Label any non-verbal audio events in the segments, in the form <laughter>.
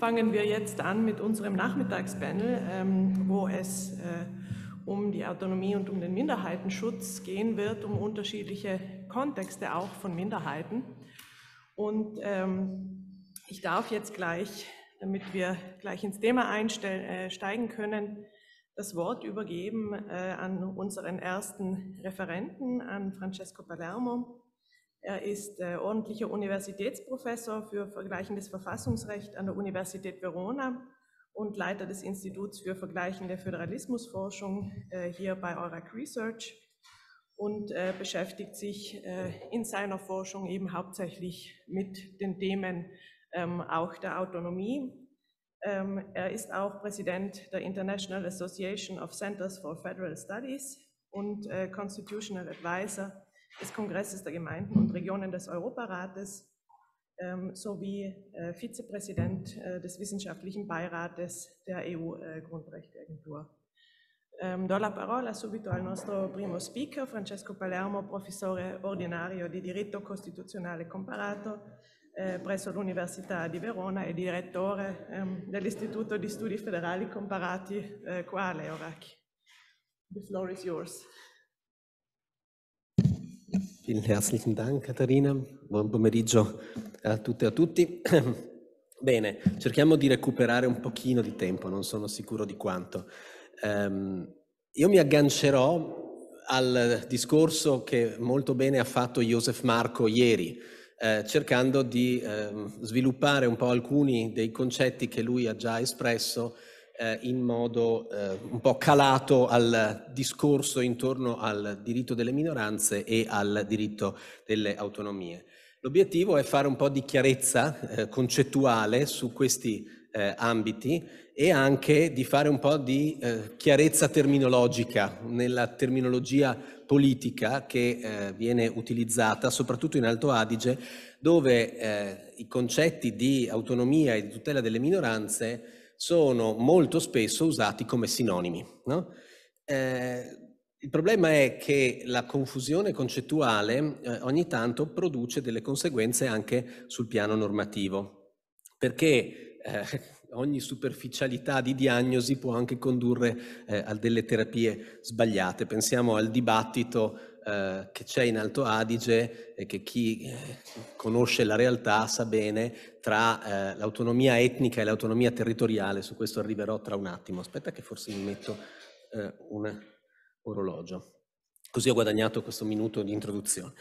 fangen wir jetzt an mit unserem Nachmittagspanel, ähm, wo es äh, um die Autonomie und um den Minderheitenschutz gehen wird, um unterschiedliche Kontexte auch von Minderheiten. Und ähm, ich darf jetzt gleich, damit wir gleich ins Thema einsteigen äh, können, das Wort übergeben äh, an unseren ersten Referenten, an Francesco Palermo er ist äh, ordentlicher Universitätsprofessor für vergleichendes Verfassungsrecht an der Universität Verona und Leiter des Instituts für vergleichende Föderalismusforschung äh, hier bei Eurac Research und äh, beschäftigt sich äh, in seiner Forschung eben hauptsächlich mit den Themen ähm, auch der Autonomie. Ähm, er ist auch Präsident der International Association of Centers for Federal Studies und äh, Constitutional Advisor des Kongresses der Gemeinden und Regionen des Europarates ähm, sowie äh, Vizepräsident äh, des Wissenschaftlichen Beirates der EU-Grundrechteagentur. Ähm, do la parola subito al nostro primo speaker, Francesco Palermo, professore ordinario di diritto costituzionale comparato eh, presso l'Università di Verona e direttore ehm, dell'Istituto di Studi Federali Comparati eh, qua alle Orachi. The floor is yours. Vielen herzlichen Dank Caterina, buon pomeriggio a tutte e a tutti. <clears throat> Bene, cerchiamo di recuperare un pochino di tempo, non sono sicuro di quanto. Um, io mi aggancerò al discorso che molto bene ha fatto Josef Marco ieri, eh, cercando di eh, sviluppare un po' alcuni dei concetti che lui ha già espresso eh, in modo eh, un po' calato al discorso intorno al diritto delle minoranze e al diritto delle autonomie. L'obiettivo è fare un po' di chiarezza eh, concettuale su questi eh, ambiti e anche di fare un po' di eh, chiarezza terminologica nella terminologia politica che eh, viene utilizzata soprattutto in Alto Adige dove i concetti di autonomia e di tutela delle minoranze sono molto spesso usati come sinonimi. No? Eh, il problema è che la confusione concettuale eh, ogni tanto produce delle conseguenze anche sul piano normativo, perché eh, ogni superficialità di diagnosi può anche condurre eh, a delle terapie sbagliate. Pensiamo al dibattito eh, che c'è in Alto Adige e che chi eh, conosce la realtà sa bene tra eh, l'autonomia etnica e l'autonomia territoriale. Su questo arriverò tra un attimo. Aspetta che forse mi metto eh, un orologio. Così ho guadagnato questo minuto di introduzione.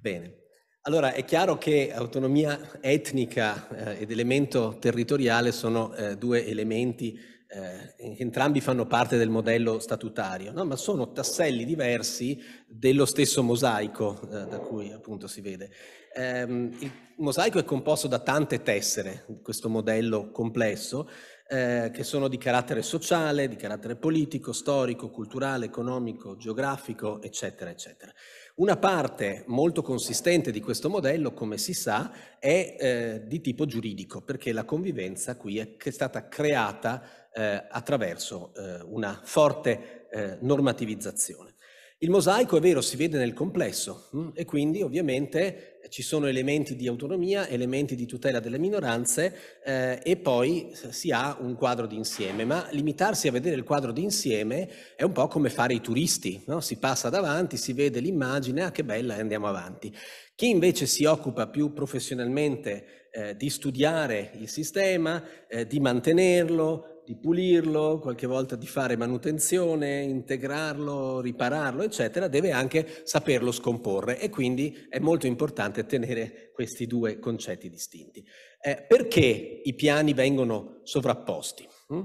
Bene. Allora, è chiaro che autonomia etnica eh, ed elemento territoriale sono due elementi eh, entrambi fanno parte del modello statutario, no? ma sono tasselli diversi dello stesso mosaico eh, da cui appunto si vede. Eh, il mosaico è composto da tante tessere, questo modello complesso, eh, che sono di carattere sociale, di carattere politico, storico, culturale, economico, geografico, eccetera, eccetera. Una parte molto consistente di questo modello, come si sa, è eh, di tipo giuridico, perché la convivenza qui è stata creata eh, attraverso eh, una forte eh, normativizzazione. Il mosaico, è vero, si vede nel complesso mh? Mm, e quindi ovviamente ci sono elementi di autonomia, elementi di tutela delle minoranze eh, e poi si ha un quadro d'insieme, ma limitarsi a vedere il quadro d'insieme è un po' come fare i turisti, no? si passa davanti, si vede l'immagine, ah che bella e andiamo avanti. Chi invece si occupa più professionalmente eh, di studiare il sistema, eh, di mantenerlo, di pulirlo, qualche volta di fare manutenzione, integrarlo, ripararlo, eccetera, deve anche saperlo scomporre e quindi è molto importante tenere questi due concetti distinti. Eh, perché i piani vengono sovrapposti? Mm?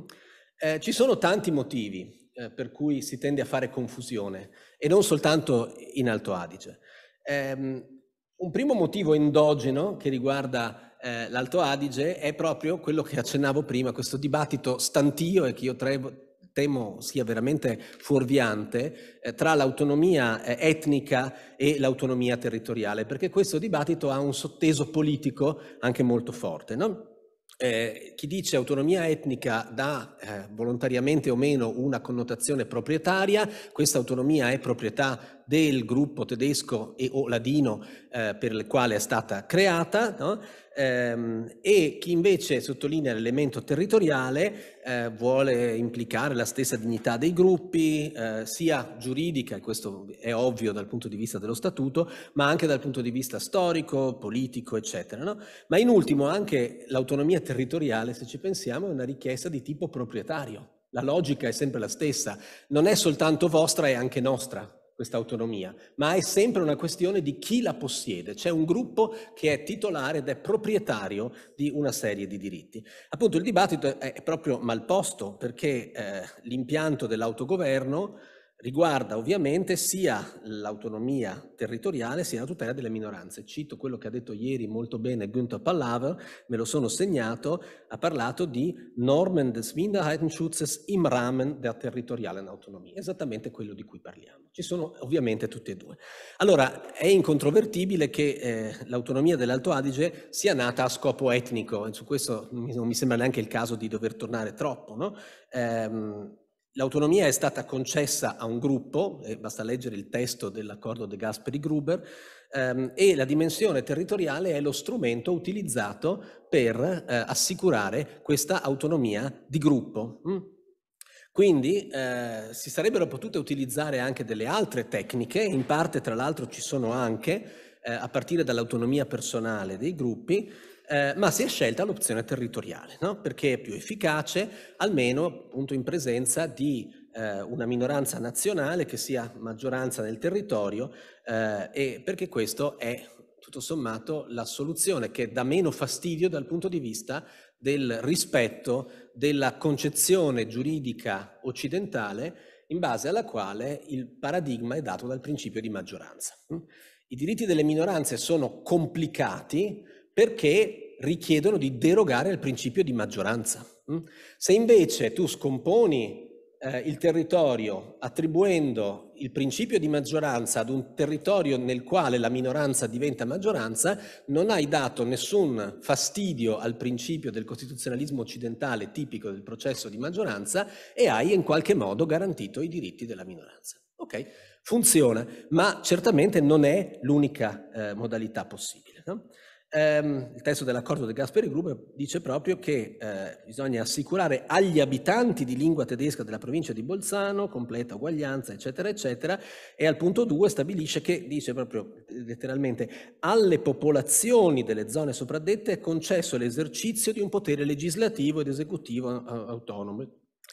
Eh, ci sono tanti motivi eh, per cui si tende a fare confusione e non soltanto in Alto Adige. Ehm, un primo motivo endogeno che riguarda eh, l'Alto Adige è proprio quello che accennavo prima, questo dibattito stantio e che io trevo, temo sia veramente fuorviante, eh, tra l'autonomia eh, etnica e l'autonomia territoriale, perché questo dibattito ha un sotteso politico anche molto forte. No? Eh, chi dice autonomia etnica dà eh, volontariamente o meno una connotazione proprietaria, questa autonomia è proprietà del gruppo tedesco e o ladino eh, per il quale è stata creata, no? Ehm, e chi invece sottolinea l'elemento territoriale eh, vuole implicare la stessa dignità dei gruppi, eh, sia giuridica, e questo è ovvio dal punto di vista dello statuto, ma anche dal punto di vista storico, politico, eccetera. No? Ma in ultimo anche l'autonomia territoriale, se ci pensiamo, è una richiesta di tipo proprietario. La logica è sempre la stessa, non è soltanto vostra, è anche nostra, questa autonomia, ma è sempre una questione di chi la possiede. C'è un gruppo che è titolare ed è proprietario di una serie di diritti. Appunto il dibattito è proprio malposto perché eh, l'impianto dell'autogoverno riguarda ovviamente sia l'autonomia territoriale sia la tutela delle minoranze. Cito quello che ha detto ieri molto bene Günther Pallaver, me lo sono segnato, ha parlato di Normen des Minderheitenschutzes im Rahmen der territorialen Autonomie, esattamente quello di cui parliamo. Ci sono ovviamente tutte e due. Allora, è incontrovertibile che eh, l'autonomia dell'Alto Adige sia nata a scopo etnico, e su questo non mi sembra neanche il caso di dover tornare troppo, no? Eh, L'autonomia è stata concessa a un gruppo, e basta leggere il testo dell'accordo De Gasperi-Gruber, ehm, e la dimensione territoriale è lo strumento utilizzato per eh, assicurare questa autonomia di gruppo. Mm. Quindi eh, si sarebbero potute utilizzare anche delle altre tecniche, in parte tra l'altro ci sono anche, eh, a partire dall'autonomia personale dei gruppi, eh, ma si è scelta l'opzione territoriale, no? perché è più efficace, almeno appunto in presenza di eh, una minoranza nazionale che sia maggioranza nel territorio, eh, e perché questo è tutto sommato la soluzione che dà meno fastidio dal punto di vista del rispetto della concezione giuridica occidentale in base alla quale il paradigma è dato dal principio di maggioranza. I diritti delle minoranze sono complicati, perché richiedono di derogare al principio di maggioranza. Mm? Se invece tu scomponi eh, il territorio attribuendo il principio di maggioranza ad un territorio nel quale la minoranza diventa maggioranza, non hai dato nessun fastidio al principio del costituzionalismo occidentale tipico del processo di maggioranza e hai in qualche modo garantito i diritti della minoranza. Ok? Funziona, ma certamente non è l'unica eh, modalità possibile. No? ehm, il testo dell'accordo del Gasperi Gruber dice proprio che eh, bisogna assicurare agli abitanti di lingua tedesca della provincia di Bolzano completa uguaglianza, eccetera, eccetera, e al punto 2 stabilisce che, dice proprio letteralmente, alle popolazioni delle zone sopraddette è concesso l'esercizio di un potere legislativo ed esecutivo eh, autonomo,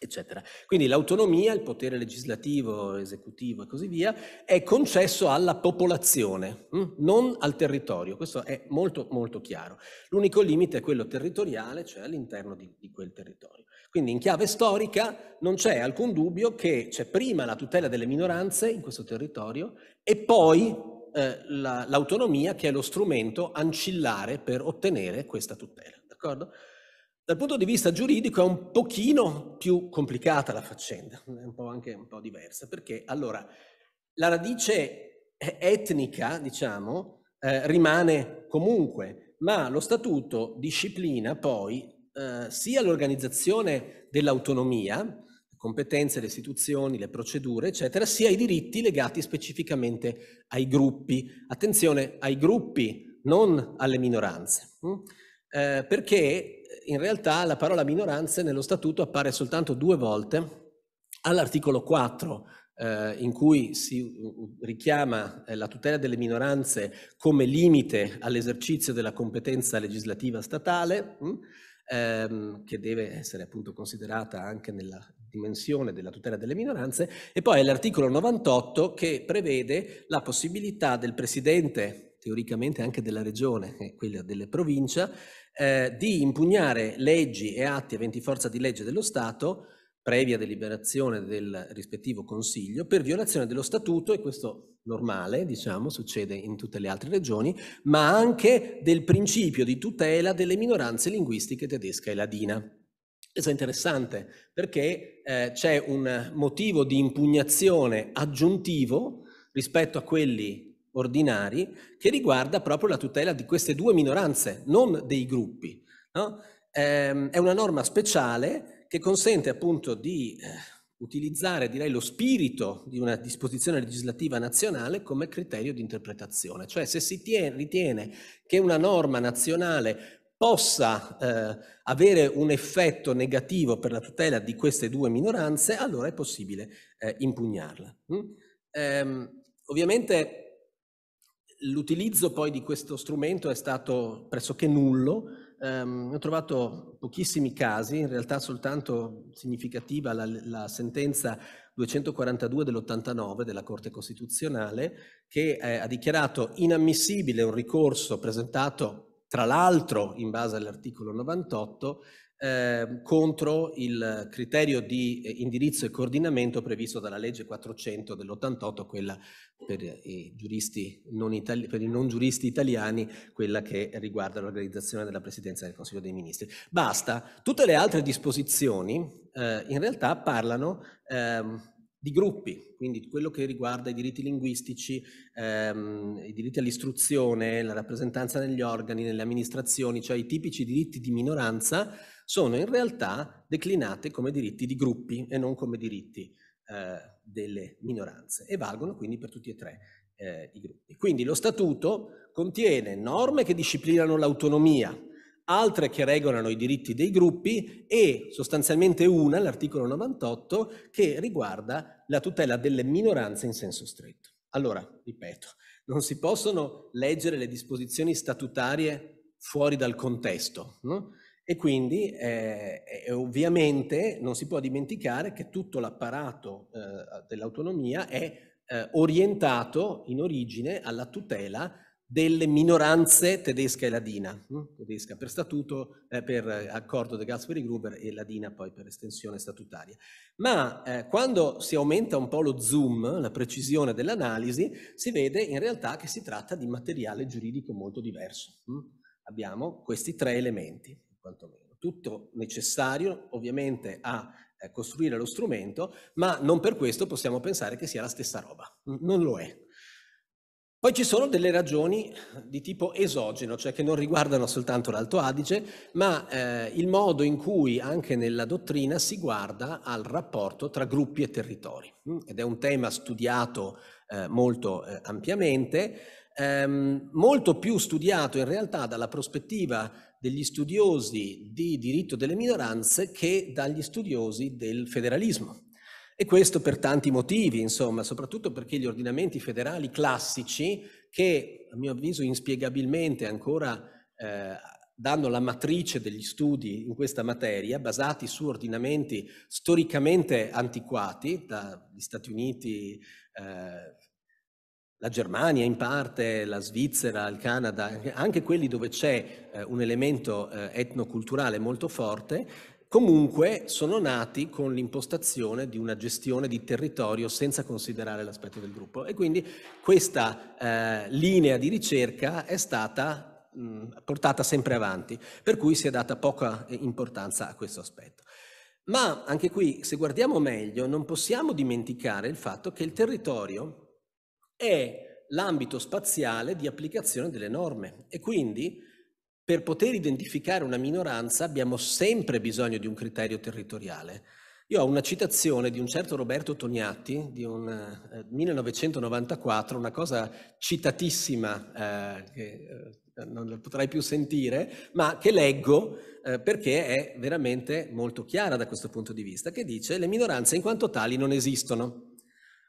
eccetera. Quindi l'autonomia, il potere legislativo, esecutivo e così via, è concesso alla popolazione, mm? non al territorio. Questo è molto, molto chiaro. L'unico limite è quello territoriale, cioè all'interno di, di quel territorio. Quindi in chiave storica non c'è alcun dubbio che c'è prima la tutela delle minoranze in questo territorio e poi eh, la, l'autonomia che è lo strumento ancillare per ottenere questa tutela. D'accordo? Dal punto di vista giuridico è un pochino più complicata la faccenda, è un po' anche un po' diversa, perché allora la radice etnica, diciamo, eh, rimane comunque, ma lo statuto disciplina poi eh, sia l'organizzazione dell'autonomia, le competenze, le istituzioni, le procedure, eccetera, sia i diritti legati specificamente ai gruppi. Attenzione ai gruppi, non alle minoranze, hm? eh, perché in realtà la parola minoranze nello statuto appare soltanto due volte, all'articolo 4 eh, in cui si mm, mm, richiama eh, la tutela delle minoranze come limite all'esercizio della competenza legislativa statale, mh, mm, ehm, che deve essere appunto considerata anche nella dimensione della tutela delle minoranze, e poi l'articolo 98 che prevede la possibilità del Presidente teoricamente anche della regione e eh, quella delle provincia, eh, di impugnare leggi e atti aventi forza di legge dello Stato, previa deliberazione del rispettivo Consiglio, per violazione dello Statuto, e questo normale, diciamo, succede in tutte le altre regioni, ma anche del principio di tutela delle minoranze linguistiche tedesca e ladina. Questo è interessante perché eh, c'è un motivo di impugnazione aggiuntivo rispetto a quelli ordinari che riguarda proprio la tutela di queste due minoranze, non dei gruppi. No? Ehm, è una norma speciale che consente appunto di eh, utilizzare direi lo spirito di una disposizione legislativa nazionale come criterio di interpretazione, cioè se si tiene, ritiene che una norma nazionale possa eh, avere un effetto negativo per la tutela di queste due minoranze, allora è possibile eh, impugnarla. Mm? Ehm, ovviamente L'utilizzo poi di questo strumento è stato pressoché nullo, um, ho trovato pochissimi casi, in realtà soltanto significativa la, la sentenza 242 dell'89 della Corte Costituzionale che eh, ha dichiarato inammissibile un ricorso presentato tra l'altro in base all'articolo 98 Ehm, contro il criterio di eh, indirizzo e coordinamento previsto dalla legge 400 dell'88, quella per i, itali- per i, non giuristi italiani, quella che riguarda l'organizzazione della Presidenza del Consiglio dei Ministri. Basta, tutte le altre disposizioni eh, in realtà parlano... Ehm, di gruppi, quindi quello che riguarda i diritti linguistici, ehm, i diritti all'istruzione, la rappresentanza negli organi, nelle amministrazioni, cioè i tipici diritti di minoranza, sono in realtà declinate come diritti di gruppi e non come diritti eh, delle minoranze e valgono quindi per tutti e tre eh, i gruppi. Quindi lo statuto contiene norme che disciplinano l'autonomia, altre che regolano i diritti dei gruppi e sostanzialmente una, l'articolo 98, che riguarda la tutela delle minoranze in senso stretto. Allora, ripeto, non si possono leggere le disposizioni statutarie fuori dal contesto no? e quindi eh, ovviamente non si può dimenticare che tutto l'apparato eh, dell'autonomia è eh, orientato in origine alla tutela delle minoranze tedesca e ladina, hm? tedesca per statuto, eh, per eh, accordo di Gasperi Gruber e ladina poi per estensione statutaria. Ma eh, quando si aumenta un po' lo zoom, la precisione dell'analisi, si vede in realtà che si tratta di materiale giuridico molto diverso. Hm? Abbiamo questi tre elementi, quantomeno. Tutto necessario ovviamente a eh, costruire lo strumento, ma non per questo possiamo pensare che sia la stessa roba. Hm? Non lo è. Poi ci sono delle ragioni di tipo esogeno, cioè che non riguardano soltanto l'Alto Adige, ma eh, il modo in cui anche nella dottrina si guarda al rapporto tra gruppi e territori. Mm, ed è un tema studiato eh, molto eh, ampiamente, ehm, molto più studiato in realtà dalla prospettiva degli studiosi di diritto delle minoranze che dagli studiosi del federalismo. E questo per tanti motivi, insomma, soprattutto perché gli ordinamenti federali classici, che a mio avviso inspiegabilmente ancora eh, danno la matrice degli studi in questa materia, basati su ordinamenti storicamente antiquati, dagli Stati Uniti, eh, la Germania in parte, la Svizzera, il Canada, anche quelli dove c'è eh, un elemento eh, etnoculturale molto forte, Comunque sono nati con l'impostazione di una gestione di territorio senza considerare l'aspetto del gruppo e quindi questa eh, linea di ricerca è stata mh, portata sempre avanti, per cui si è data poca eh, importanza a questo aspetto. Ma anche qui, se guardiamo meglio, non possiamo dimenticare il fatto che il territorio è l'ambito spaziale di applicazione delle norme e quindi per poter identificare una minoranza abbiamo sempre bisogno di un criterio territoriale. Io ho una citazione di un certo Roberto Tognatti, di un eh, 1994, una cosa citatissima eh, che eh, non potrai più sentire, ma che leggo eh, perché è veramente molto chiara da questo punto di vista, che dice le minoranze in quanto tali non esistono.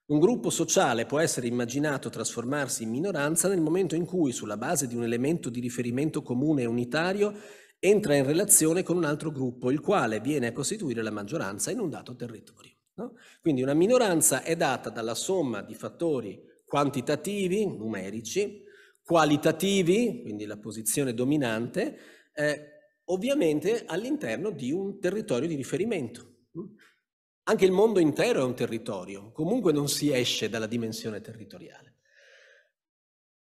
Un gruppo sociale può essere immaginato trasformarsi in minoranza nel momento in cui, sulla base di un elemento di riferimento comune e unitario, entra in relazione con un altro gruppo, il quale viene a costituire la maggioranza in un dato territorio. No? Quindi una minoranza è data dalla somma di fattori quantitativi, numerici, qualitativi, quindi la posizione dominante, eh, ovviamente all'interno di un territorio di riferimento. Anche il mondo intero è un territorio, comunque non si esce dalla dimensione territoriale.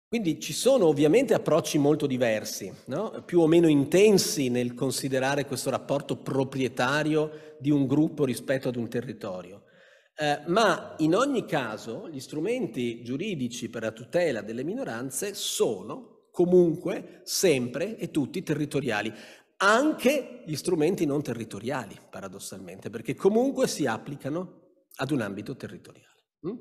Quindi ci sono ovviamente approcci molto diversi, no? più o meno intensi nel considerare questo rapporto proprietario di un gruppo rispetto ad un territorio. Eh, ma in ogni caso gli strumenti giuridici per la tutela delle minoranze sono comunque sempre e tutti territoriali, anche gli strumenti non territoriali, paradossalmente, perché comunque si applicano ad un ambito territoriale. Mm?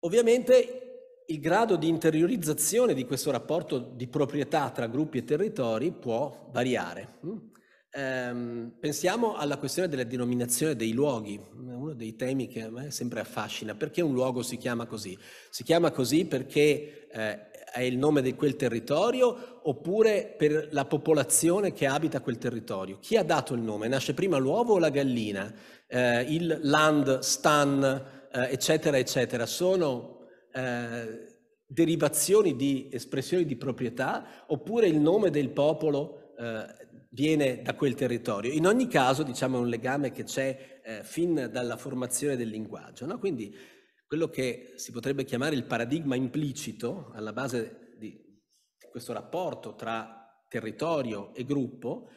Ovviamente il grado di interiorizzazione di questo rapporto di proprietà tra gruppi e territori può variare. Mm? Ehm, pensiamo alla questione della denominazione dei luoghi, uno dei temi che a me sempre affascina, perché un luogo si chiama così? Si chiama così perché eh, è il nome di quel territorio oppure per la popolazione che abita quel territorio. Chi ha dato il nome? Nasce prima l'uovo o la gallina? Eh, il land, stan, eh, eccetera, eccetera, sono eh, derivazioni di espressioni di proprietà oppure il nome del popolo eh, viene da quel territorio. In ogni caso, diciamo, è un legame che c'è eh, fin dalla formazione del linguaggio. No? Quindi quello che si potrebbe chiamare il paradigma implicito alla base di questo rapporto tra territorio e gruppo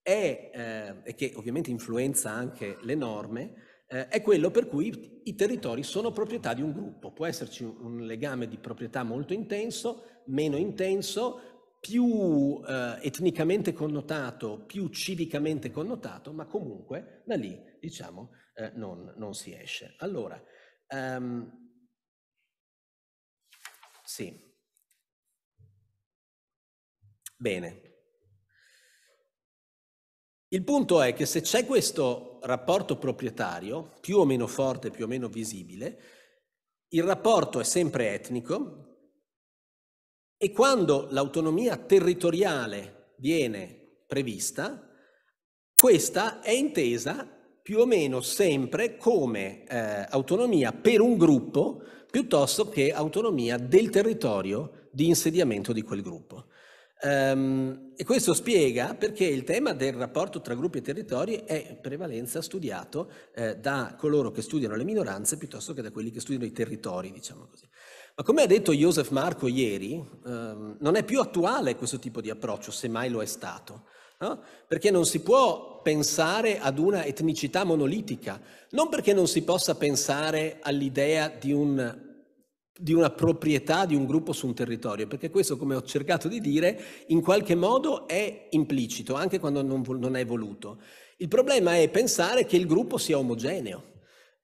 è, eh, e che ovviamente influenza anche le norme, eh, è quello per cui i territori sono proprietà di un gruppo. Può esserci un legame di proprietà molto intenso, meno intenso, più eh, etnicamente connotato, più civicamente connotato, ma comunque da lì diciamo eh, non, non, si esce. Allora, Um, sì. Bene. Il punto è che se c'è questo rapporto proprietario, più o meno forte, più o meno visibile, il rapporto è sempre etnico e quando l'autonomia territoriale viene prevista, questa è intesa più o meno sempre come eh, autonomia per un gruppo piuttosto che autonomia del territorio di insediamento di quel gruppo. Um, e questo spiega perché il tema del rapporto tra gruppi e territori è in prevalenza studiato eh, da coloro che studiano le minoranze piuttosto che da quelli che studiano i territori, diciamo così. Ma come ha detto Josef Marco ieri, um, non è più attuale questo tipo di approccio, semmai lo è stato, no? perché non si può pensare ad una etnicità monolitica, non perché non si possa pensare all'idea di, un, di una proprietà di un gruppo su un territorio, perché questo, come ho cercato di dire, in qualche modo è implicito, anche quando non, non è voluto. Il problema è pensare che il gruppo sia omogeneo,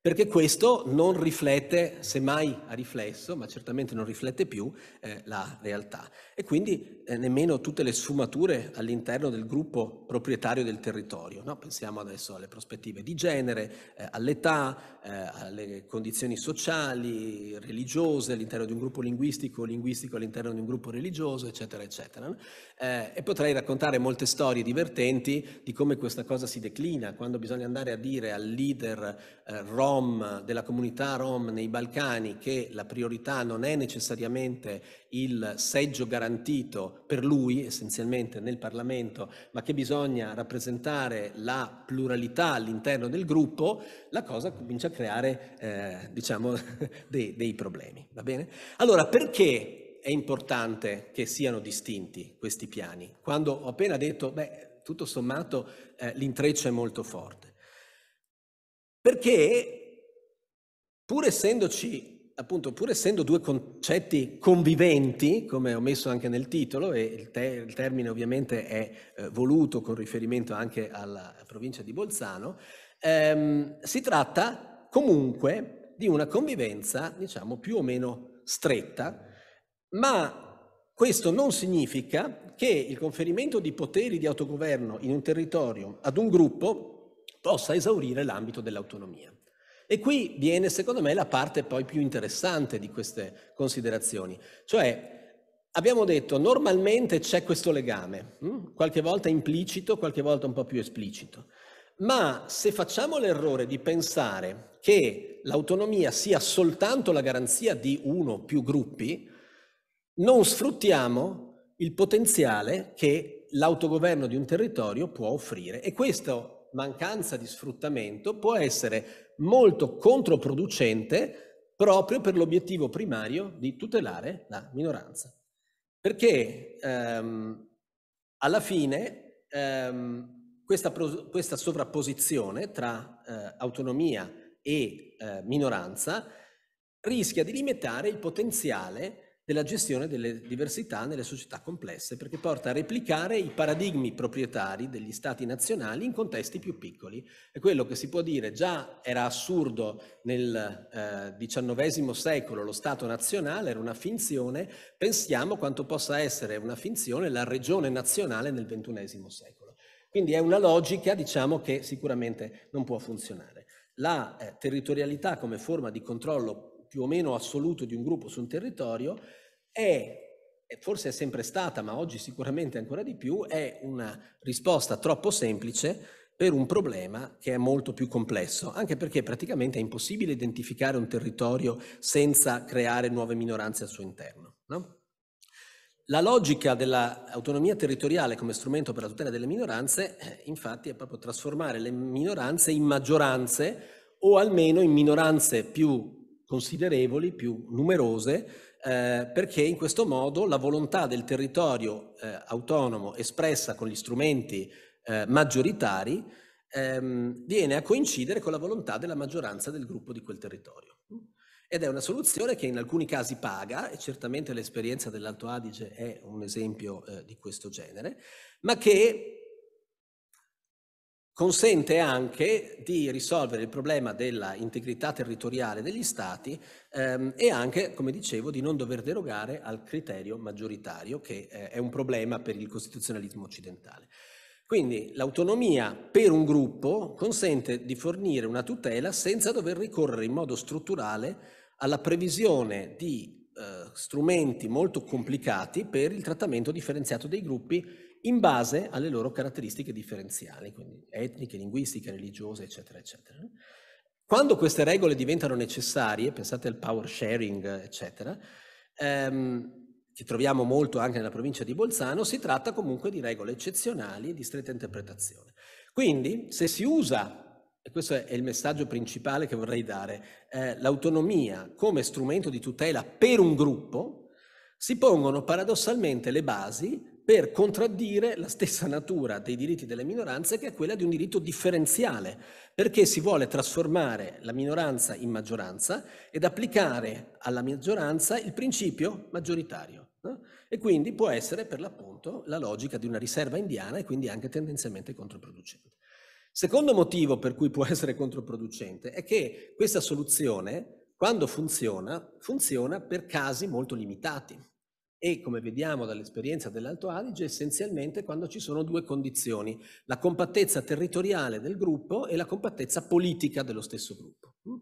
perché questo non riflette, semmai ha riflesso, ma certamente non riflette più eh, la realtà. E quindi eh, nemmeno tutte le sfumature all'interno del gruppo proprietario del territorio. No? Pensiamo adesso alle prospettive di genere, eh, all'età, eh, alle condizioni sociali, religiose, all'interno di un gruppo linguistico, linguistico all'interno di un gruppo religioso, eccetera, eccetera. Eh, e potrei raccontare molte storie divertenti di come questa cosa si declina, quando bisogna andare a dire al leader eh, rom della comunità rom nei Balcani che la priorità non è necessariamente il seggio garantito per lui essenzialmente nel Parlamento, ma che bisogna rappresentare la pluralità all'interno del gruppo, la cosa comincia a creare, eh, diciamo, <laughs> dei, dei problemi. Va bene? Allora, perché è importante che siano distinti questi piani? Quando ho appena detto, beh, tutto sommato eh, l'intreccio è molto forte. Perché pur essendoci appunto, pur essendo due concetti conviventi, come ho messo anche nel titolo, e il, te- il termine ovviamente è eh, voluto con riferimento anche alla provincia di Bolzano, ehm, si tratta comunque di una convivenza, diciamo, più o meno stretta, ma questo non significa che il conferimento di poteri di autogoverno in un territorio ad un gruppo possa esaurire l'ambito dell'autonomia. E qui viene, secondo me, la parte poi più interessante di queste considerazioni. Cioè, abbiamo detto, normalmente c'è questo legame, mm? qualche volta implicito, qualche volta un po' più esplicito. Ma se facciamo l'errore di pensare che l'autonomia sia soltanto la garanzia di uno o più gruppi, non sfruttiamo il potenziale che l'autogoverno di un territorio può offrire. E questo mancanza di sfruttamento può essere molto controproducente proprio per l'obiettivo primario di tutelare la minoranza. Perché ehm, alla fine ehm, questa, questa, sovrapposizione tra eh, autonomia e eh, minoranza rischia di limitare il potenziale della gestione delle diversità nelle società complesse, perché porta a replicare i paradigmi proprietari degli stati nazionali in contesti più piccoli. E quello che si può dire già era assurdo nel eh, XIX secolo, lo Stato nazionale era una finzione, pensiamo quanto possa essere una finzione la regione nazionale nel XXI secolo. Quindi è una logica, diciamo, che sicuramente non può funzionare. La eh, territorialità come forma di controllo più o meno assoluto di un gruppo su un territorio è, forse è sempre stata, ma oggi sicuramente ancora di più, è una risposta troppo semplice per un problema che è molto più complesso, anche perché praticamente è impossibile identificare un territorio senza creare nuove minoranze al suo interno. No? La logica dell'autonomia territoriale come strumento per la tutela delle minoranze, eh, infatti, è proprio trasformare le minoranze in maggioranze o almeno in minoranze più considerevoli, più numerose, eh, perché in questo modo la volontà del territorio eh, autonomo espressa con gli strumenti eh, maggioritari ehm, viene a coincidere con la volontà della maggioranza del gruppo di quel territorio. Ed è una soluzione che in alcuni casi paga, e certamente l'esperienza dell'Alto Adige è un esempio eh, di questo genere, ma che consente anche di risolvere il problema della integrità territoriale degli Stati ehm, e anche, come dicevo, di non dover derogare al criterio maggioritario, che eh, è un problema per il costituzionalismo occidentale. Quindi l'autonomia per un gruppo consente di fornire una tutela senza dover ricorrere in modo strutturale alla previsione di eh, strumenti molto complicati per il trattamento differenziato dei gruppi in base alle loro caratteristiche differenziali, quindi etniche, linguistiche, religiose, eccetera, eccetera. Quando queste regole diventano necessarie, pensate al power sharing, eccetera, ehm, che troviamo molto anche nella provincia di Bolzano, si tratta comunque di regole eccezionali e di stretta interpretazione. Quindi, se si usa, e questo è il messaggio principale che vorrei dare, eh, l'autonomia come strumento di tutela per un gruppo, si pongono paradossalmente le basi per contraddire la stessa natura dei diritti delle minoranze che è quella di un diritto differenziale, perché si vuole trasformare la minoranza in maggioranza ed applicare alla maggioranza il principio maggioritario. No? E quindi può essere per l'appunto la logica di una riserva indiana e quindi anche tendenzialmente controproducente. Secondo motivo per cui può essere controproducente è che questa soluzione, quando funziona, funziona per casi molto limitati e come vediamo dall'esperienza dell'Alto Adige, essenzialmente quando ci sono due condizioni, la compattezza territoriale del gruppo e la compattezza politica dello stesso gruppo. Mm?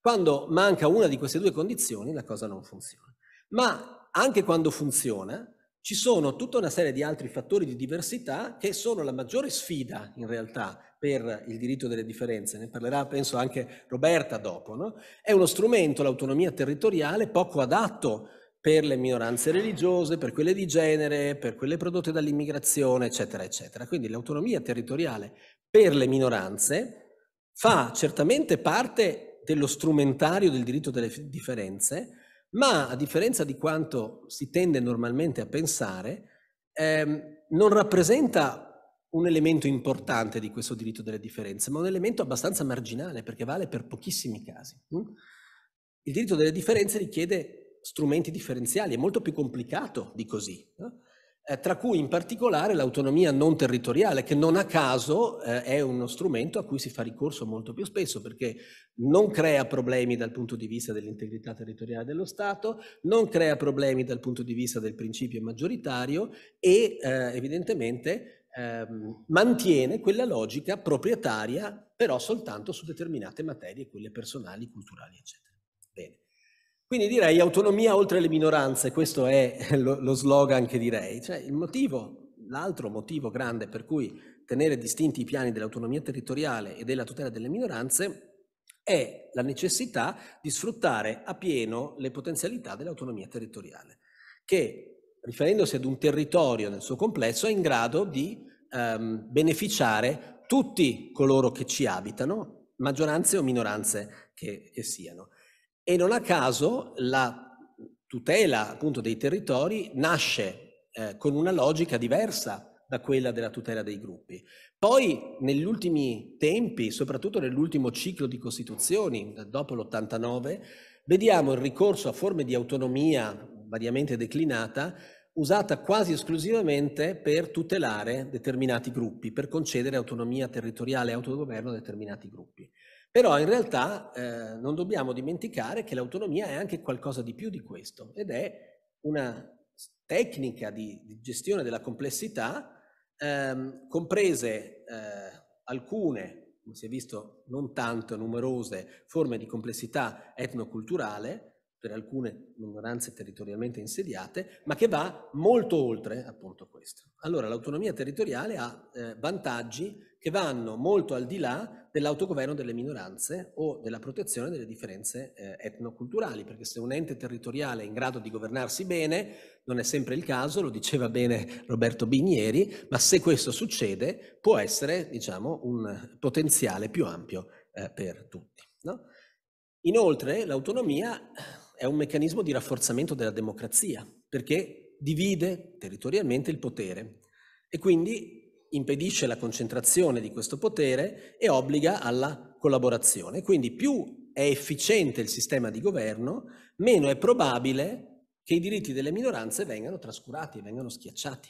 Quando manca una di queste due condizioni la cosa non funziona. Ma anche quando funziona ci sono tutta una serie di altri fattori di diversità che sono la maggiore sfida in realtà per il diritto delle differenze, ne parlerà penso anche Roberta dopo. No? È uno strumento, l'autonomia territoriale, poco adatto per le minoranze religiose, per quelle di genere, per quelle prodotte dall'immigrazione, eccetera, eccetera. Quindi l'autonomia territoriale per le minoranze fa certamente parte dello strumentario del diritto delle differenze, ma a differenza di quanto si tende normalmente a pensare, ehm, non rappresenta un elemento importante di questo diritto delle differenze, ma un elemento abbastanza marginale perché vale per pochissimi casi. Hm? Il diritto delle differenze richiede strumenti differenziali, è molto più complicato di così, eh, tra cui in particolare l'autonomia non territoriale, che non a caso eh, è uno strumento a cui si fa ricorso molto più spesso, perché non crea problemi dal punto di vista dell'integrità territoriale dello Stato, non crea problemi dal punto di vista del principio maggioritario e eh, evidentemente ehm, mantiene quella logica proprietaria però soltanto su determinate materie, quelle personali, culturali, eccetera. Quindi direi autonomia oltre le minoranze, questo è <laughs> lo, lo slogan che direi. Cioè, il motivo, l'altro motivo grande per cui tenere distinti i piani dell'autonomia territoriale e della tutela delle minoranze è la necessità di sfruttare a pieno le potenzialità dell'autonomia territoriale, che riferendosi ad un territorio nel suo complesso è in grado di ehm, beneficiare tutti coloro che ci abitano, maggioranze o minoranze che, che siano. E non a caso la tutela appunto dei territori nasce eh, con una logica diversa da quella della tutela dei gruppi. Poi negli ultimi tempi, soprattutto nell'ultimo ciclo di Costituzioni, dopo l'89, vediamo il ricorso a forme di autonomia variamente declinata, usata quasi esclusivamente per tutelare determinati gruppi, per concedere autonomia territoriale e autogoverno a determinati gruppi. Però in realtà eh, non dobbiamo dimenticare che l'autonomia è anche qualcosa di più di questo ed è una tecnica di, di gestione della complessità, ehm, comprese eh, alcune, come si è visto, non tanto numerose forme di complessità etnoculturale, per alcune minoranze territorialmente insediate, ma che va molto oltre appunto questo. Allora l'autonomia territoriale ha eh, vantaggi che vanno molto al di là dell'autogoverno delle minoranze o della protezione delle differenze eh, etnoculturali, perché se un ente territoriale è in grado di governarsi bene, non è sempre il caso, lo diceva bene Roberto Binieri, ma se questo succede può essere diciamo, un potenziale più ampio eh, per tutti. No? Inoltre l'autonomia è un meccanismo di rafforzamento della democrazia, perché divide territorialmente il potere e quindi impedisce la concentrazione di questo potere e obbliga alla collaborazione. Quindi più è efficiente il sistema di governo, meno è probabile che i diritti delle minoranze vengano trascurati, vengano schiacciati.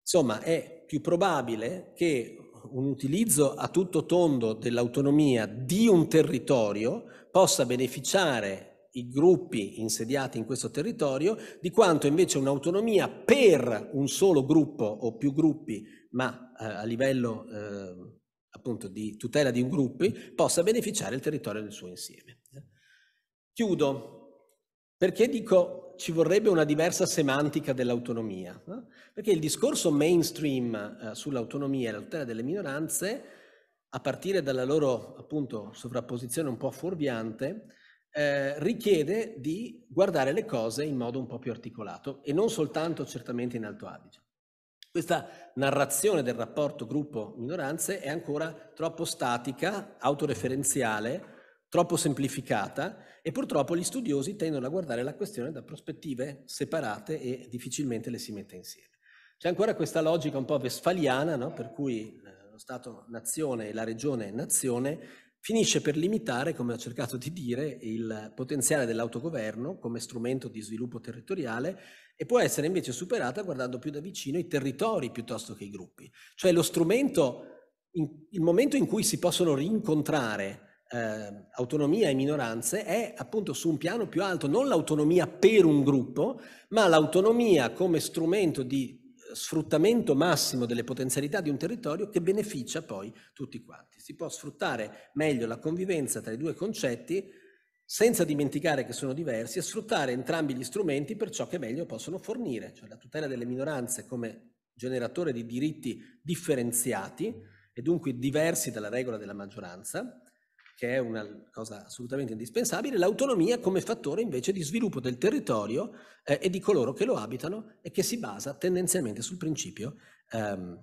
Insomma, è più probabile che un utilizzo a tutto tondo dell'autonomia di un territorio possa beneficiare i gruppi insediati in questo territorio, di quanto invece un'autonomia per un solo gruppo o più gruppi, ma eh, a livello eh, appunto di tutela di un gruppo, possa beneficiare il territorio nel suo insieme. Chiudo perché dico ci vorrebbe una diversa semantica dell'autonomia, no? perché il discorso mainstream eh, sull'autonomia e la tutela delle minoranze, a partire dalla loro appunto sovrapposizione un po' fuorviante, eh, richiede di guardare le cose in modo un po' più articolato e non soltanto certamente in Alto Adige. Questa narrazione del rapporto gruppo-minoranze è ancora troppo statica, autoreferenziale, troppo semplificata e purtroppo gli studiosi tendono a guardare la questione da prospettive separate e difficilmente le si mette insieme. C'è ancora questa logica un po' vesfaliana, no? per cui eh, lo Stato-nazione e la regione-nazione finisce per limitare, come ho cercato di dire, il potenziale dell'autogoverno come strumento di sviluppo territoriale e può essere invece superata guardando più da vicino i territori piuttosto che i gruppi. Cioè lo strumento, in, il momento in cui si possono rincontrare eh, autonomia e minoranze è appunto su un piano più alto, non l'autonomia per un gruppo, ma l'autonomia come strumento di sfruttamento massimo delle potenzialità di un territorio che beneficia poi tutti quanti. Si può sfruttare meglio la convivenza tra i due concetti senza dimenticare che sono diversi e sfruttare entrambi gli strumenti per ciò che meglio possono fornire, cioè la tutela delle minoranze come generatore di diritti differenziati e dunque diversi dalla regola della maggioranza, che è una cosa assolutamente indispensabile, l'autonomia come fattore invece di sviluppo del territorio eh, e di coloro che lo abitano e che si basa tendenzialmente sul principio ehm,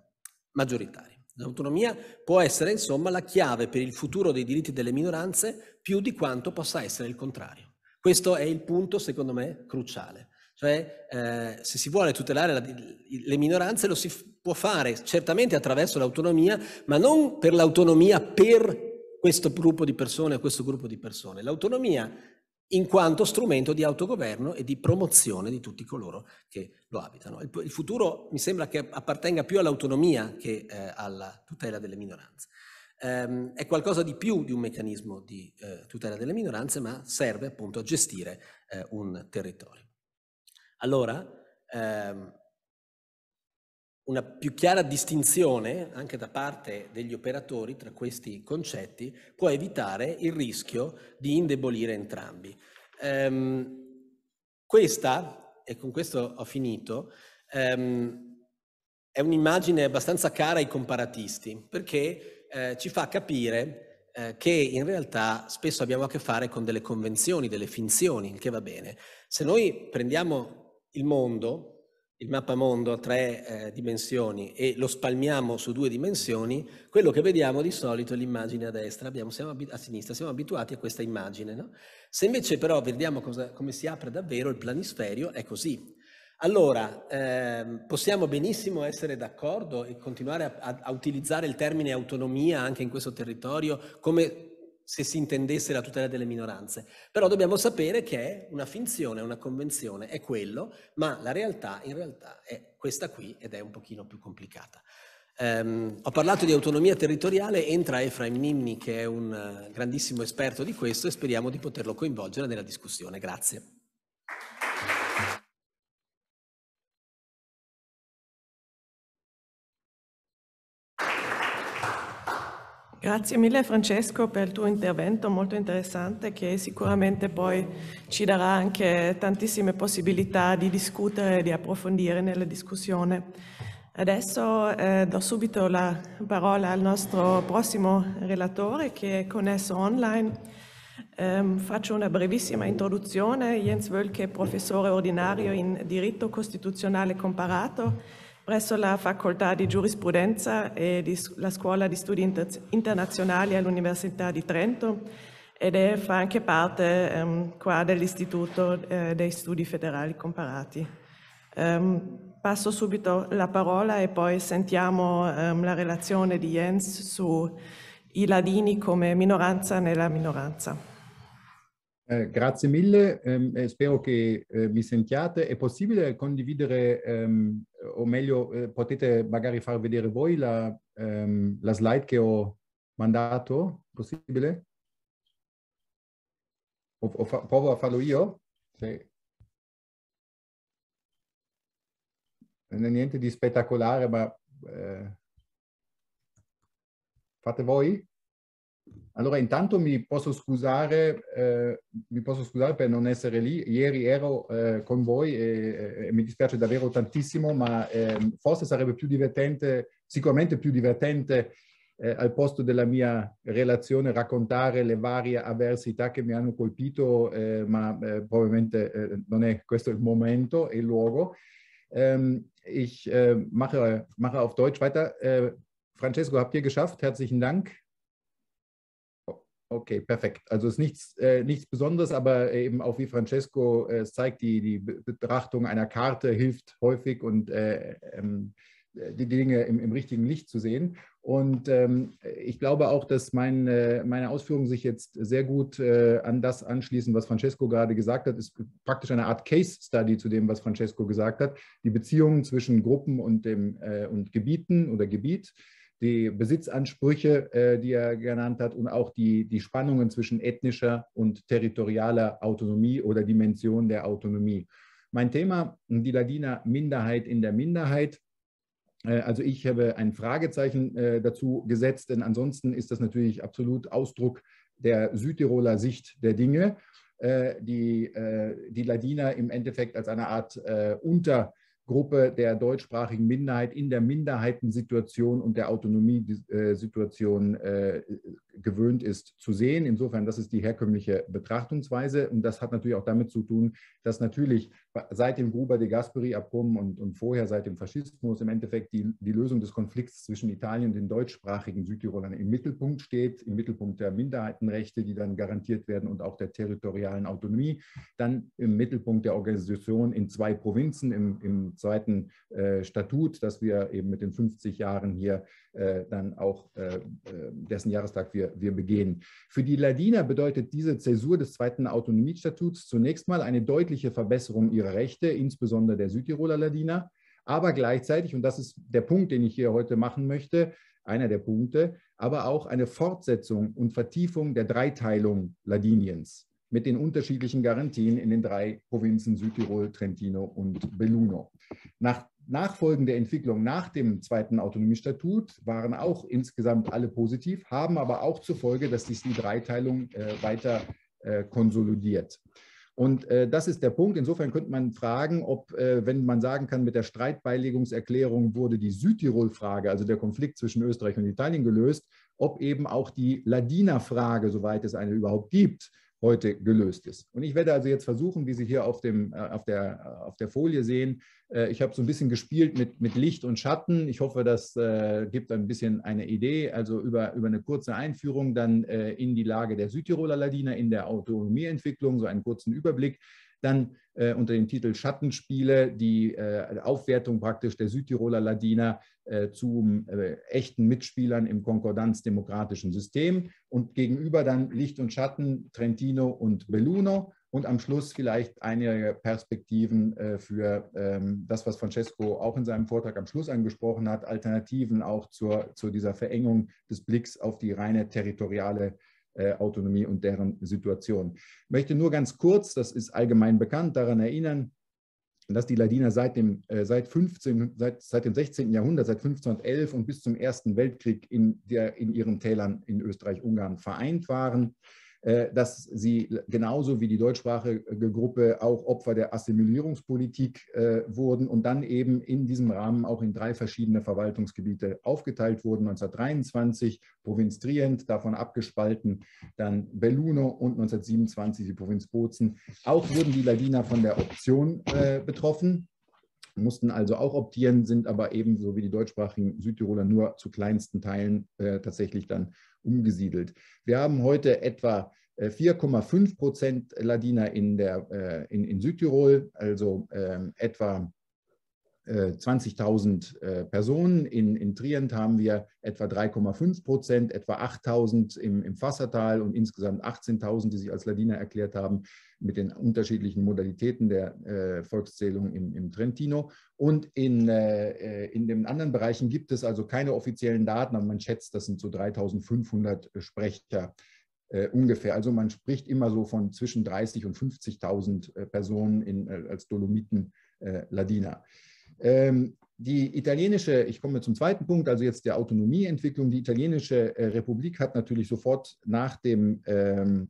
maggioritario. L'autonomia può essere insomma la chiave per il futuro dei diritti delle minoranze più di quanto possa essere il contrario. Questo è il punto secondo me cruciale. Cioè, eh, se si vuole tutelare la, le minoranze lo si f- può fare certamente attraverso l'autonomia, ma non per l'autonomia per questo gruppo di persone a questo gruppo di persone. L'autonomia in quanto strumento di autogoverno e di promozione di tutti coloro che lo abitano. Il, futuro mi sembra che appartenga più all'autonomia che eh, alla tutela delle minoranze. Ehm, è qualcosa di più di un meccanismo di eh, tutela delle minoranze, ma serve appunto a gestire eh, un territorio. Allora, ehm, una più chiara distinzione anche da parte degli operatori tra questi concetti può evitare il rischio di indebolire entrambi. Ehm, questa, e con questo ho finito, ehm, è un'immagine abbastanza cara ai comparatisti perché eh, ci fa capire eh, che in realtà spesso abbiamo a che fare con delle convenzioni, delle finzioni, il che va bene. Se noi prendiamo il mondo, il mappamondo a tre eh, dimensioni e lo spalmiamo su due dimensioni, quello che vediamo di solito è l'immagine a destra, abbiamo, abit- a sinistra, siamo abituati a questa immagine. No? Se invece però vediamo cosa, come si apre davvero il planisferio, è così. Allora, eh, possiamo benissimo essere d'accordo e continuare a, a, a utilizzare il termine autonomia anche in questo territorio come se si intendesse la tutela delle minoranze. Però dobbiamo sapere che è una finzione, una convenzione, è quello, ma la realtà in realtà è questa qui ed è un pochino più complicata. Um, ho parlato di autonomia territoriale, entra Efraim Nimni che è un eh, grandissimo esperto di questo e speriamo di poterlo coinvolgere nella discussione. Grazie. Grazie mille Francesco per il tuo intervento molto interessante che sicuramente poi ci darà anche tantissime possibilità di discutere e di approfondire nella discussione. Adesso eh, do subito la parola al nostro prossimo relatore che è connesso online. Um, faccio una brevissima introduzione. Jens Wölke è professore ordinario in diritto costituzionale comparato presso la Facoltà di Giurisprudenza e di, la Scuola di Studi Inter Internazionali all'Università di Trento ed è, fa anche parte ehm, qua dell'Istituto eh, dei Studi Federali Comparati. Ehm, passo subito la parola e poi sentiamo ehm, la relazione di Jens sui ladini come minoranza nella minoranza. Eh, grazie mille, eh, spero che eh, mi sentiate. È possibile condividere, ehm, o meglio, eh, potete magari far vedere voi la, ehm, la slide che ho mandato? Possibile? O, o fa, provo a farlo io? Se... Non è niente di spettacolare, ma eh, fate voi? Allora intanto mi posso scusare, eh, mi posso scusare per non essere lì, ieri ero eh, con voi e, e, mi dispiace davvero tantissimo, ma eh, forse sarebbe più divertente, sicuramente più divertente eh, al posto della mia relazione raccontare le varie avversità che mi hanno colpito, eh, ma eh, probabilmente non è questo il momento e il luogo. Ähm, ich mache, mache, auf Deutsch weiter. Francesco, habt ihr geschafft? Herzlichen Dank. Okay, perfekt. Also es ist nichts, äh, nichts Besonderes, aber äh, eben auch wie Francesco äh, es zeigt, die, die Betrachtung einer Karte hilft häufig und äh, ähm, äh, die Dinge im, im, richtigen Licht zu sehen. Und ähm, ich glaube auch, dass mein, äh, meine Ausführungen sich jetzt sehr gut äh, an das anschließen, was Francesco gerade gesagt hat. Es ist praktisch eine Art Case Study zu dem, was Francesco gesagt hat. Die Beziehungen zwischen Gruppen und, dem, äh, und Gebieten oder Gebiet die Besitzansprüche, äh, die er genannt hat, und auch die, die Spannungen zwischen ethnischer und territorialer Autonomie oder Dimension der Autonomie. Mein Thema, die Ladiner Minderheit in der Minderheit. Äh, also ich habe ein Fragezeichen äh, dazu gesetzt, denn ansonsten ist das natürlich absolut Ausdruck der Südtiroler Sicht der Dinge, äh, die die Ladiner im Endeffekt als eine Art unter Gruppe der deutschsprachigen Minderheit in der Minderheitensituation und der Autonomiesituation äh, gewöhnt ist zu sehen. Insofern, das ist die herkömmliche Betrachtungsweise. Und das hat natürlich auch damit zu tun, dass natürlich seit dem Gruber-de Gasperi-Abkommen und, und vorher seit dem Faschismus im Endeffekt die, die Lösung des Konflikts zwischen Italien und den deutschsprachigen Südtirolern im Mittelpunkt steht, im Mittelpunkt der Minderheitenrechte, die dann garantiert werden und auch der territorialen Autonomie, dann im Mittelpunkt der Organisation in zwei Provinzen im, im zweiten äh, Statut, das wir eben mit den 50 Jahren hier äh, dann auch äh, äh, dessen Jahrestag wir, wir begehen. Für die Ladiner bedeutet diese Zäsur des zweiten Autonomiestatuts zunächst mal eine deutliche Verbesserung ihrer Rechte, insbesondere der Südtiroler Ladiner, aber gleichzeitig, und das ist der Punkt, den ich hier heute machen möchte, einer der Punkte, aber auch eine Fortsetzung und Vertiefung der Dreiteilung Ladiniens mit den unterschiedlichen Garantien in den drei Provinzen Südtirol, Trentino und Belluno. Nach nachfolgende Entwicklung nach dem zweiten Autonomiestatut waren auch insgesamt alle positiv, haben aber auch zur Folge, dass sich die Dreiteilung äh, weiter äh, konsolidiert. Und äh, das ist der Punkt. Insofern könnte man fragen, ob, äh, wenn man sagen kann, mit der Streitbeilegungserklärung wurde die Südtirol-Frage, also der Konflikt zwischen Österreich und Italien gelöst, ob eben auch die ladiner frage soweit es eine überhaupt gibt, heute gelöst ist. Und ich werde also jetzt versuchen, wie Sie hier auf, dem, äh, auf, der, äh, auf der Folie sehen, äh, ich habe so ein bisschen gespielt mit, mit Licht und Schatten. Ich hoffe, das gibt ein bisschen eine Idee, also über, über eine kurze Einführung dann in die Lage der Südtiroler Ladiner in der Autonomieentwicklung, so einen kurzen Überblick. Dann äh, unter dem Titel Schattenspiele die äh, Aufwertung praktisch der Südtiroler Ladiner äh, zu äh, echten Mitspielern im konkordanzdemokratischen System. Und gegenüber dann Licht und Schatten, Trentino und Belluno. Und am Schluss vielleicht einige Perspektiven äh, für ähm, das, was Francesco auch in seinem Vortrag am Schluss angesprochen hat, Alternativen auch zur, zu dieser Verengung des Blicks auf die reine territoriale äh, Autonomie und deren Situation. Ich möchte nur ganz kurz, das ist allgemein bekannt, daran erinnern, dass die Ladiner seit dem, äh, seit 15, seit, seit dem 16. Jahrhundert, seit 1511 und bis zum Ersten Weltkrieg in, der, in ihren Tälern in Österreich-Ungarn vereint waren. Äh, dass sie genauso wie die deutschsprachige Gruppe auch Opfer der Assimilierungspolitik äh, wurden und dann eben in diesem Rahmen auch in drei verschiedene Verwaltungsgebiete aufgeteilt wurden. 1923 Provinz Trient, davon abgespalten, dann Belluno und 1927 die Provinz Bozen. Auch wurden die Ladiner von der Option äh, betroffen mussten also auch optieren, sind aber ebenso wie die deutschsprachigen Südtiroler nur zu kleinsten Teilen äh, tatsächlich dann umgesiedelt. Wir haben heute etwa 4,5 äh, Prozent Ladiner in, der, äh, in, in Südtirol, also äh, etwa 20.000 äh, äh, Personen. In, in Trient haben wir etwa 3,5 Prozent, etwa 8.000 im, im Fassertal und insgesamt 18.000, die sich als Ladiner erklärt haben, mit den unterschiedlichen Modalitäten der äh, Volkszählung im, im, Trentino. Und in, äh, in den anderen Bereichen gibt es also keine offiziellen Daten, aber man schätzt, das sind so 3.500 Sprecher. Äh, ungefähr. Also man spricht immer so von zwischen 30 und 50.000 äh, Personen in, als Dolomiten-Ladiner. Ähm, die italienische, ich komme zum zweiten Punkt, also jetzt der Autonomieentwicklung, die italienische äh, Republik hat natürlich sofort nach dem ähm,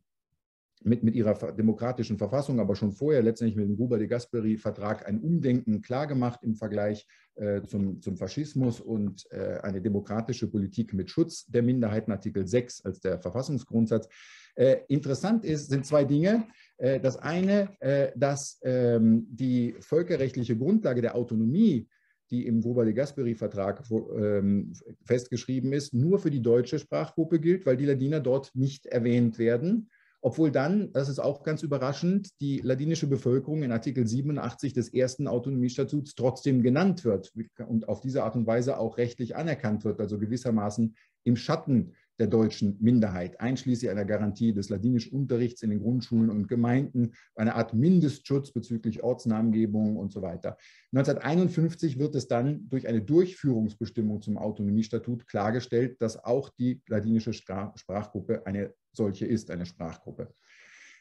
mit, mit ihrer demokratischen Verfassung, aber schon vorher letztendlich mit dem Gruber de Gasperi-Vertrag ein Umdenken klargemacht im Vergleich äh, zum, zum Faschismus und äh, eine demokratische Politik mit Schutz der Minderheiten, Artikel 6 als der Verfassungsgrundsatz. Äh, interessant ist, sind zwei Dinge. Äh, das eine, äh, dass ähm, die völkerrechtliche Grundlage der Autonomie die im Gruber de Gasperi-Vertrag ähm, festgeschrieben ist, nur für die deutsche Sprachgruppe gilt, weil die Ladiner dort nicht erwähnt werden obwohl dann, das ist auch ganz überraschend, die ladinische Bevölkerung in Artikel 87 des ersten Autonomiestatuts trotzdem genannt wird und auf diese Art und Weise auch rechtlich anerkannt wird, also gewissermaßen im Schatten der deutschen Minderheit, einschließlich einer Garantie des ladinischen Unterrichts in den Grundschulen und Gemeinden, eine Art Mindestschutz bezüglich Ortsnamengebung und so weiter. 1951 wird es dann durch eine Durchführungsbestimmung zum Autonomiestatut klargestellt, dass auch die ladinische Sprachgruppe eine solche ist, eine Sprachgruppe.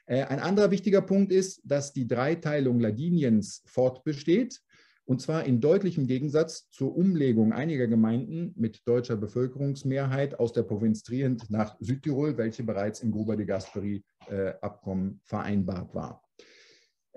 Äh, ein anderer wichtiger Punkt ist, dass die Dreiteilung Ladiniens fortbesteht und zwar in deutlichem Gegensatz zur Umlegung einiger Gemeinden mit deutscher Bevölkerungsmehrheit aus der Provinz Trient nach Südtirol, welche bereits im Gruber de Gasperi-Abkommen äh, vereinbart war.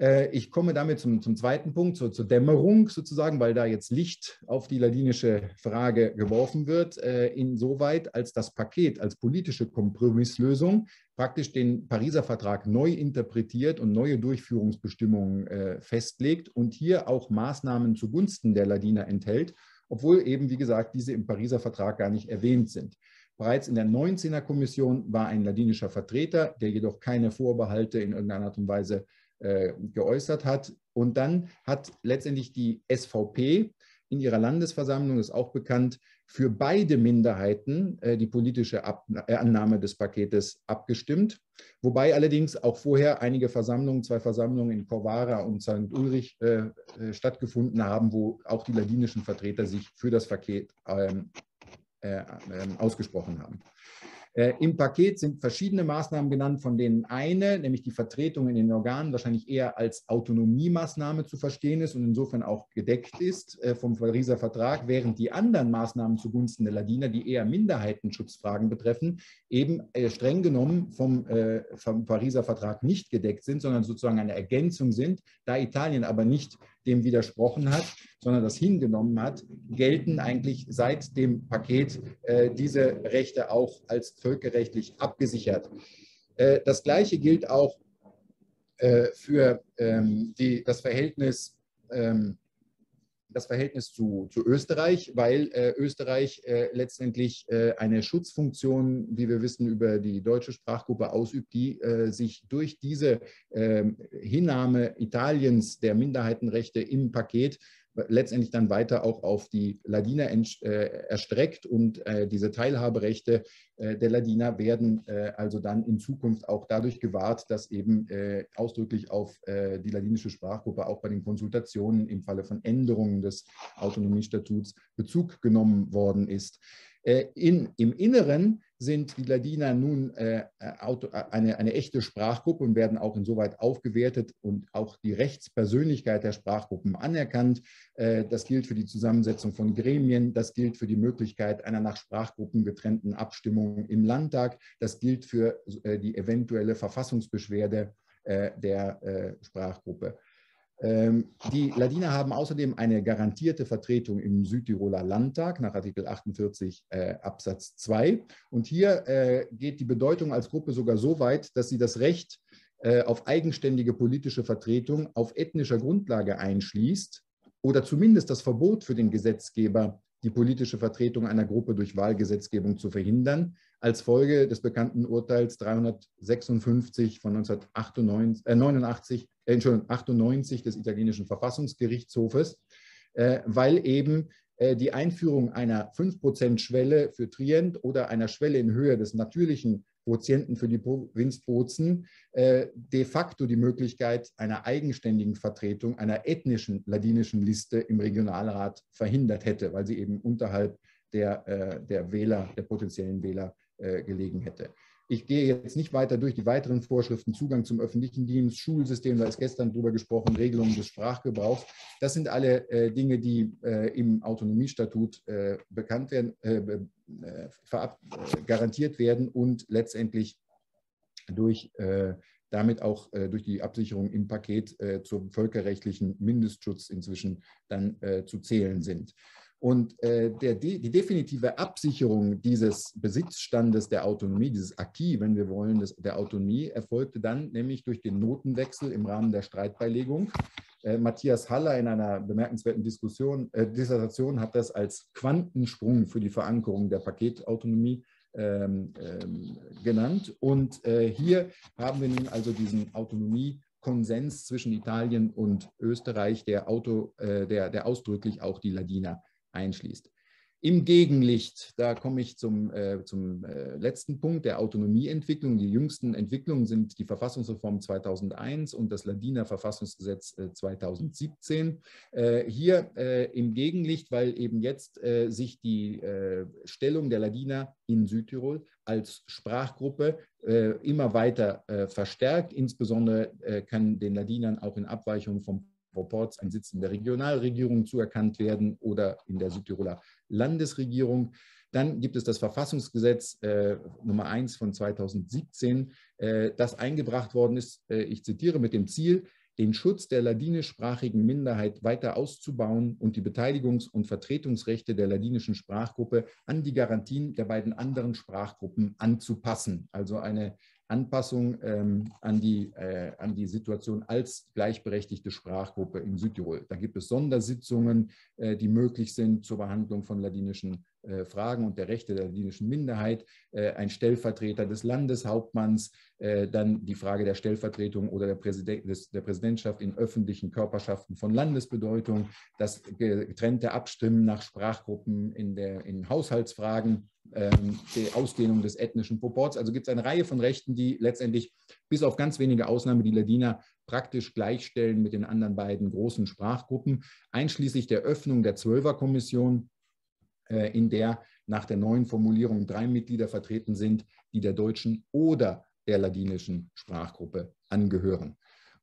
Äh, ich komme damit zum, zum zweiten Punkt, zur, zur, Dämmerung sozusagen, weil da jetzt Licht auf die ladinische Frage geworfen wird, äh, insoweit als das Paket als politische Kompromisslösung praktisch den Pariser Vertrag neu interpretiert und neue Durchführungsbestimmungen äh, festlegt und hier auch Maßnahmen zugunsten der Ladiner enthält, obwohl eben, wie gesagt, diese im Pariser Vertrag gar nicht erwähnt sind. Bereits in der 19er Kommission war ein ladinischer Vertreter, der jedoch keine Vorbehalte in irgendeiner Art und Weise äh, geäußert hat. Und dann hat letztendlich die SVP in ihrer Landesversammlung, ist auch bekannt, für beide Minderheiten äh, die politische Ab äh, Annahme des Paketes abgestimmt, wobei allerdings auch vorher einige Versammlungen, zwei Versammlungen in Corvara und St. Ulrich äh, äh, stattgefunden haben, wo auch die ladinischen Vertreter sich für das Paket ähm, äh, ähm ausgesprochen haben. Äh, Im Paket sind verschiedene Maßnahmen genannt, von denen eine, nämlich die Vertretung in den Organen, wahrscheinlich eher als Autonomiemaßnahme zu verstehen ist und insofern auch gedeckt ist äh, vom Pariser Vertrag, während die anderen Maßnahmen zugunsten der Ladiner, die eher Minderheitenschutzfragen betreffen, eben äh, streng genommen vom, vom Pariser Vertrag nicht gedeckt sind, sondern sozusagen eine Ergänzung sind, da Italien aber nicht dem widersprochen hat, sondern das hingenommen hat, gelten eigentlich seit dem Paket äh, diese Rechte auch als völkerrechtlich abgesichert. Äh, das Gleiche gilt auch äh, für ähm, die, das Verhältnis ähm, das Verhältnis zu, zu Österreich, weil äh, Österreich äh, letztendlich äh, eine Schutzfunktion, wie wir wissen, über die deutsche Sprachgruppe ausübt, die äh, sich durch diese ähm, Hinnahme Italiens der Minderheitenrechte im Paket letztendlich dann weiter auch auf die Ladiner äh, erstreckt und äh, diese Teilhaberechte äh, der Ladiner werden also dann in Zukunft auch dadurch gewahrt, dass eben ausdrücklich auf die ladinische Sprachgruppe auch bei den Konsultationen im Falle von Änderungen des Autonomiestatuts Bezug genommen worden ist. Äh, in, Im Inneren sind die Ladiner nun äh, äh Auto, äh, eine, eine, echte Sprachgruppe und werden auch insoweit aufgewertet und auch die Rechtspersönlichkeit der Sprachgruppen anerkannt. Äh, das gilt für die Zusammensetzung von Gremien, das gilt für die Möglichkeit einer nach Sprachgruppen getrennten Abstimmung im Landtag, das gilt für äh, die eventuelle Verfassungsbeschwerde der Sprachgruppe. Ähm, die Ladiner haben außerdem eine garantierte Vertretung im Südtiroler Landtag nach Artikel 48 äh, Absatz 2. Und hier äh, geht die Bedeutung als Gruppe sogar so weit, dass sie das Recht äh, auf eigenständige politische Vertretung auf ethnischer Grundlage einschließt oder zumindest das Verbot für den Gesetzgeber, die politische Vertretung einer Gruppe durch Wahlgesetzgebung zu verhindern, als Folge des bekannten Urteils 356 von 1989 äh, Entschuldigung, 98 des italienischen Verfassungsgerichtshofes, äh, weil eben äh, die Einführung einer 5%-Schwelle für Trient oder einer Schwelle in Höhe des natürlichen Quotienten für die Provinz Bozen äh, de facto die Möglichkeit einer eigenständigen Vertretung einer ethnischen ladinischen Liste im Regionalrat verhindert hätte, weil sie eben unterhalb der, äh, der Wähler, der potenziellen Wähler äh, gelegen hätte. Ich gehe jetzt nicht weiter durch die weiteren Vorschriften, Zugang zum öffentlichen Dienst, Schulsystem, da ist gestern drüber gesprochen, Regelungen des Sprachgebrauchs. Das sind alle äh, Dinge, die äh, im Autonomiestatut äh, bekannt werden, äh, äh, äh, garantiert werden und letztendlich durch damit auch äh, durch die Absicherung im Paket äh, zum völkerrechtlichen Mindestschutz inzwischen dann äh, zu zählen sind. Und äh, der, die, definitive Absicherung dieses Besitzstandes der Autonomie, dieses Acquis, wenn wir wollen, des, der Autonomie, erfolgte dann nämlich durch den Notenwechsel im Rahmen der Streitbeilegung. Äh, Matthias Haller in einer bemerkenswerten Diskussion, äh, Dissertation hat das als Quantensprung für die Verankerung der Paketautonomie ähm, ähm, genannt. Und äh, hier haben wir nun also diesen Autonomie- Konsens zwischen Italien und Österreich, der, Auto, äh, der, der ausdrücklich auch die Ladiner einschließt. Im Gegenlicht, da komme ich zum, äh, zum äh, letzten Punkt der Autonomieentwicklung. Die jüngsten Entwicklungen sind die Verfassungsreform 2001 und das Ladiner Verfassungsgesetz äh, 2017. Äh, hier äh, im Gegenlicht, weil eben jetzt äh, sich die Stellung der Ladiner in Südtirol als Sprachgruppe immer weiter verstärkt. Insbesondere kann den Ladinern auch in Abweichung vom Proports ein Sitz in der Regionalregierung zuerkannt werden oder in der Südtiroler Landesregierung. Dann gibt es das Verfassungsgesetz äh, Nummer 1 von 2017, äh, das eingebracht worden ist, äh, ich zitiere, mit dem Ziel, den Schutz der ladinischsprachigen Minderheit weiter auszubauen und die Beteiligungs- und Vertretungsrechte der ladinischen Sprachgruppe an die Garantien der beiden anderen Sprachgruppen anzupassen. Also eine Anpassung ähm, an, die, äh, an die Situation als gleichberechtigte Sprachgruppe in Südtirol. Da gibt es Sondersitzungen, äh, die möglich sind zur Behandlung von ladinischen äh, Fragen und der Rechte der jüdischen Minderheit, äh, ein Stellvertreter des Landeshauptmanns, äh, dann die Frage der Stellvertretung oder der, Präsident, der Präsidentschaft in öffentlichen Körperschaften von Landesbedeutung, das getrennte Abstimmen nach Sprachgruppen in, der, in Haushaltsfragen, ähm, die Ausdehnung des ethnischen Proports. Also gibt es eine Reihe von Rechten, die letztendlich bis auf ganz wenige Ausnahmen die Ladiner praktisch gleichstellen mit den anderen beiden großen Sprachgruppen, einschließlich der Öffnung der Zwölferkommission äh, in der nach der neuen Formulierung drei Mitglieder vertreten sind, die der deutschen oder der ladinischen Sprachgruppe angehören.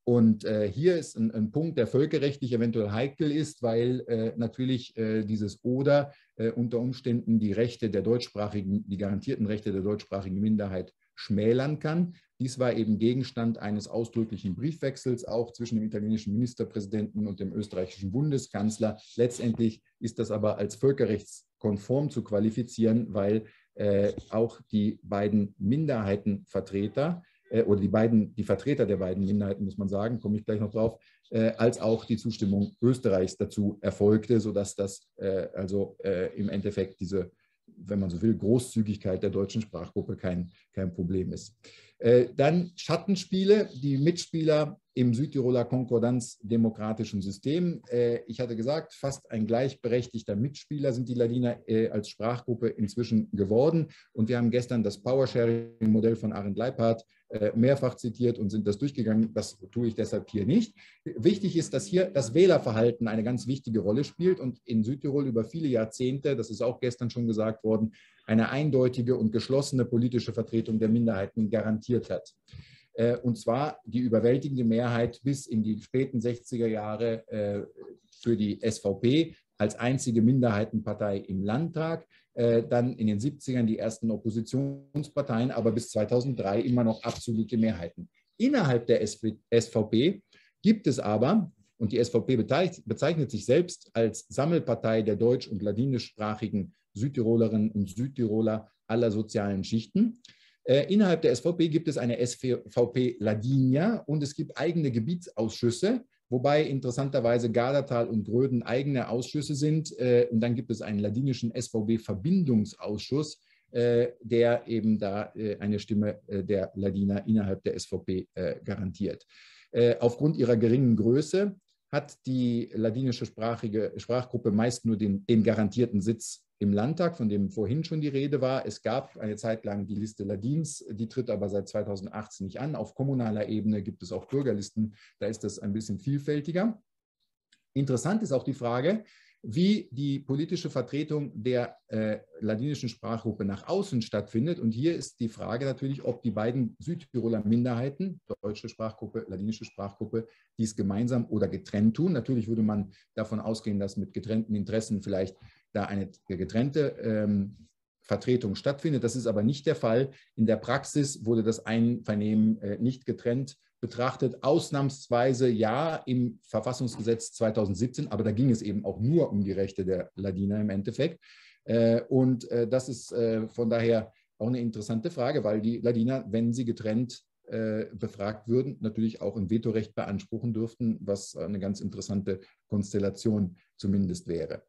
Und äh, hier ist ein, ein, Punkt, der völkerrechtlich eventuell heikel ist, weil äh, natürlich äh, dieses oder äh, unter Umständen die Rechte der deutschsprachigen, die garantierten Rechte der deutschsprachigen Minderheit schmälern kann. Dies war eben Gegenstand eines ausdrücklichen Briefwechsels auch zwischen dem italienischen Ministerpräsidenten und dem österreichischen Bundeskanzler. Letztendlich ist das aber als völkerrechtskonform zu qualifizieren, weil äh, auch die beiden Minderheitenvertreter äh, oder die beiden, die Vertreter der beiden Minderheiten, muss man sagen, komme ich gleich noch drauf, äh, als auch die Zustimmung Österreichs dazu erfolgte, sodass das äh, also äh, im Endeffekt diese wenn man so will, Großzügigkeit der deutschen Sprachgruppe kein, kein Problem ist. Äh, dann Schattenspiele, die Mitspieler im Südtiroler Konkordanz demokratischen System. Äh, ich hatte gesagt, fast ein gleichberechtigter Mitspieler sind die Ladiner äh, als Sprachgruppe inzwischen geworden. Und wir haben gestern das Powersharing-Modell von Arend Leiphardt äh, mehrfach zitiert und sind das durchgegangen. Das tue ich deshalb hier nicht. Wichtig ist, dass hier das Wählerverhalten eine ganz wichtige Rolle spielt und in Südtirol über viele Jahrzehnte, das ist auch gestern schon gesagt worden, eine eindeutige und geschlossene politische Vertretung der Minderheiten garantiert hat äh, und zwar die überwältigende Mehrheit bis in die späten 60er Jahre äh, für die SVP als einzige Minderheitenpartei im Landtag, äh, dann in den 70ern die ersten Oppositionsparteien, aber bis 2003 immer noch absolute Mehrheiten. Innerhalb der SVP gibt es aber, und die SVP bezeichnet sich selbst als Sammelpartei der deutsch- und ladinischsprachigen Südtirolerinnen und Südtiroler aller sozialen Schichten, äh, Innerhalb der SVP gibt es eine SVP Ladinia und es gibt eigene Gebietsausschüsse, wobei interessanterweise Gardatal und Gröden eigene Ausschüsse sind. Äh, und dann gibt es einen ladinischen SVB-Verbindungsausschuss, äh, der eben da äh, eine Stimme äh, der Ladiner innerhalb der SVP äh, garantiert. Äh, aufgrund ihrer geringen Größe hat die ladinische Sprachgruppe meist nur den, den garantierten Sitz im Landtag, von dem vorhin schon die Rede war. Es gab eine Zeit lang die Liste Ladins, die tritt aber seit 2018 nicht an. Auf kommunaler Ebene gibt es auch Bürgerlisten, da ist das ein bisschen vielfältiger. Interessant ist auch die Frage, wie die politische Vertretung der äh, ladinischen Sprachgruppe nach außen stattfindet. Und hier ist die Frage natürlich, ob die beiden Südtiroler Minderheiten, deutsche Sprachgruppe, ladinische Sprachgruppe, dies gemeinsam oder getrennt tun. Natürlich würde man davon ausgehen, dass mit getrennten Interessen vielleicht da eine getrennte ähm, Vertretung stattfindet. Das ist aber nicht der Fall. In der Praxis wurde das Einvernehmen äh, nicht getrennt betrachtet. Ausnahmsweise ja im Verfassungsgesetz 2017, aber da ging es eben auch nur um die Rechte der Ladiner im Endeffekt. Äh, und äh, das ist äh, von daher auch eine interessante Frage, weil die Ladiner, wenn sie getrennt äh, befragt würden, natürlich auch ein Vetorecht beanspruchen dürften, was eine ganz interessante Konstellation zumindest wäre.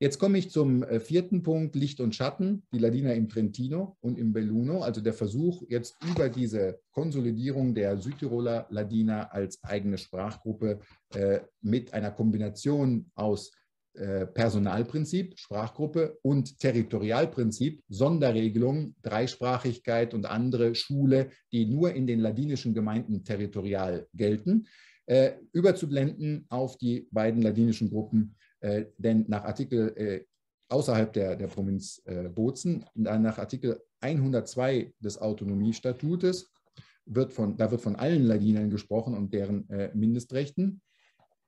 Jetzt komme ich zum äh, vierten Punkt, Licht und Schatten, die Ladina im Trentino und im Belluno, also der Versuch, jetzt über diese Konsolidierung der Südtiroler Ladina als eigene Sprachgruppe äh, mit einer Kombination aus äh, Personalprinzip, Sprachgruppe und Territorialprinzip, Sonderregelung, Dreisprachigkeit und andere Schule, die nur in den ladinischen Gemeinden territorial gelten, äh, überzublenden auf die beiden ladinischen Gruppen äh, denn nach Artikel äh, außerhalb der, der Provinz äh, Bozen, nach Artikel 102 des Autonomiestatutes, wird von, da wird von allen Ladinern gesprochen und deren Mindestrechten.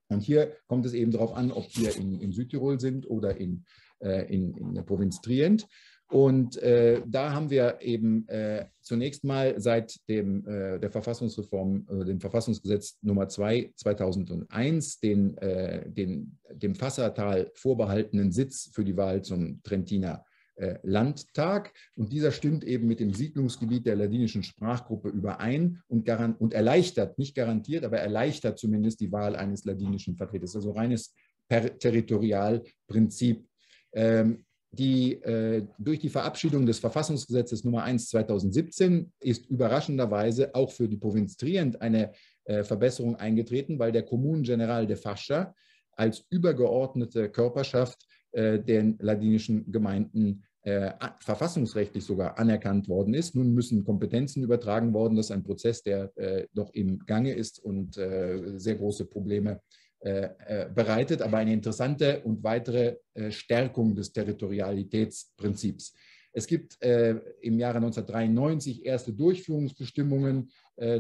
Und hier kommt es eben darauf an, ob wir in, in Südtirol sind oder in, in, in der Provinz Trient. Und äh, da haben wir eben äh, zunächst mal seit dem, äh, der Verfassungsreform, äh, dem Verfassungsgesetz Nummer 2 2001, den, äh, den dem Fassertal vorbehaltenen Sitz für die Wahl zum Trentiner äh, Landtag. Und dieser stimmt eben mit dem Siedlungsgebiet der ladinischen Sprachgruppe überein und, und erleichtert, nicht garantiert, aber erleichtert zumindest die Wahl eines ladinischen Vertreters. Also reines territorialprinzip ähm, die, äh, durch die Verabschiedung des Verfassungsgesetzes Nummer 1 2017 ist überraschenderweise auch für die Provinz Trient eine äh, Verbesserung eingetreten, weil der Kommunengeneral de Fascia als übergeordnete Körperschaft äh, den ladinischen Gemeinden äh, verfassungsrechtlich sogar anerkannt worden ist. Nun müssen Kompetenzen übertragen worden. Das ist ein Prozess, der äh, noch im Gange ist und äh, sehr große Probleme äh, äh, äh, bereitet, aber eine interessante und weitere äh, Stärkung des Territorialitätsprinzips. Es gibt im Jahre 1993 erste Durchführungsbestimmungen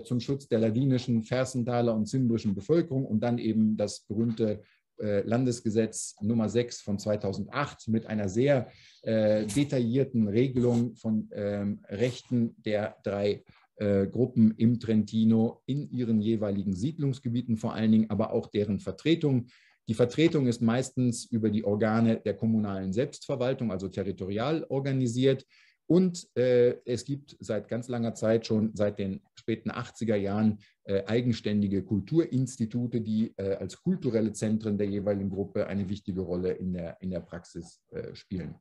zum Schutz der ladinischen, Fersenthaler und zimbrischen Bevölkerung und dann eben das berühmte Landesgesetz Nummer 6 von 2008 mit einer sehr äh, detaillierten Regelung von ähm, Rechten der drei äh, Gruppen im Trentino in ihren jeweiligen Siedlungsgebieten vor allen Dingen, aber auch deren Vertretung. Die Vertretung ist meistens über die Organe der kommunalen Selbstverwaltung, also territorial organisiert. Und äh, es gibt seit ganz langer Zeit, schon seit den späten 80er Jahren, äh, eigenständige Kulturinstitute, die äh, als kulturelle Zentren der jeweiligen Gruppe eine wichtige Rolle in der, in der Praxis äh, spielen.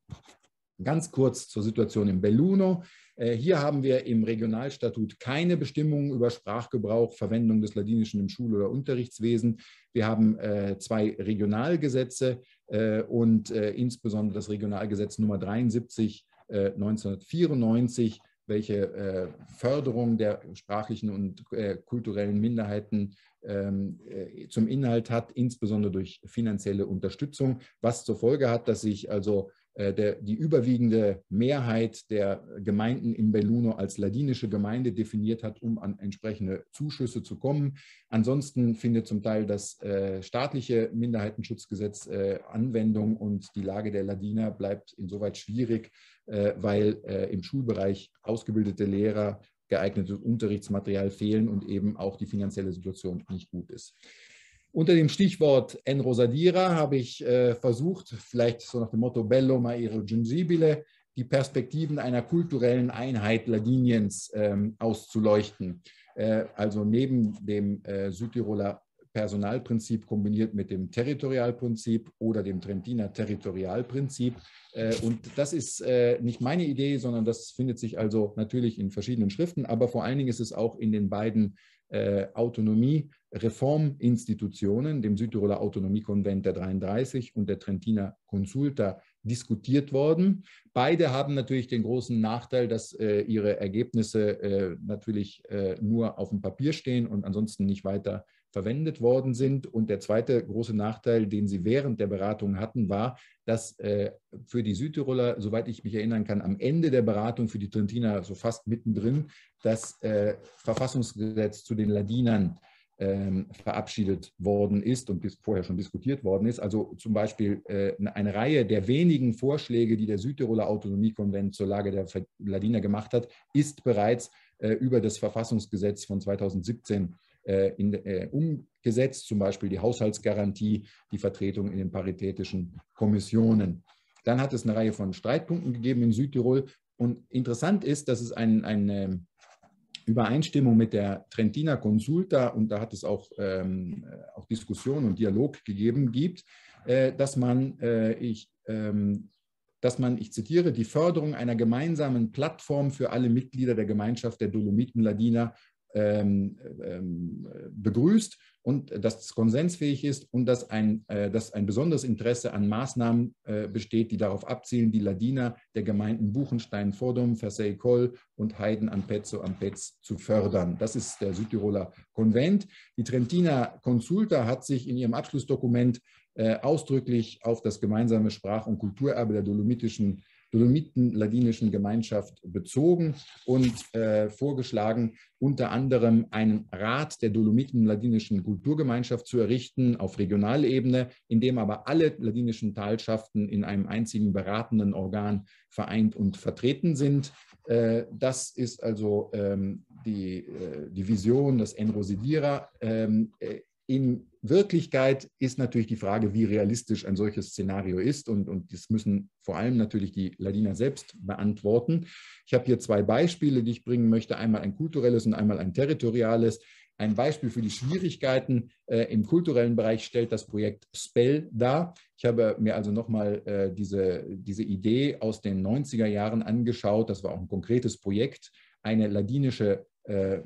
Ganz kurz zur Situation in Belluno. Äh, hier haben wir im Regionalstatut keine Bestimmungen über Sprachgebrauch, Verwendung des Ladinischen im Schul- oder Unterrichtswesen. Wir haben äh, zwei Regionalgesetze äh, und insbesondere das Regionalgesetz Nummer 73 1994, welche Förderung der sprachlichen und kulturellen Minderheiten ähm, zum Inhalt hat, insbesondere durch finanzielle Unterstützung, was zur Folge hat, dass sich also äh, der, die überwiegende Mehrheit der Gemeinden in Belluno als ladinische Gemeinde definiert hat, um an entsprechende Zuschüsse zu kommen. Ansonsten findet zum Teil das äh, staatliche Minderheitenschutzgesetz äh, Anwendung und die Lage der Ladiner bleibt insoweit schwierig, äh, weil äh, im Schulbereich ausgebildete Lehrer geeignetes Unterrichtsmaterial fehlen und eben auch die finanzielle Situation nicht gut ist. Unter dem Stichwort Enrosadira habe ich äh, versucht, vielleicht so nach dem Motto Bello Mairo Gingibile, die Perspektiven einer kulturellen Einheit Ladiniens ähm, auszuleuchten. Äh, also neben dem äh, Südtiroler Personalprinzip kombiniert mit dem Territorialprinzip oder dem Trentiner Territorialprinzip. Äh, und das ist äh, nicht meine Idee, sondern das findet sich also natürlich in verschiedenen Schriften, aber vor allen Dingen ist es auch in den beiden äh, Autonomie-Reforminstitutionen, dem Südtiroler Autonomiekonvent der 33 und der Trentiner Consulta, diskutiert worden. Beide haben natürlich den großen Nachteil, dass äh, ihre Ergebnisse äh, natürlich äh, nur auf dem Papier stehen und ansonsten nicht weiter verwendet worden sind. Und der zweite große Nachteil, den sie während der Beratung hatten, war, dass äh, für die Südtiroler, soweit ich mich erinnern kann, am Ende der Beratung für die Trentiner, so fast mittendrin, das äh, Verfassungsgesetz zu den Ladinern ähm, verabschiedet worden ist und vorher schon diskutiert worden ist. Also zum Beispiel äh, eine Reihe der wenigen Vorschläge, die der Südtiroler Autonomiekonvent zur Lage der Ladiner gemacht hat, ist bereits äh, über das Verfassungsgesetz von 2017 äh, in, äh, umgesetzt, zum Beispiel die Haushaltsgarantie, die Vertretung in den paritätischen Kommissionen. Dann hat es eine Reihe von Streitpunkten gegeben in Südtirol. Und interessant ist, dass es ein, eine Übereinstimmung mit der Trentiner Consulta, und da hat es auch, ähm, äh, auch Diskussion und Dialog gegeben, gibt, äh, dass man, äh, ich, ähm, dass man, ich zitiere, die Förderung einer gemeinsamen Plattform für alle Mitglieder der Gemeinschaft der Dolomiten Ladiner ähm, ähm, begrüßt und dass es konsensfähig ist und dass ein, äh, dass ein besonderes Interesse an Maßnahmen äh, besteht, die darauf abzielen, die Ladiner der Gemeinden Buchenstein, Vordom, Versailles-Koll und Heiden am Pezzo am Petz zu fördern. Das ist der Südtiroler Konvent. Die Trentiner Consulta hat sich in ihrem Abschlussdokument äh, ausdrücklich auf das gemeinsame Sprach- und Kulturerbe der dolomitischen Dolomiten-Ladinischen Gemeinschaft bezogen und äh, vorgeschlagen, unter anderem einen Rat der Dolomiten-Ladinischen Kulturgemeinschaft zu errichten auf Regionalebene, in dem aber alle ladinischen Talschaften in einem einzigen beratenden Organ vereint und vertreten sind. Äh, das ist also ähm, die, äh, die Vision, das Enrosidira. Ähm, äh, in Wirklichkeit ist natürlich die Frage, wie realistisch ein solches Szenario ist. Und, und das müssen vor allem natürlich die Ladiner selbst beantworten. Ich habe hier zwei Beispiele, die ich bringen möchte. Einmal ein kulturelles und einmal ein territoriales. Ein Beispiel für die Schwierigkeiten äh, im kulturellen Bereich stellt das Projekt Spell dar. Ich habe mir also nochmal äh, diese, diese Idee aus den 90er Jahren angeschaut. Das war auch ein konkretes Projekt. Eine ladinische äh,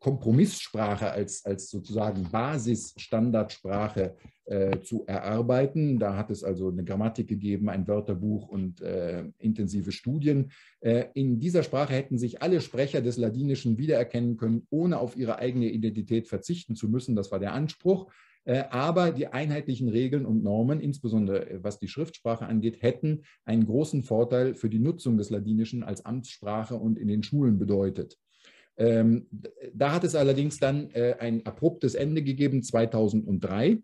Kompromisssprache als, als sozusagen Basisstandardsprache äh, zu erarbeiten. Da hat es also eine Grammatik gegeben, ein Wörterbuch und äh, intensive Studien. Äh, in dieser Sprache hätten sich alle Sprecher des Ladinischen wiedererkennen können, ohne auf ihre eigene Identität verzichten zu müssen. Das war der Anspruch. Äh, aber die einheitlichen Regeln und Normen, insbesondere äh, was die Schriftsprache angeht, hätten einen großen Vorteil für die Nutzung des Ladinischen als Amtssprache und in den Schulen bedeutet. Ähm, da hat es allerdings dann äh, ein abruptes Ende gegeben 2003, äh,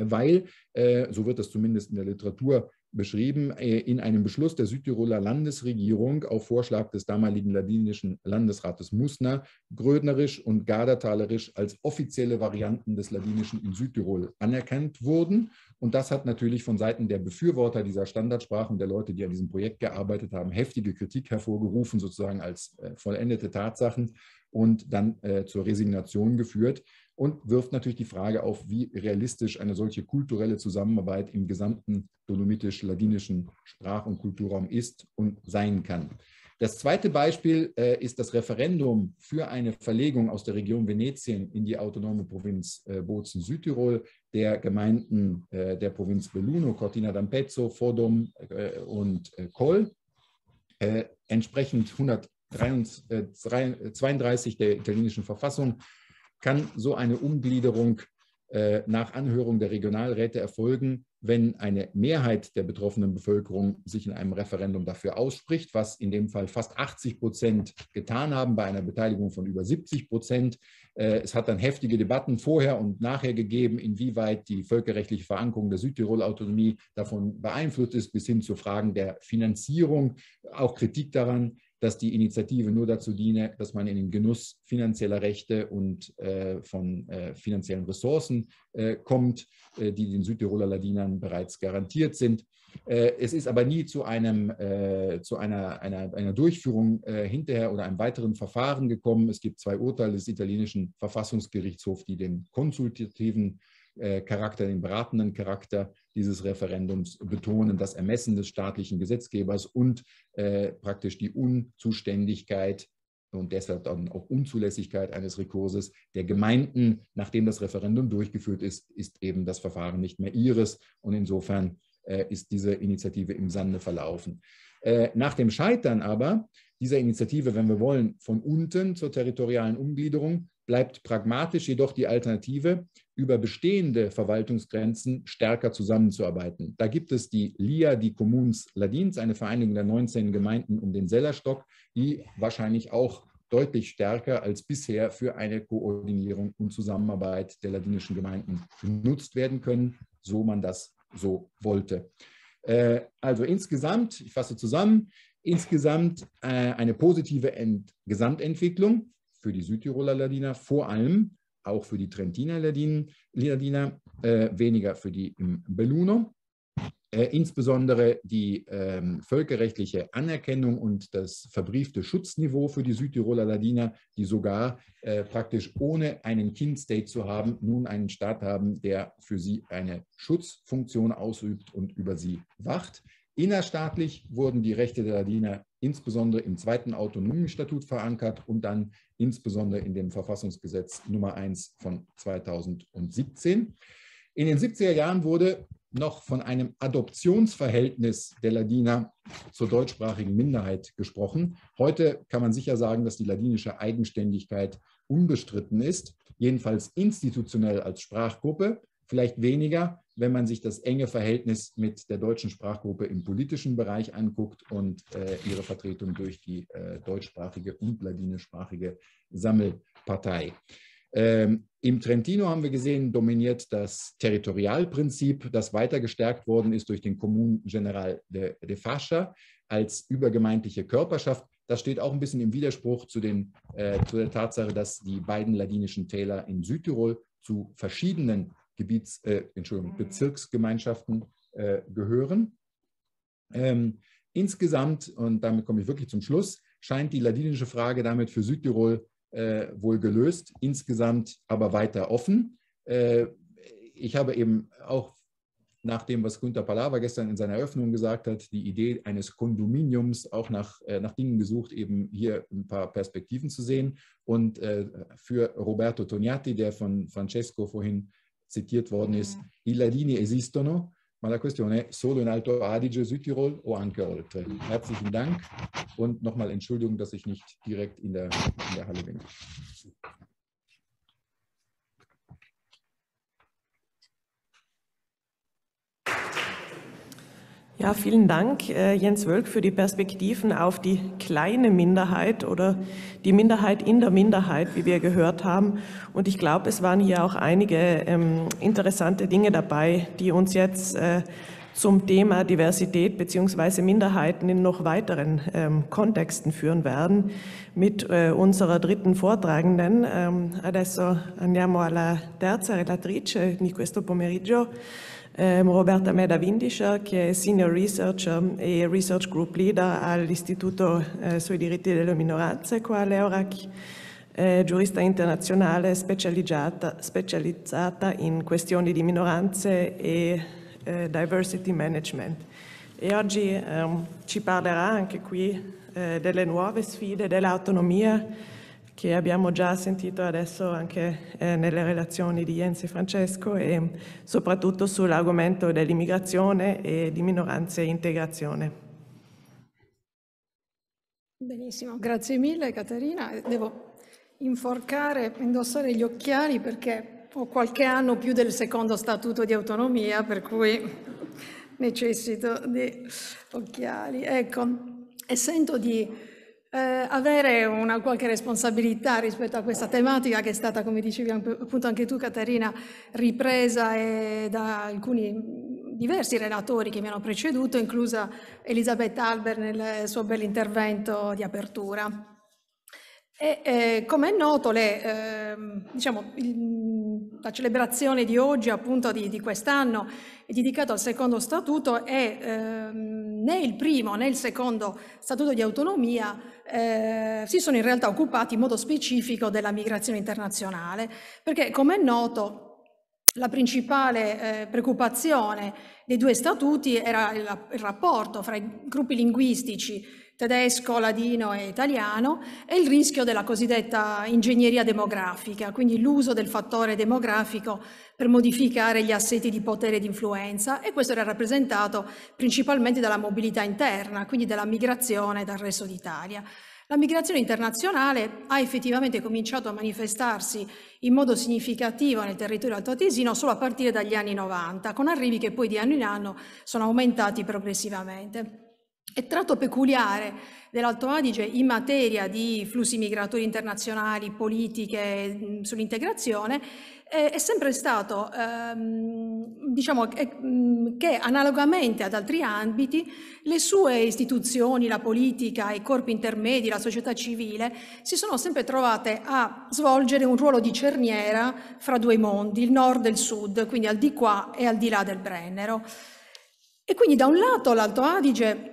weil, äh, so wird das zumindest in der Literatur beschrieben äh, in einem Beschluss der Südtiroler Landesregierung auf Vorschlag des damaligen ladinischen Landesrates Musner grödnerisch und gardertalerisch als offizielle Varianten des ladinischen in Südtirol anerkannt wurden. Und das hat natürlich von Seiten der Befürworter dieser Standardsprachen, der Leute, die an diesem Projekt gearbeitet haben, heftige Kritik hervorgerufen, sozusagen als äh, vollendete Tatsachen und dann äh, zur Resignation geführt und wirft natürlich die Frage auf, wie realistisch eine solche kulturelle Zusammenarbeit im gesamten dolomitisch-ladinischen Sprach- und Kulturraum ist und sein kann. Das zweite Beispiel äh, ist das Referendum für eine Verlegung aus der Region Venetien in die autonome Provinz äh, Bozen Südtirol der Gemeinden äh, der Provinz Belluno, Cortina d'Ampezzo, Fodum äh, und äh, Col. Äh, entsprechend 132 der italienischen Verfassung kann so eine Umgliederung äh, nach Anhörung der Regionalräte erfolgen, wenn eine Mehrheit der betroffenen Bevölkerung sich in einem Referendum dafür ausspricht, was in dem Fall fast 80 Prozent getan haben bei einer Beteiligung von über 70 Prozent. Äh, es hat dann heftige Debatten vorher und nachher gegeben, inwieweit die völkerrechtliche Verankerung der Südtirol-Autonomie davon beeinflusst ist, bis hin zu Fragen der Finanzierung, auch Kritik daran, dass die Initiative nur dazu diene, dass man in den Genuss finanzieller Rechte und äh, von äh, finanziellen Ressourcen äh, kommt, äh, die den Südtiroler Ladinern bereits garantiert sind. Äh, es ist aber nie zu, einem, äh, zu einer, einer, einer Durchführung hinterher oder einem weiteren Verfahren gekommen. Es gibt zwei Urteile des italienischen Verfassungsgerichtshofs, die den konsultativen Charakter, den beratenden Charakter dieses Referendums betonen, das Ermessen des staatlichen Gesetzgebers und äh, praktisch die Unzuständigkeit und deshalb dann auch Unzulässigkeit eines Rekurses der Gemeinden, nachdem das Referendum durchgeführt ist, ist eben das Verfahren nicht mehr ihres. Und insofern äh, ist diese Initiative im Sande verlaufen. Äh, nach dem Scheitern aber dieser Initiative, wenn wir wollen, von unten zur territorialen Umgliederung, bleibt pragmatisch jedoch die Alternative, über bestehende Verwaltungsgrenzen stärker zusammenzuarbeiten. Da gibt es die LIA, die Kommuns Ladins, eine Vereinigung der 19 Gemeinden um den Sellerstock, die wahrscheinlich auch deutlich stärker als bisher für eine Koordinierung und Zusammenarbeit der ladinischen Gemeinden genutzt werden können, so man das so wollte. Äh, also insgesamt, ich fasse zusammen, insgesamt äh, eine positive Gesamtentwicklung, für die Südtiroler Ladiner, vor allem auch für die Trentiner Ladiner äh, weniger für die hm, Belluno. Äh, insbesondere die ähm, völkerrechtliche Anerkennung und das verbriefte Schutzniveau für die Südtiroler Ladiner, die sogar äh, praktisch ohne einen kind state zu haben, nun einen Staat haben, der für sie eine Schutzfunktion ausübt und über sie wacht. Innerstaatlich wurden die Rechte der Ladiner insbesondere im zweiten autonomen Statut verankert und dann insbesondere in dem Verfassungsgesetz Nummer 1 von 2017. In den 70er Jahren wurde noch von einem Adoptionsverhältnis der Ladiner zur deutschsprachigen Minderheit gesprochen. Heute kann man sicher sagen, dass die ladinische Eigenständigkeit unbestritten ist, jedenfalls institutionell als Sprachgruppe, vielleicht weniger wenn man sich das enge Verhältnis mit der deutschen Sprachgruppe im politischen Bereich anguckt und äh, ihre Vertretung durch die äh, deutschsprachige und ladinischsprachige Sammelpartei. Ähm, Im Trentino haben wir gesehen, dominiert das Territorialprinzip, das weiter gestärkt worden ist durch den Commun General de, de Fascia als übergemeindliche Körperschaft. Das steht auch ein bisschen im Widerspruch zu, den, äh, zu der Tatsache, dass die beiden ladinischen Täler in Südtirol zu verschiedenen Gebiets, äh, Entschuldigung, mhm. Bezirksgemeinschaften äh, gehören. Ähm, insgesamt, und damit komme ich wirklich zum Schluss, scheint die ladinische Frage damit für Südtirol äh, wohl gelöst, insgesamt aber weiter offen. Äh, ich habe eben auch nach dem, was Günter Pallava gestern in seiner Eröffnung gesagt hat, die Idee eines Kondominiums auch nach, äh, nach Dingen gesucht, eben hier ein paar Perspektiven zu sehen. Und äh, für Roberto Tognati, der von Francesco vorhin zitiert worden ist, mhm. i ladini esistono, ma la questione è solo in Alto Adige, Südtirol o anche oltre. Herzlichen Dank und nochmal Entschuldigung, dass ich nicht direkt in der, in der Halle bin. Ja, vielen Dank, äh, Jens Wölk, für die Perspektiven auf die kleine Minderheit oder die Minderheit in der Minderheit, wie wir gehört haben. Und ich glaube, es waren hier auch einige ähm, interessante Dinge dabei, die uns jetzt äh, zum Thema Diversität beziehungsweise Minderheiten in noch weiteren ähm, Kontexten führen werden mit äh, unserer dritten Vortragenden. Ähm, adesso andiamo alla terza relatrice di questo pomeriggio. Ehm, Roberta Meda Vindischer che è Senior Researcher e Research Group Leader all'Istituto eh, sui diritti delle minoranze qua all'Eurac, eh, giurista internazionale specializzata, specializzata, in questioni di minoranze e eh, diversity management. E oggi um, ci parlerà anche qui eh, delle nuove sfide dell'autonomia che abbiamo già sentito adesso anche eh, nelle relazioni di Jens e Francesco e soprattutto sull'argomento dell'immigrazione e di minoranze e integrazione. Benissimo, grazie mille Caterina. Devo inforcare, indossare gli occhiali perché ho qualche anno più del secondo statuto di autonomia, per cui necessito di occhiali. Ecco, e sento di eh, avere una qualche responsabilità rispetto a questa tematica che è stata, come dicevi appunto anche tu Caterina, ripresa da alcuni mm, diversi relatori che mi hanno preceduto, inclusa Elisabetta Albert nel suo intervento di apertura. E, eh, come è noto, le, eh, diciamo, il, la celebrazione di oggi, appunto di, di quest'anno, è dedicata al secondo statuto e eh, né il primo né il secondo statuto di autonomia eh, si sono in realtà occupati in modo specifico della migrazione internazionale, perché come è noto la principale eh, preoccupazione dei due statuti era il, il rapporto fra i gruppi linguistici tedesco, ladino e italiano, e il rischio della cosiddetta ingegneria demografica, quindi l'uso del fattore demografico per modificare gli assetti di potere e di influenza, e questo era rappresentato principalmente dalla mobilità interna, quindi dalla migrazione dal resto d'Italia. La migrazione internazionale ha effettivamente cominciato a manifestarsi in modo significativo nel territorio altoatesino solo a partire dagli anni 90, con arrivi che poi di anno in anno sono aumentati progressivamente. E tratto peculiare dell'Alto Adige in materia di flussi migratori internazionali, politiche mm, sull'integrazione, eh, è sempre stato, ehm, diciamo, mm, che analogamente ad altri ambiti, le sue istituzioni, la politica, i corpi intermedi, la società civile, si sono sempre trovate a svolgere un ruolo di cerniera fra due mondi, il nord e il sud, quindi al di qua e al di là del Brennero. E quindi da un lato l'Alto Adige ah,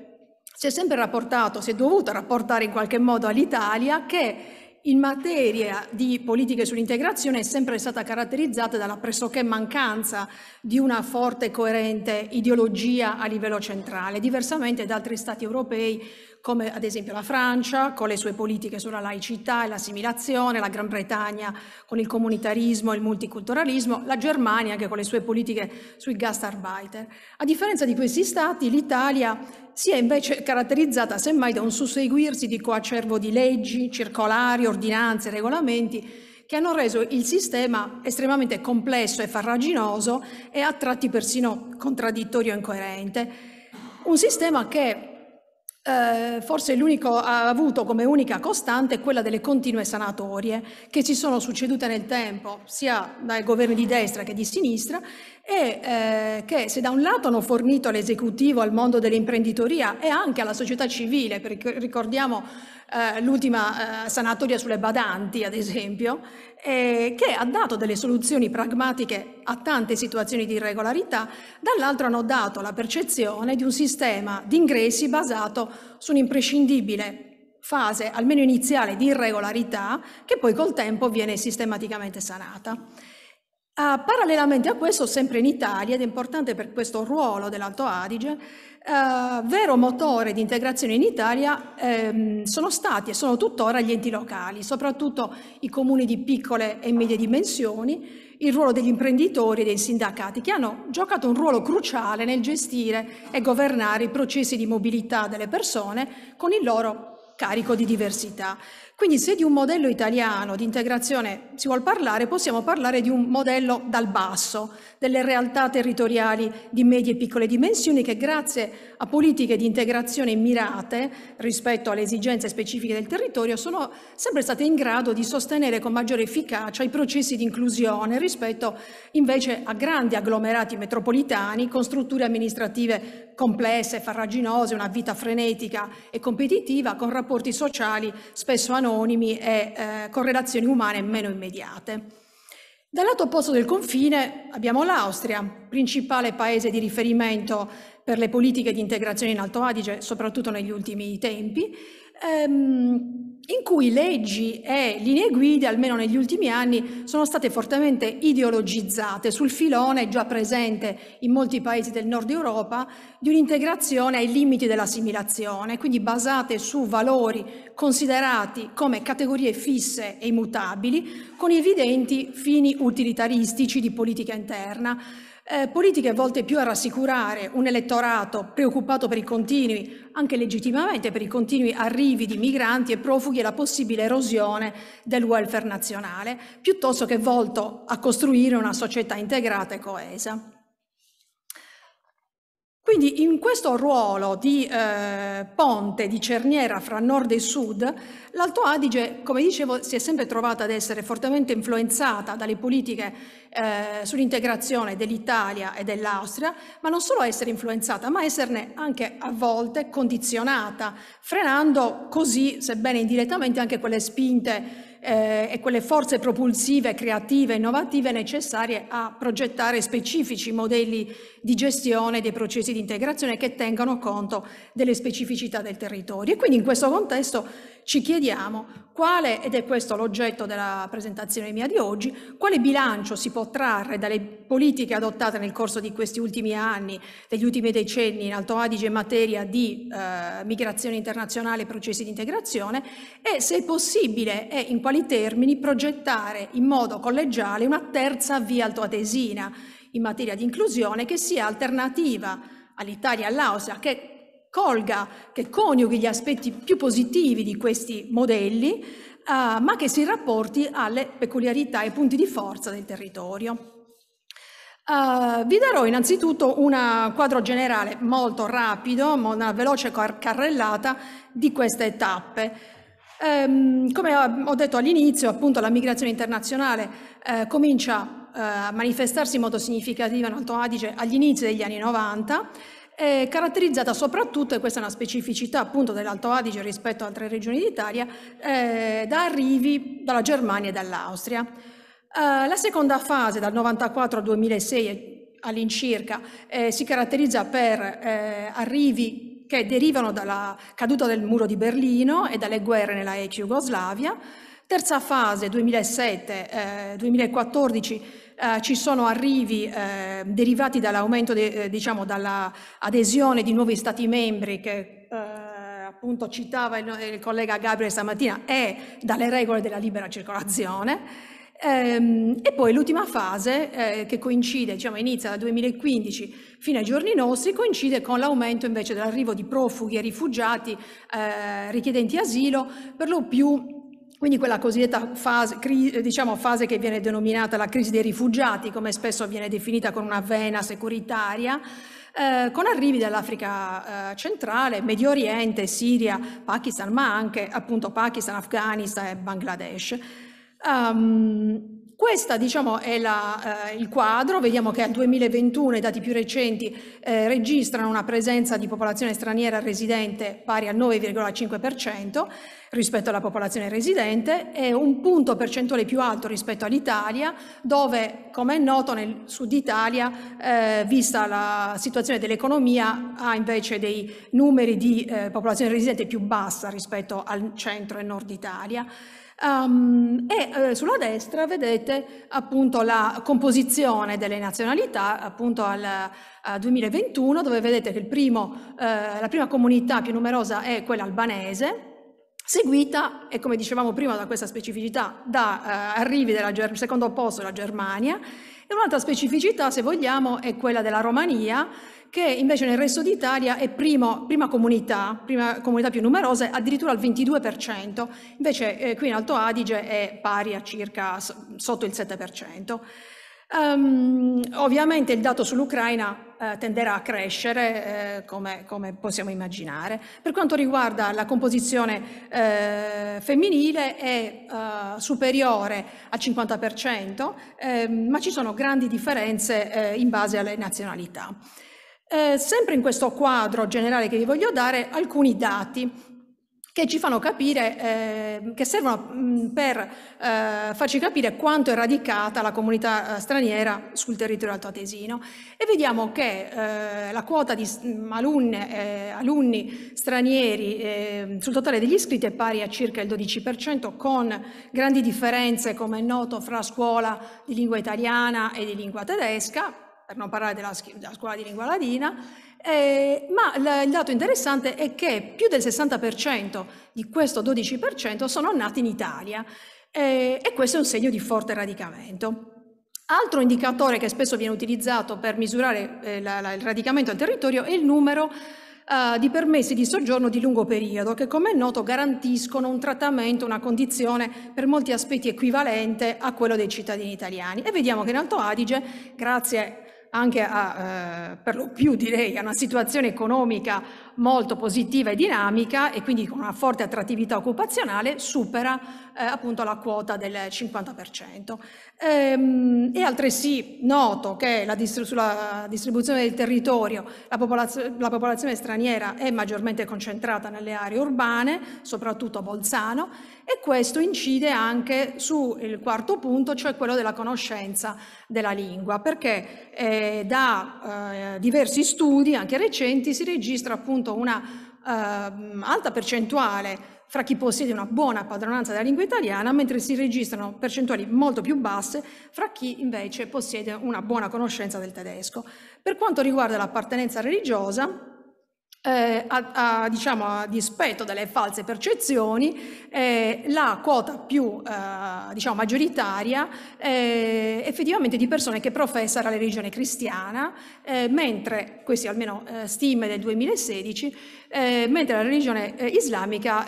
si è sempre rapportato, si è dovuto rapportare in qualche modo all'Italia che in materia di politiche sull'integrazione è sempre stata caratterizzata dalla pressoché mancanza di una forte e coerente ideologia a livello centrale, diversamente da altri stati europei come ad esempio la Francia con le sue politiche sulla laicità e l'assimilazione, la Gran Bretagna con il comunitarismo e il multiculturalismo, la Germania anche con le sue politiche sui gastarbeiter. A differenza di questi stati, l'Italia si è invece caratterizzata semmai da un susseguirsi di coacervo di leggi, circolari, ordinanze, regolamenti che hanno reso il sistema estremamente complesso e farraginoso e a tratti persino contraddittorio e incoerente. Un sistema che eh, forse l'unico ha avuto come unica costante è quella delle continue sanatorie che si sono succedute nel tempo sia dai governi di destra che di sinistra e eh, che se da un lato hanno fornito all'esecutivo, al mondo dell'imprenditoria e anche alla società civile, perché ricordiamo eh, l'ultima eh, sanatoria sulle badanti, ad esempio, eh, che ha dato delle soluzioni pragmatiche a tante situazioni di irregolarità, dall'altro hanno dato la percezione di un sistema di ingressi basato su un'imprescindibile fase, almeno iniziale, di irregolarità che poi col tempo viene sistematicamente sanata. Uh, parallelamente a questo, sempre in Italia, ed è importante per questo ruolo dell'Alto Adige, uh, vero motore di integrazione in Italia ehm, sono stati e sono tuttora gli enti locali, soprattutto i comuni di piccole e medie dimensioni, il ruolo degli imprenditori e dei sindacati, che hanno giocato un ruolo cruciale nel gestire e governare i processi di mobilità delle persone con il loro carico di diversità. Quindi se di un modello italiano di integrazione si vuol parlare, possiamo parlare di un modello dal basso, delle realtà territoriali di medie e piccole dimensioni che grazie a politiche di integrazione mirate rispetto alle esigenze specifiche del territorio sono sempre state in grado di sostenere con maggiore efficacia i processi di inclusione rispetto invece a grandi agglomerati metropolitani con strutture amministrative complesse, farraginose, una vita frenetica e competitiva con rapporti sociali spesso anonimi e eh, relazioni umane meno immediate. Dal lato opposto del confine abbiamo l'Austria, principale paese di riferimento per le politiche di integrazione in Alto Adige, soprattutto negli ultimi tempi, ehm, in cui leggi e linee guida, almeno negli ultimi anni, sono state fortemente ideologizzate sul filone già presente in molti paesi del nord Europa di un'integrazione ai limiti dell'assimilazione, quindi basate su valori considerati come categorie fisse e immutabili, con evidenti fini utilitaristici di politica interna eh, politiche volte più a rassicurare un elettorato preoccupato per i continui, anche legittimamente per i continui arrivi di migranti e profughi e la possibile erosione del welfare nazionale, piuttosto che volto a costruire una società integrata e coesa. Quindi in questo ruolo di eh, ponte, di cerniera fra nord e sud, l'Alto Adige, come dicevo, si è sempre trovata ad essere fortemente influenzata dalle politiche eh, sull'integrazione dell'Italia e dell'Austria, ma non solo essere influenzata, ma esserne anche a volte condizionata, frenando così, sebbene indirettamente, anche quelle spinte eh, e quelle forze propulsive, creative, innovative necessarie a progettare specifici modelli di gestione dei processi di integrazione che tengano conto delle specificità del territorio. E quindi in questo contesto ci chiediamo quale, ed è questo l'oggetto della presentazione mia di oggi, quale bilancio si può trarre dalle politiche adottate nel corso di questi ultimi anni, degli ultimi decenni in Alto Adige in materia di eh, migrazione internazionale e processi di integrazione e se è possibile e in quali termini progettare in modo collegiale una terza via altoatesina in materia di inclusione che sia alternativa all'Italia e all'Austria che colga, che coniughi gli aspetti più positivi di questi modelli, eh, ma che si rapporti alle peculiarità e punti di forza del territorio. Uh, vi darò innanzitutto un quadro generale molto rapido, una veloce car carrellata di queste tappe. Um, come ho detto all'inizio, appunto la migrazione internazionale uh, comincia uh, a manifestarsi in modo significativo in Alto Adige agli inizi degli anni 90 eh, caratterizzata soprattutto, e questa è una specificità appunto dell'Alto Adige rispetto ad altre regioni d'Italia, eh, da arrivi dalla Germania e dall'Austria. Eh, la seconda fase, dal 1994 al 2006 eh, all'incirca, eh, si caratterizza per eh, arrivi che derivano dalla caduta del muro di Berlino e dalle guerre nella ex Jugoslavia. Terza fase, 2007-2014, eh, ci sono arrivi eh, derivati dall'aumento, de, eh, diciamo, dall'adesione di nuovi Stati membri che eh, appunto citava il, il collega Gabriele stamattina e dalle regole della libera circolazione. Ehm, e poi l'ultima fase eh, che coincide, diciamo inizia dal 2015 fino ai giorni nostri, coincide con l'aumento invece dell'arrivo di profughi e rifugiati eh, richiedenti asilo, per lo più quindi quella cosiddetta fase, diciamo, fase, che viene denominata la crisi dei rifugiati, come spesso viene definita con una vena securitaria, eh, con arrivi dall'Africa eh, centrale, Medio Oriente, Siria, Pakistan, ma anche appunto Pakistan, Afghanistan e Bangladesh. Um, questo diciamo, è la, eh, il quadro, vediamo che al 2021 i dati più recenti eh, registrano una presenza di popolazione straniera residente pari al 9,5% rispetto alla popolazione residente è un punto percentuale più alto rispetto all'Italia dove, come è noto, nel sud Italia, eh, vista la situazione dell'economia, ha invece dei numeri di eh, popolazione residente più bassa rispetto al centro e nord Italia. Um, e eh, sulla destra vedete appunto la composizione delle nazionalità appunto al, al 2021 dove vedete che primo, eh, la prima comunità più numerosa è quella albanese seguita, e come dicevamo prima da questa specificità, da eh, arrivi del secondo posto la Germania, e un'altra specificità, se vogliamo, è quella della Romania, che invece nel resto d'Italia è primo, prima comunità, prima comunità più numerosa, addirittura al 22%, invece eh, qui in Alto Adige è pari a circa sotto il 7%. Um, ehm, ovviamente il dato sull'Ucraina eh, tenderà a crescere, eh, come, come, possiamo immaginare. Per quanto riguarda la composizione eh, femminile è eh, superiore al 50%, ehm, ma ci sono grandi differenze eh, in base alle nazionalità. Eh, sempre in questo quadro generale che vi voglio dare alcuni dati che ci fanno capire, eh, che servono mm, per eh, farci capire quanto è radicata la comunità eh, straniera sul territorio altoatesino. E vediamo che eh, la quota di mm, alunne, eh, alunni stranieri eh, sul totale degli iscritti è pari a circa il 12%, con grandi differenze, come è noto, fra scuola di lingua italiana e di lingua tedesca, per non parlare della, della scuola di lingua ladina, eh, ma il dato interessante è che più del 60% di questo 12% sono nati in Italia eh, e questo è un segno di forte radicamento. Altro indicatore che spesso viene utilizzato per misurare eh, la, la, il radicamento al territorio è il numero eh, di permessi di soggiorno di lungo periodo che come è noto garantiscono un trattamento, una condizione per molti aspetti equivalente a quello dei cittadini italiani e vediamo che in Alto Adige grazie anche a, eh, per lo più direi, a una situazione economica molto positiva e dinamica e quindi con una forte attrattività occupazionale, supera eh, appunto la quota del 50%. Ehm, è altresì noto che distri- sulla distribuzione del territorio la, popolaz- la popolazione straniera è maggiormente concentrata nelle aree urbane, soprattutto a Bolzano, e questo incide anche sul quarto punto, cioè quello della conoscenza della lingua, perché eh, da eh, diversi studi, anche recenti, si registra appunto una ehm, alta percentuale fra chi possiede una buona padronanza della lingua italiana, mentre si registrano percentuali molto più basse fra chi invece possiede una buona conoscenza del tedesco. Per quanto riguarda l'appartenenza religiosa, eh, a, a, diciamo, a, dispetto delle false percezioni, eh, la quota più eh, diciamo, maggioritaria eh, effettivamente di persone che professano la religione cristiana, eh, mentre, queste almeno eh, stime del 2016, mentre la religione islamica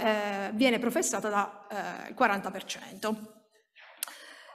viene professata dal 40%.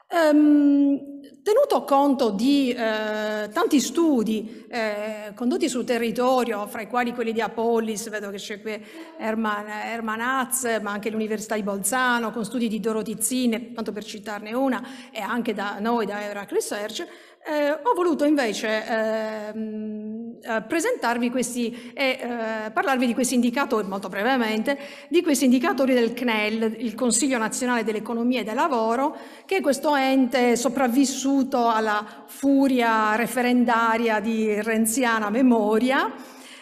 Um, tenuto conto di eh, tanti studi eh, condotti sul territorio, fra i quali quelli di Apollis, vedo che c'è qui Herman, Herman Hatz, ma anche l'Università di Bolzano, con studi di Dorotizzine, tanto per citarne una, e anche da noi, da Euroc Research, eh, ho voluto invece ehm, eh, presentarvi questi e eh, parlarvi di questi indicatori, molto brevemente, di questi indicatori del CNEL, il Consiglio Nazionale dell'Economia e del Lavoro, che è questo ente sopravvissuto alla furia referendaria di renziana memoria,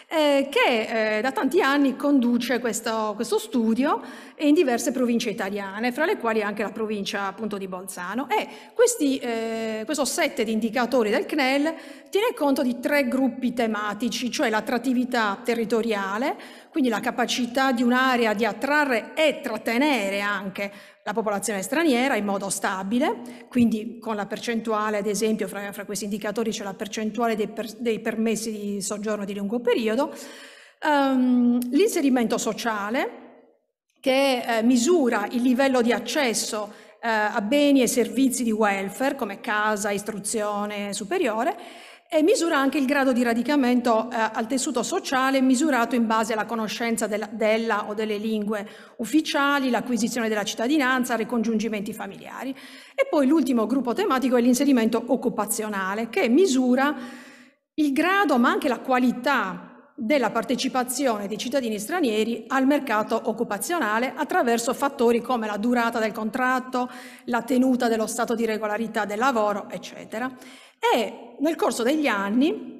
eh, che eh, da tanti anni conduce questo, questo studio e in diverse province italiane, fra le quali anche la provincia appunto di Bolzano. E questi, eh, questo set di indicatori del CNEL tiene conto di tre gruppi tematici, cioè l'attrattività territoriale, quindi la capacità di un'area di attrarre e trattenere anche la popolazione straniera in modo stabile, quindi con la percentuale, ad esempio, fra, fra questi indicatori c'è la percentuale dei, per, dei permessi di soggiorno di lungo periodo, um, l'inserimento sociale, che eh, misura il livello di accesso eh, a beni e servizi di welfare come casa, istruzione superiore e misura anche il grado di radicamento eh, al tessuto sociale misurato in base alla conoscenza della, della o delle lingue ufficiali, l'acquisizione della cittadinanza, ricongiungimenti familiari. E poi l'ultimo gruppo tematico è l'inserimento occupazionale che misura il grado ma anche la qualità della partecipazione di cittadini stranieri al mercato occupazionale attraverso fattori come la durata del contratto, la tenuta dello stato di regolarità del lavoro, eccetera. E nel corso degli anni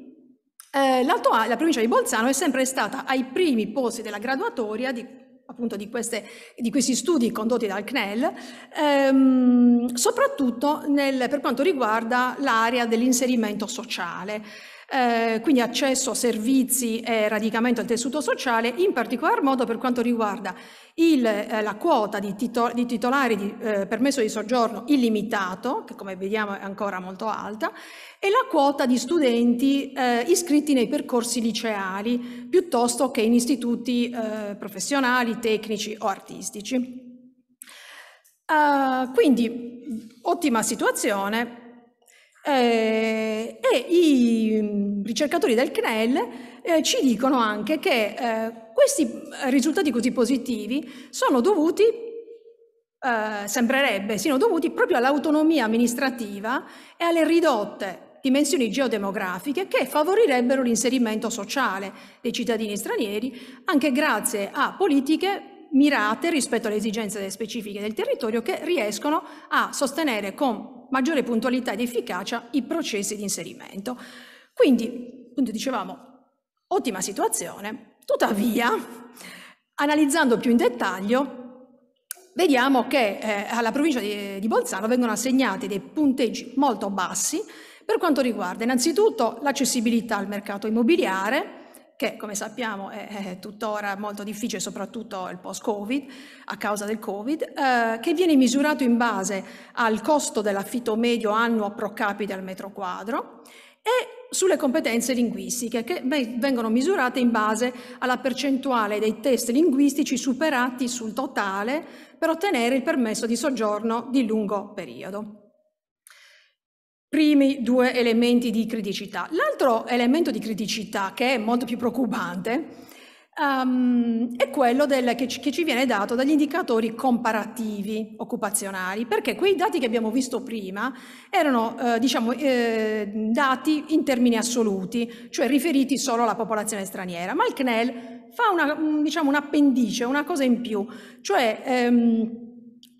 eh, la provincia di Bolzano è sempre stata ai primi posti della graduatoria di appunto di, queste, di, questi studi condotti dal CNEL, ehm, soprattutto nel, per quanto riguarda l'area dell'inserimento sociale eh, quindi accesso a servizi e radicamento al tessuto sociale, in particolar modo per quanto riguarda il, eh, la quota di, tito- di titolari di eh, permesso di soggiorno illimitato, che come vediamo è ancora molto alta, e la quota di studenti eh, iscritti nei percorsi liceali piuttosto che in istituti eh, professionali, tecnici o artistici. Uh, quindi ottima situazione, eh, e i mm, ricercatori del CNEL eh, ci dicono anche che eh, questi risultati così positivi sono dovuti, eh, sembrerebbe, siano dovuti proprio all'autonomia amministrativa e alle ridotte dimensioni geodemografiche che favorirebbero l'inserimento sociale dei cittadini stranieri anche grazie a politiche mirate rispetto alle esigenze specifiche del territorio che riescono a sostenere con maggiore puntualità ed efficacia i processi di inserimento. Quindi, appunto dicevamo, ottima situazione, tuttavia, analizzando più in dettaglio, vediamo che eh, alla provincia di, di Bolzano vengono assegnati dei punteggi molto bassi per quanto riguarda innanzitutto l'accessibilità al mercato immobiliare, che come sappiamo è, tuttora molto difficile, soprattutto il post-Covid, a causa del Covid, eh, che viene misurato in base al costo dell'affitto medio annuo pro capite al metro quadro e sulle competenze linguistiche che vengono misurate in base alla percentuale dei test linguistici superati sul totale per ottenere il permesso di soggiorno di lungo periodo primi due elementi di criticità. L'altro elemento di criticità, che è molto più preoccupante, um, è quello del, che, che ci viene dato dagli indicatori comparativi occupazionali, perché quei dati che abbiamo visto prima erano eh, diciamo, eh, dati in termini assoluti, cioè riferiti solo alla popolazione straniera, ma il CNEL fa una, diciamo, un appendice, una cosa in più, cioè... Ehm,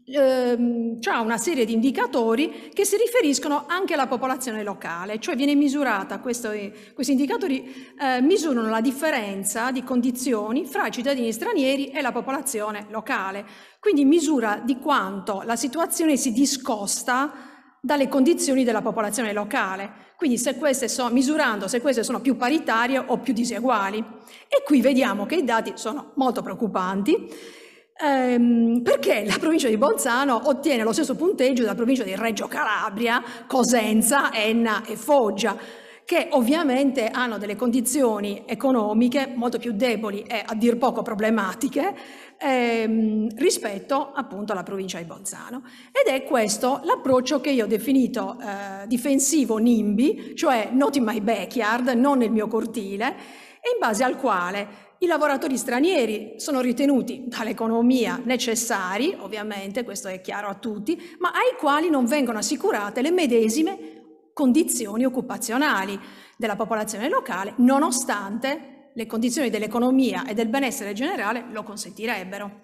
ehm, cioè ha una serie di indicatori che si riferiscono anche alla popolazione locale, cioè viene misurata, questo, eh, questi indicatori eh, misurano la differenza di condizioni fra i cittadini stranieri e la popolazione locale, quindi misura di quanto la situazione si discosta dalle condizioni della popolazione locale, quindi se queste sono, misurando se queste sono più paritarie o più diseguali. E qui vediamo che i dati sono molto preoccupanti Ehm, perché la provincia di Bolzano ottiene lo stesso punteggio della provincia di Reggio Calabria, Cosenza, Enna e Foggia, che ovviamente hanno delle condizioni economiche molto più deboli e a dir poco problematiche ehm, rispetto appunto alla provincia di Bolzano. Ed è questo l'approccio che io ho definito eh, difensivo NIMBY, cioè not in my backyard, non nel mio cortile, e in base al quale i lavoratori stranieri sono ritenuti dall'economia necessari, ovviamente questo è chiaro a tutti, ma ai quali non vengono assicurate le medesime condizioni occupazionali della popolazione locale, nonostante le condizioni dell'economia e del benessere generale lo consentirebbero.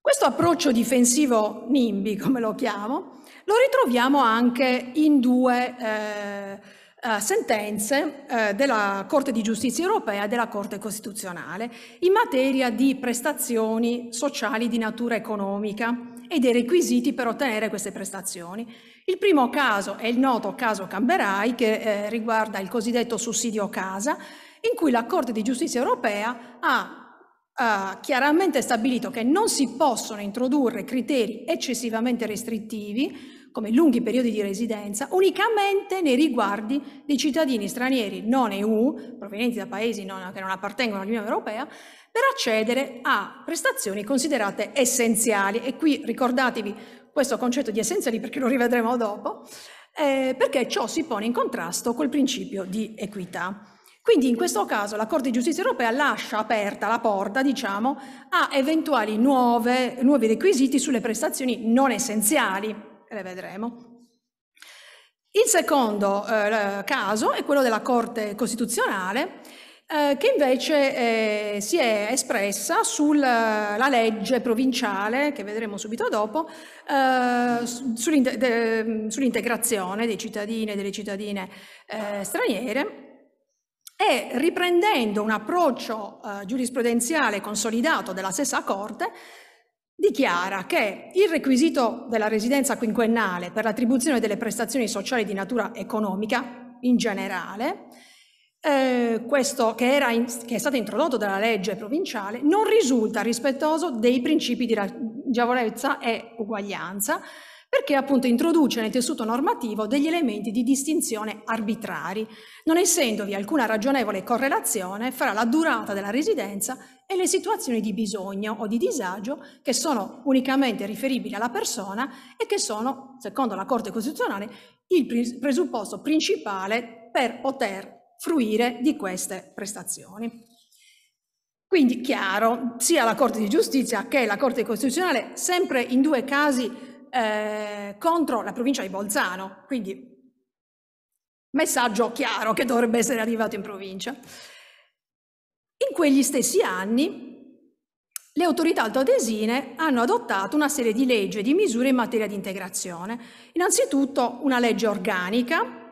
Questo approccio difensivo NIMBY, come lo chiamo, lo ritroviamo anche in due... Eh, eh, sentenze eh, della Corte di Giustizia europea e della Corte Costituzionale in materia di prestazioni sociali di natura economica e dei requisiti per ottenere queste prestazioni. Il primo caso è il noto caso Camberai che eh, riguarda il cosiddetto sussidio casa, in cui la Corte di Giustizia europea ha Uh, chiaramente stabilito che non si possono introdurre criteri eccessivamente restrittivi come lunghi periodi di residenza, unicamente nei riguardi di cittadini stranieri non EU, provenienti da paesi non, che non appartengono all'Unione Europea, per accedere a prestazioni considerate essenziali. E qui ricordatevi questo concetto di essenziali perché lo rivedremo dopo, eh, perché ciò si pone in contrasto col principio di equità. Quindi in questo caso la Corte di Giustizia europea lascia aperta la porta, diciamo, a eventuali nuove, nuovi requisiti sulle prestazioni non essenziali, e le vedremo. Il secondo eh, caso è quello della Corte Costituzionale eh, che invece eh, si è espressa sulla eh, legge provinciale, che vedremo subito dopo, eh, sull'inte- de- sull'integrazione dei cittadini e delle cittadine eh, straniere e riprendendo un approccio giurisprudenziale consolidato della stessa Corte dichiara che il requisito della residenza quinquennale per l'attribuzione delle prestazioni sociali di natura economica in generale, eh, questo che, era in, che è stato introdotto dalla legge provinciale, non risulta rispettoso dei principi di ragionevolezza e uguaglianza perché appunto introduce nel tessuto normativo degli elementi di distinzione arbitrari, non essendovi alcuna ragionevole correlazione fra la durata della residenza e le situazioni di bisogno o di disagio che sono unicamente riferibili alla persona e che sono, secondo la Corte Costituzionale, il presupposto principale per poter fruire di queste prestazioni. Quindi chiaro, sia la Corte di Giustizia che la Corte Costituzionale, sempre in due casi eh, contro la provincia di Bolzano, quindi messaggio chiaro che dovrebbe essere arrivato in provincia. In quegli stessi anni le autorità altoatesine hanno adottato una serie di leggi e di misure in materia di integrazione. Innanzitutto una legge organica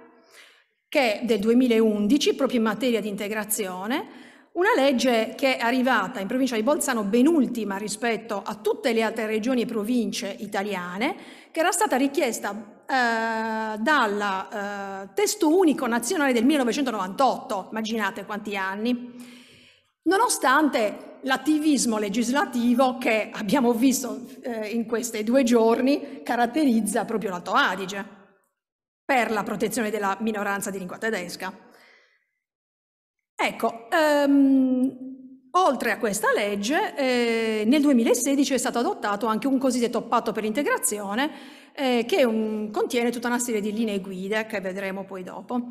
che del 2011, proprio in materia di integrazione, una legge che è arrivata in provincia di Bolzano ben ultima rispetto a tutte le altre regioni e province italiane, che era stata richiesta eh, dal eh, testo unico nazionale del 1998, immaginate quanti anni, nonostante l'attivismo legislativo che abbiamo visto eh, in questi due giorni caratterizza proprio l'Alto Adige per la protezione della minoranza di lingua tedesca. Ecco, um, Oltre a questa legge, eh, nel 2016 è stato adottato anche un cosiddetto patto per l'integrazione eh, che un, contiene tutta una serie di linee guida che vedremo poi dopo.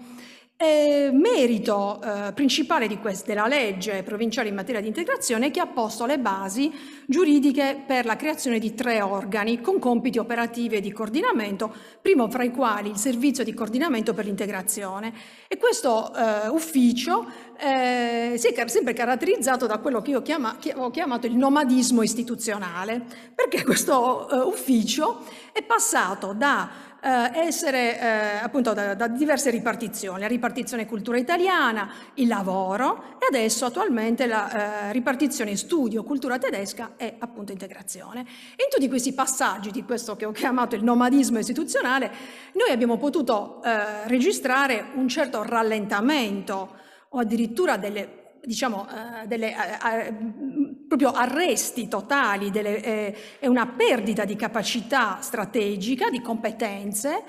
Eh, merito eh, principale di questa, della legge provinciale in materia di integrazione che ha posto le basi giuridiche per la creazione di tre organi con compiti operativi e di coordinamento, primo fra i quali il servizio di coordinamento per l'integrazione. E questo eh, ufficio eh, si è car- sempre caratterizzato da quello che io chiama, che ho chiamato il nomadismo istituzionale, perché questo eh, ufficio è passato da eh, essere eh, appunto da, da, diverse ripartizioni, la ripartizione cultura italiana, il lavoro e adesso attualmente la eh, ripartizione studio, cultura tedesca e appunto integrazione. in tutti questi passaggi di questo che ho chiamato il nomadismo istituzionale, noi abbiamo potuto eh, registrare un certo rallentamento o addirittura delle diciamo, eh, delle, eh, proprio arresti totali, delle, eh, è una perdita di capacità strategica, di competenze,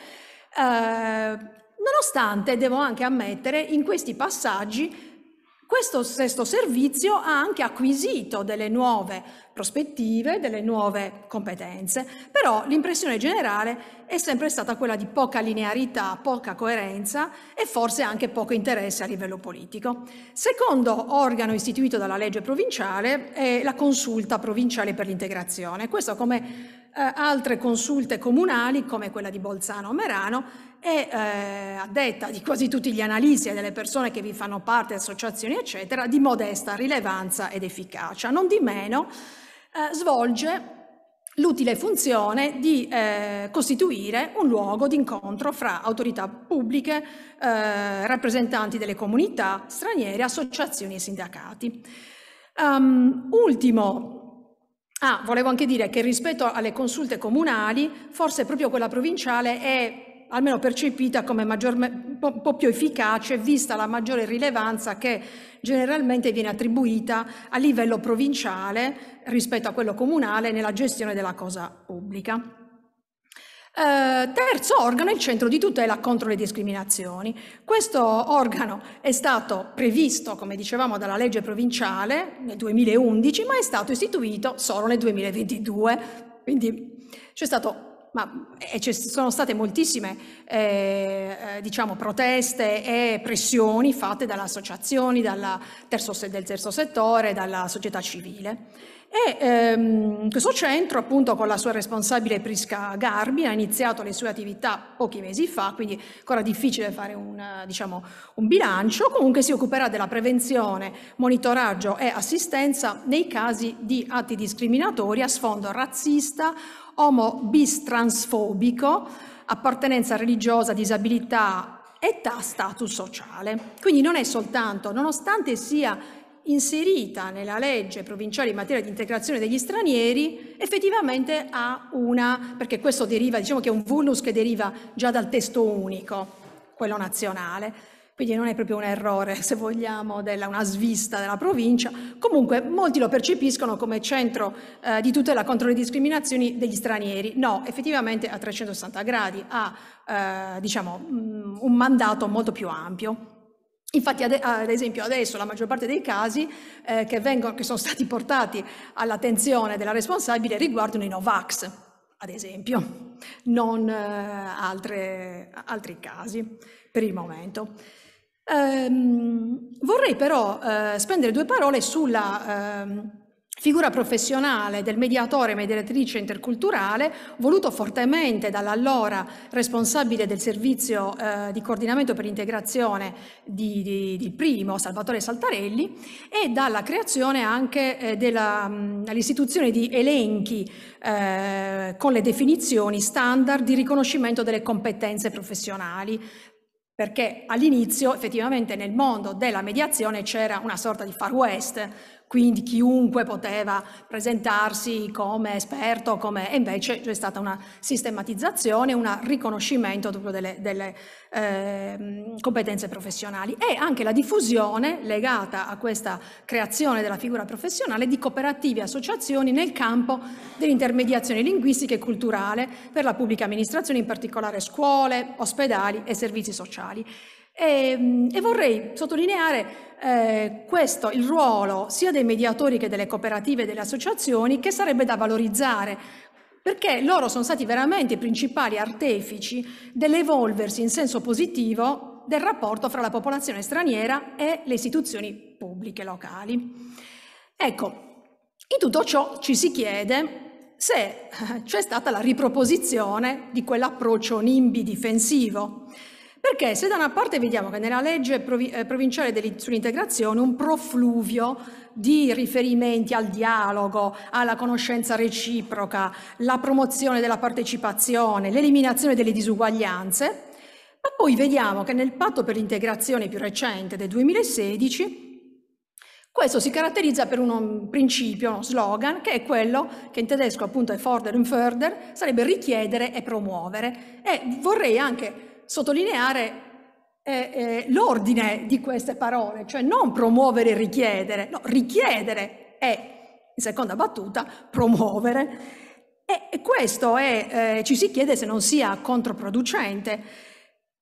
nonostante, devo anche ammettere, in questi passaggi questo stesso servizio ha anche acquisito delle nuove prospettive, delle nuove competenze, però l'impressione generale è sempre stata quella di poca linearità, poca coerenza e forse anche poco interesse a livello politico. Secondo organo istituito dalla legge provinciale è la consulta provinciale per l'integrazione. Questo come eh, altre consulte comunali come quella di Bolzano o Merano è eh, a detta di quasi tutti gli analisti e delle persone che vi fanno parte, associazioni eccetera, di modesta rilevanza ed efficacia. Non di meno eh, svolge l'utile funzione di eh, costituire un luogo d'incontro fra autorità pubbliche, eh, rappresentanti delle comunità straniere, associazioni e sindacati. Um, ultimo, ah, volevo anche dire che rispetto alle consulte comunali, forse proprio quella provinciale è almeno percepita come maggior, un po' più efficace, vista la maggiore rilevanza che generalmente viene attribuita a livello provinciale rispetto a quello comunale nella gestione della cosa pubblica. Eh, terzo organo è il centro di tutela contro le discriminazioni. Questo organo è stato previsto, come dicevamo, dalla legge provinciale nel 2011, ma è stato istituito solo nel 2022. Quindi c'è stato ma eh, ci sono state moltissime eh, eh, diciamo, proteste e pressioni fatte dalle associazioni terzo, del terzo settore, dalla società civile. E ehm, questo centro, appunto, con la sua responsabile Prisca Garbi, ha iniziato le sue attività pochi mesi fa, quindi ancora difficile fare un, diciamo, un bilancio. Comunque si occuperà della prevenzione, monitoraggio e assistenza nei casi di atti discriminatori a sfondo razzista homo bis transfobico, appartenenza religiosa, disabilità, età, status sociale. Quindi non è soltanto, nonostante sia inserita nella legge provinciale in materia di integrazione degli stranieri, effettivamente ha una, perché questo deriva, diciamo che è un vulnus che deriva già dal testo unico, quello nazionale, quindi non è proprio un errore, se vogliamo, della, una svista della provincia. Comunque molti lo percepiscono come centro eh, di tutela contro le discriminazioni degli stranieri. No, effettivamente a 360 gradi ha eh, diciamo, mm, un mandato molto più ampio. Infatti, ad esempio, adesso la maggior parte dei casi eh, che, vengono, che sono stati portati all'attenzione della responsabile riguardano i Novax, ad esempio, non eh, altre, altri casi per il momento. Ehm, vorrei però eh, spendere due parole sulla eh, figura professionale del mediatore e mediatrice interculturale, voluto fortemente dall'allora responsabile del servizio eh, di coordinamento per integrazione di, di, di, primo, Salvatore Saltarelli, e dalla creazione anche eh, dell'istituzione di elenchi eh, con le definizioni standard di riconoscimento delle competenze professionali perché all'inizio effettivamente nel mondo della mediazione c'era una sorta di far west quindi chiunque poteva presentarsi come esperto, come... e invece c'è stata una sistematizzazione, un riconoscimento proprio delle, delle eh, competenze professionali e anche la diffusione legata a questa creazione della figura professionale di cooperative e associazioni nel campo dell'intermediazione linguistica e culturale per la pubblica amministrazione, in particolare scuole, ospedali e servizi sociali. E, ehm, e vorrei sottolineare eh, questo, il ruolo sia dei mediatori che delle cooperative e delle associazioni, che sarebbe da valorizzare perché loro sono stati veramente i principali artefici dell'evolversi in senso positivo del rapporto fra la popolazione straniera e le istituzioni pubbliche locali. Ecco, in tutto ciò ci si chiede se eh, c'è stata la riproposizione di quell'approccio NIMBY difensivo perché se da una parte vediamo che nella legge eh, provinciale sull'integrazione un profluvio di riferimenti al dialogo, alla conoscenza reciproca, la promozione della partecipazione, l'eliminazione delle disuguaglianze, ma poi vediamo che nel patto per l'integrazione più recente del 2016 questo si caratterizza per un principio, uno slogan, che è quello che in tedesco appunto è further and further, sarebbe richiedere e promuovere. E vorrei anche sottolineare eh, eh, l'ordine di queste parole, cioè non promuovere e richiedere, no, richiedere è, in seconda battuta, promuovere. E questo è, eh, ci si chiede se non sia controproducente,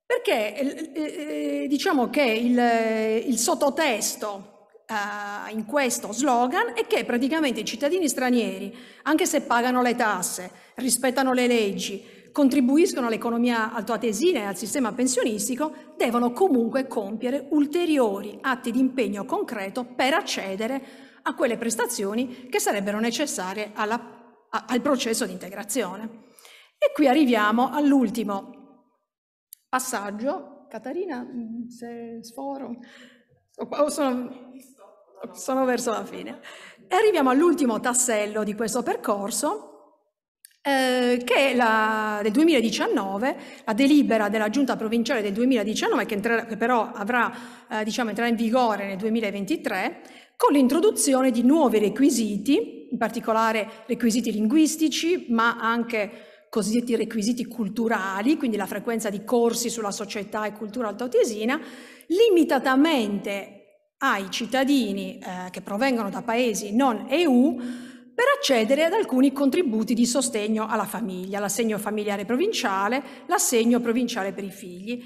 perché eh, eh, eh diciamo che il, eh, il sottotesto eh, in questo slogan è che praticamente i cittadini stranieri, anche se pagano le tasse, rispettano le leggi, contribuiscono all'economia altoatesina e al sistema pensionistico devono comunque compiere ulteriori atti di impegno concreto per accedere a quelle prestazioni che sarebbero necessarie alla, a, al processo di integrazione. E qui arriviamo all'ultimo passaggio. Caterina, se sforo, sono, sono verso la fine. E arriviamo all'ultimo tassello di questo percorso, eh, che la, del 2019, la delibera della giunta provinciale del 2019, che, entrerà, che però avrà, eh, diciamo, entrerà in vigore nel 2023, con l'introduzione di nuovi requisiti, in particolare requisiti linguistici, ma anche cosiddetti requisiti culturali, quindi la frequenza di corsi sulla società e cultura altoatesina, limitatamente ai cittadini eh, che provengono da paesi non EU per accedere ad alcuni contributi di sostegno alla famiglia, l'assegno familiare provinciale, l'assegno provinciale per i figli,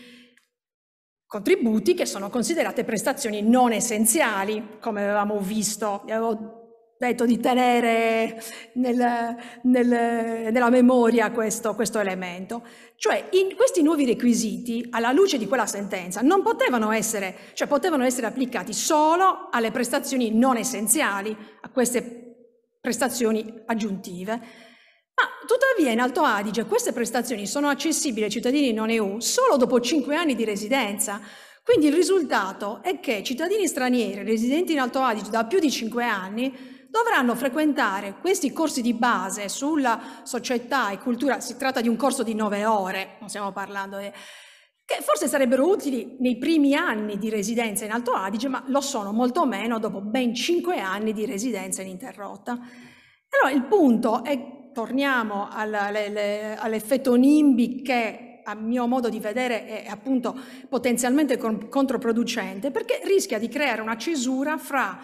contributi che sono considerate prestazioni non essenziali, come avevamo visto, avevo detto di tenere nel, nel, nella memoria questo, questo elemento. Cioè questi nuovi requisiti, alla luce di quella sentenza, non potevano essere, cioè potevano essere applicati solo alle prestazioni non essenziali, a queste prestazioni aggiuntive. Ma tuttavia in Alto Adige queste prestazioni sono accessibili ai cittadini non EU solo dopo 5 anni di residenza. Quindi il risultato è che cittadini stranieri residenti in Alto Adige da più di 5 anni dovranno frequentare questi corsi di base sulla società e cultura, si tratta di un corso di 9 ore, non stiamo parlando di eh, che forse sarebbero utili nei primi anni di residenza in Alto Adige, ma lo sono molto meno dopo ben cinque anni di residenza ininterrotta. Allora il punto è, torniamo all'effetto NIMBY che a mio modo di vedere è appunto potenzialmente controproducente perché rischia di creare una cesura fra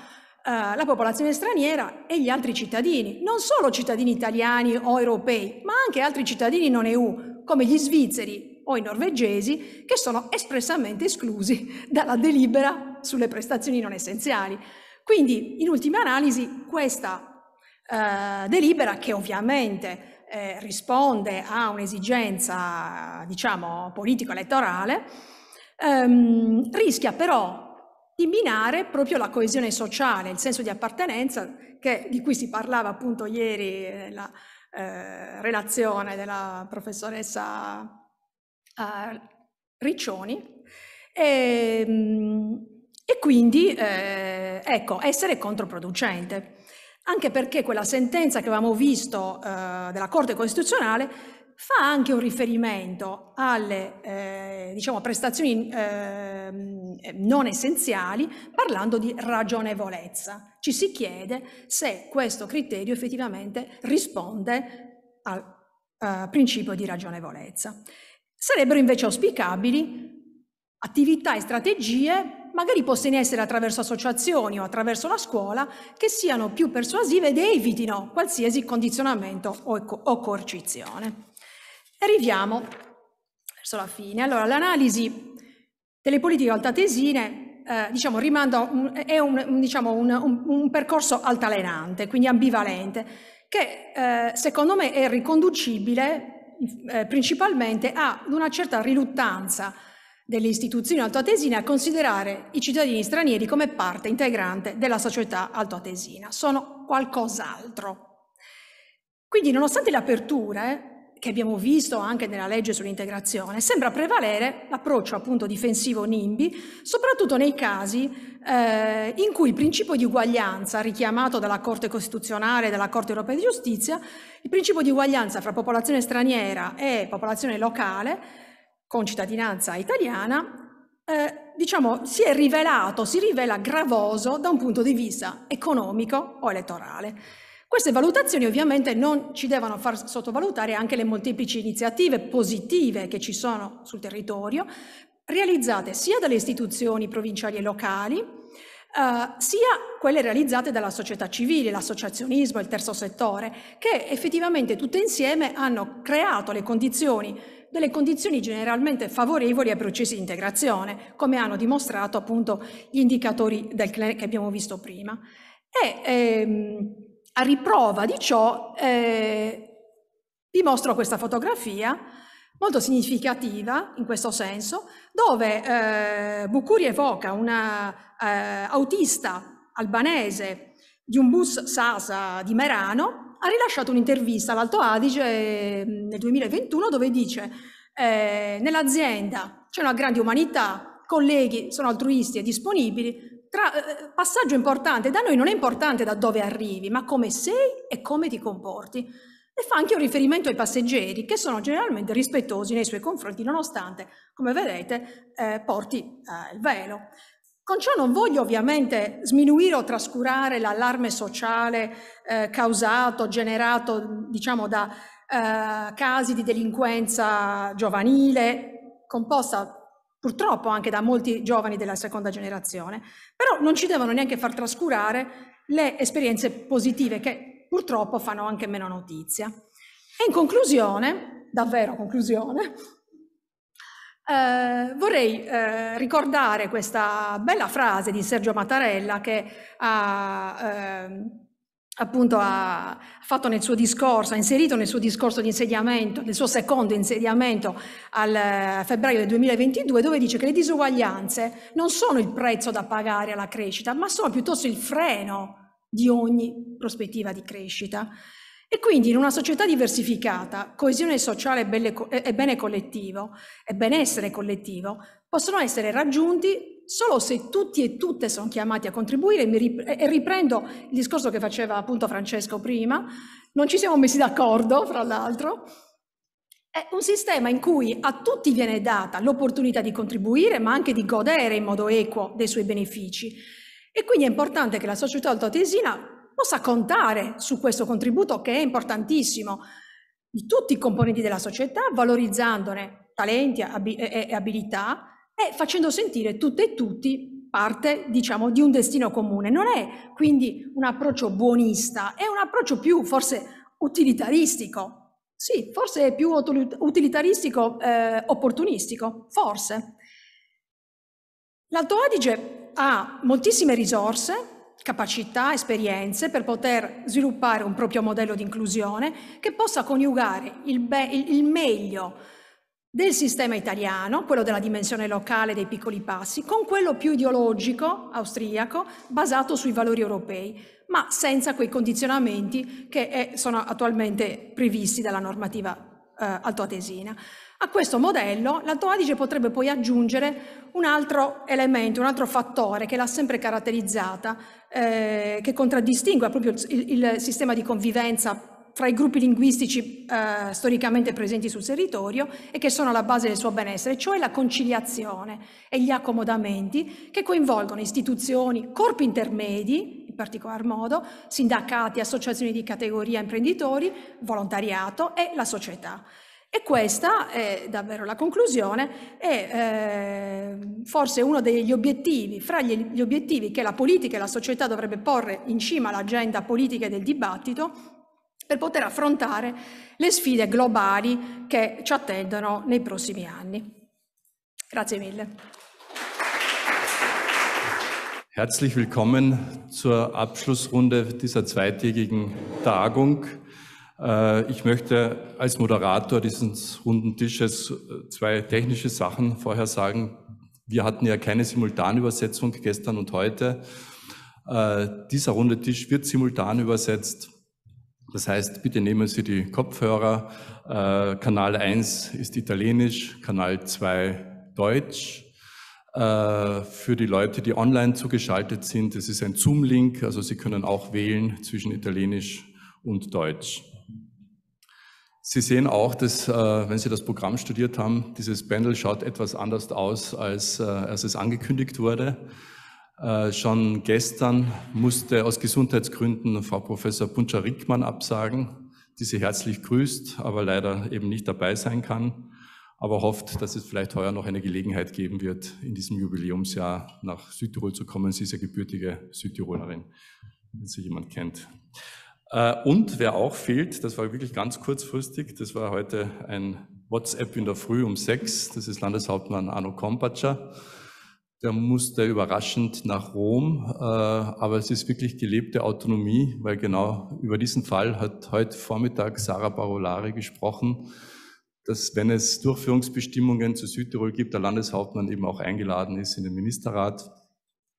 eh, la popolazione straniera e gli altri cittadini, non solo cittadini italiani o europei, ma anche altri cittadini non EU, come gli svizzeri, o i norvegesi che sono espressamente esclusi dalla delibera sulle prestazioni non essenziali. Quindi, in ultima analisi, questa eh, delibera, che ovviamente eh, risponde a un'esigenza, diciamo, politico-elettorale, ehm, rischia però di minare proprio la coesione sociale, il senso di appartenenza che, di cui si parlava appunto ieri nella eh, eh, relazione della professoressa a ah, Riccioni e, ehm, e quindi eh, ecco, essere controproducente, anche perché quella sentenza che avevamo visto eh, della Corte Costituzionale fa anche un riferimento alle eh, diciamo, prestazioni eh, non essenziali parlando di ragionevolezza. Ci si chiede se questo criterio effettivamente risponde al eh, principio di ragionevolezza. Sarebbero invece auspicabili attività e strategie, magari poste in essere attraverso associazioni o attraverso la scuola, che siano più persuasive ed evitino qualsiasi condizionamento o, co- o coercizione. Arriviamo verso la fine. Allora, l'analisi delle politiche altatesine eh, diciamo, rimanda è un, un, diciamo, un, percorso altalenante, quindi ambivalente, che eh, secondo me è riconducibile eh, principalmente ad una certa riluttanza delle istituzioni altoatesine a considerare i cittadini stranieri come parte integrante della società altoatesina, sono qualcos'altro. Quindi nonostante le aperture, eh, che abbiamo visto anche nella legge sull'integrazione, sembra prevalere l'approccio appunto difensivo NIMBY, soprattutto nei casi eh, in cui il principio di uguaglianza richiamato dalla Corte Costituzionale e dalla Corte Europea di Giustizia, il principio di uguaglianza fra popolazione straniera e popolazione locale con cittadinanza italiana, eh, diciamo, si è rivelato, si rivela gravoso da un punto di vista economico o elettorale. Queste valutazioni ovviamente non ci devono far sottovalutare anche le molteplici iniziative positive che ci sono sul territorio, realizzate sia dalle istituzioni provinciali e locali, eh, sia quelle realizzate dalla società civile, l'associazionismo, il terzo settore, che effettivamente tutte insieme hanno creato le condizioni, delle condizioni generalmente favorevoli ai processi di integrazione, come hanno dimostrato appunto gli indicatori del, che abbiamo visto prima. E, ehm, a riprova di ciò eh, vi mostro questa fotografia molto significativa in questo senso, dove eh, Bucuri evoca un eh, autista albanese di un bus Sasa di Merano, ha rilasciato un'intervista all'Alto Adige ehm, nel 2021 dove dice eh, nell'azienda c'è una grande umanità, colleghi sono altruisti e disponibili, tra, eh, eh, passaggio importante, da noi non è importante da dove arrivi, ma come sei e come ti comporti. E fa anche un riferimento ai passeggeri, che sono generalmente rispettosi nei suoi confronti, nonostante, come vedete, eh, porti eh, il velo. Con ciò non voglio ovviamente sminuire o trascurare l'allarme sociale eh, causato, generato, diciamo, da casi di delinquenza giovanile, composta purtroppo anche da molti giovani della seconda generazione, però non ci devono neanche far trascurare le esperienze positive che purtroppo fanno anche meno notizia. E in conclusione, davvero conclusione, eh, vorrei eh, ricordare questa bella frase di Sergio Mattarella che ha... Eh, appunto ha fatto nel suo discorso, ha inserito nel suo discorso di insediamento, nel suo secondo insediamento al eh, febbraio del 2022, dove dice che le disuguaglianze non sono il prezzo da pagare alla crescita, ma sono piuttosto il freno di ogni prospettiva di crescita. E quindi in una società diversificata, coesione sociale e bene collettivo e benessere collettivo possono essere raggiunti Solo se tutti e tutte sono chiamati a contribuire, e riprendo il discorso che faceva appunto Francesco prima, non ci siamo messi d'accordo, fra l'altro, è un sistema in cui a tutti viene data l'opportunità di contribuire, ma anche di godere in modo equo dei suoi benefici. E quindi è importante che la società altoatesina possa contare su questo contributo che è importantissimo di tutti i componenti della società, valorizzandone talenti e abilità, e facendo sentire tutte e tutti parte, diciamo, di un destino comune. Non è quindi un approccio buonista, è un approccio più forse utilitaristico. Sì, forse è più utilitaristico, eh, opportunistico, forse. L'Alto Adige ha moltissime risorse, capacità, esperienze per poter sviluppare un proprio modello di inclusione che possa coniugare il, be- il meglio del sistema italiano, quello della dimensione locale dei piccoli passi, con quello più ideologico, austriaco, basato sui valori europei, ma senza quei condizionamenti che è, eh, sono attualmente previsti dalla normativa eh, altoatesina. A questo modello l'Alto Adige potrebbe poi aggiungere un altro elemento, un altro fattore che l'ha sempre caratterizzata, eh, che contraddistingue proprio il, il sistema di convivenza fra i gruppi linguistici eh, storicamente presenti sul territorio e che sono alla base del suo benessere, cioè la conciliazione e gli accomodamenti che coinvolgono istituzioni, corpi intermedi, in particolar modo, sindacati, associazioni di categoria, imprenditori, volontariato e la società. E questa è davvero la conclusione, è eh, forse uno degli obiettivi, fra gli obiettivi che la politica e la società dovrebbe porre in cima all'agenda politica e del dibattito, per poter affrontare le sfide globali che ci attendono nei prossimi anni. Grazie mille. Herzlich willkommen zur Abschlussrunde dieser zweitägigen Tagung. Äh, ich möchte als Moderator dieses runden Tisches äh, zwei technische Sachen vorher sagen. Wir hatten ja keine Simultanübersetzung gestern und heute. Äh, dieser runde Tisch wird simultan übersetzt das heißt, bitte nehmen Sie die Kopfhörer. Äh, Kanal 1 ist Italienisch, Kanal 2 Deutsch. Äh, für die Leute, die online zugeschaltet sind, es ist ein Zoom-Link, also Sie können auch wählen zwischen Italienisch und Deutsch. Sie sehen auch, dass, äh, wenn Sie das Programm studiert haben, dieses Panel schaut etwas anders aus, als, als es angekündigt wurde. Äh, schon gestern musste aus Gesundheitsgründen Frau Professor Punja Rickmann absagen, die sie herzlich grüßt, aber leider eben nicht dabei sein kann, aber hofft, dass es vielleicht heuer noch eine Gelegenheit geben wird, in diesem Jubiläumsjahr nach Südtirol zu kommen. Sie ist ja gebürtige Südtirolerin, wenn sie jemand kennt. Äh, und wer auch fehlt, das war wirklich ganz kurzfristig, das war heute ein WhatsApp in der Früh um sechs, das ist Landeshauptmann Arno Kompatscher der musste überraschend nach Rom, äh, aber es ist wirklich gelebte Autonomie, weil genau über diesen Fall hat heute Vormittag Sarah Barolari gesprochen, dass wenn es Durchführungsbestimmungen zu Südtirol gibt, der Landeshauptmann eben auch eingeladen ist in den Ministerrat.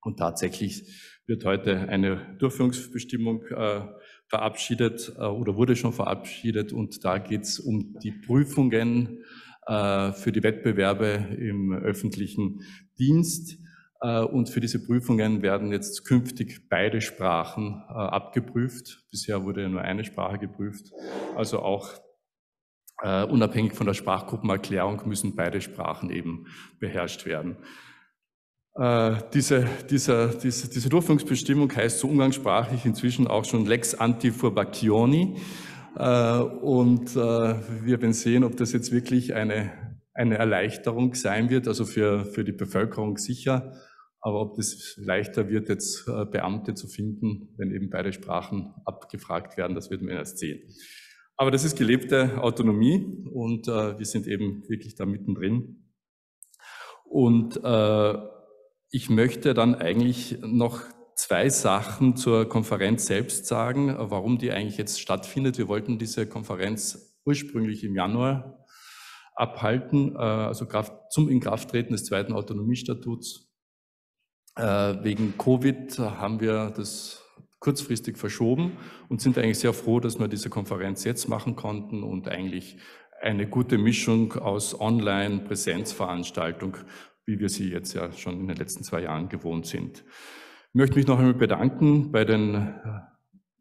Und tatsächlich wird heute eine Durchführungsbestimmung äh, verabschiedet äh, oder wurde schon verabschiedet. Und da geht es um die Prüfungen äh, für die Wettbewerbe im öffentlichen Dienst. Äh, und für diese Prüfungen werden jetzt künftig beide Sprachen äh, abgeprüft. Bisher wurde nur eine Sprache geprüft. Also auch unabhängig von der Sprachgruppenerklärung müssen beide Sprachen eben beherrscht werden. Diese, diese, diese, diese Durchführungsbestimmung heißt so umgangssprachlich inzwischen auch schon Lex Antifurbacchioni. Äh, und äh, wir werden sehen, ob das jetzt wirklich eine, eine Erleichterung sein wird, also für, für die Bevölkerung sicher. Aber ob das leichter wird, jetzt äh, Beamte zu finden, wenn eben beide Sprachen abgefragt werden, das wird man erst sehen. Aber das ist gelebte Autonomie und wir sind eben wirklich da mittendrin. Und ich möchte dann eigentlich noch zwei Sachen zur Konferenz selbst sagen, warum die eigentlich jetzt stattfindet. Wir wollten diese Konferenz ursprünglich im Januar abhalten, äh, also zum Inkrafttreten des zweiten Autonomiestatuts. Äh, wegen Covid haben wir das kurzfristig verschoben und sind eigentlich sehr froh, dass wir diese Konferenz jetzt machen konnten und eigentlich eine gute Mischung aus Online-Präsenzveranstaltung, wie wir sie jetzt ja schon in den letzten zwei Jahren gewohnt sind, ich möchte mich noch einmal bedanken bei den äh,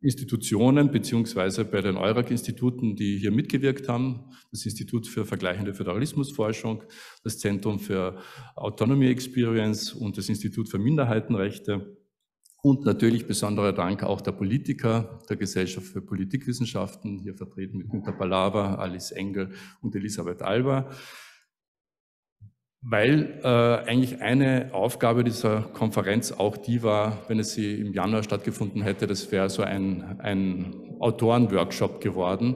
Institutionen beziehungsweise bei den EURAG-Instituten, die hier mitgewirkt haben. Das Institut für vergleichende Föderalismusforschung, das Zentrum für Autonomy Experience und das Institut für Minderheitenrechte. Und natürlich besonderer Dank auch der Politiker, der Gesellschaft für Politikwissenschaften, hier vertreten mit Günter Palawa, Alice Engel und Elisabeth Alba weil äh, eigentlich eine Aufgabe dieser Konferenz auch die war, wenn es sie im Januar stattgefunden hätte, das wäre so ein, ein Autorenworkshop geworden.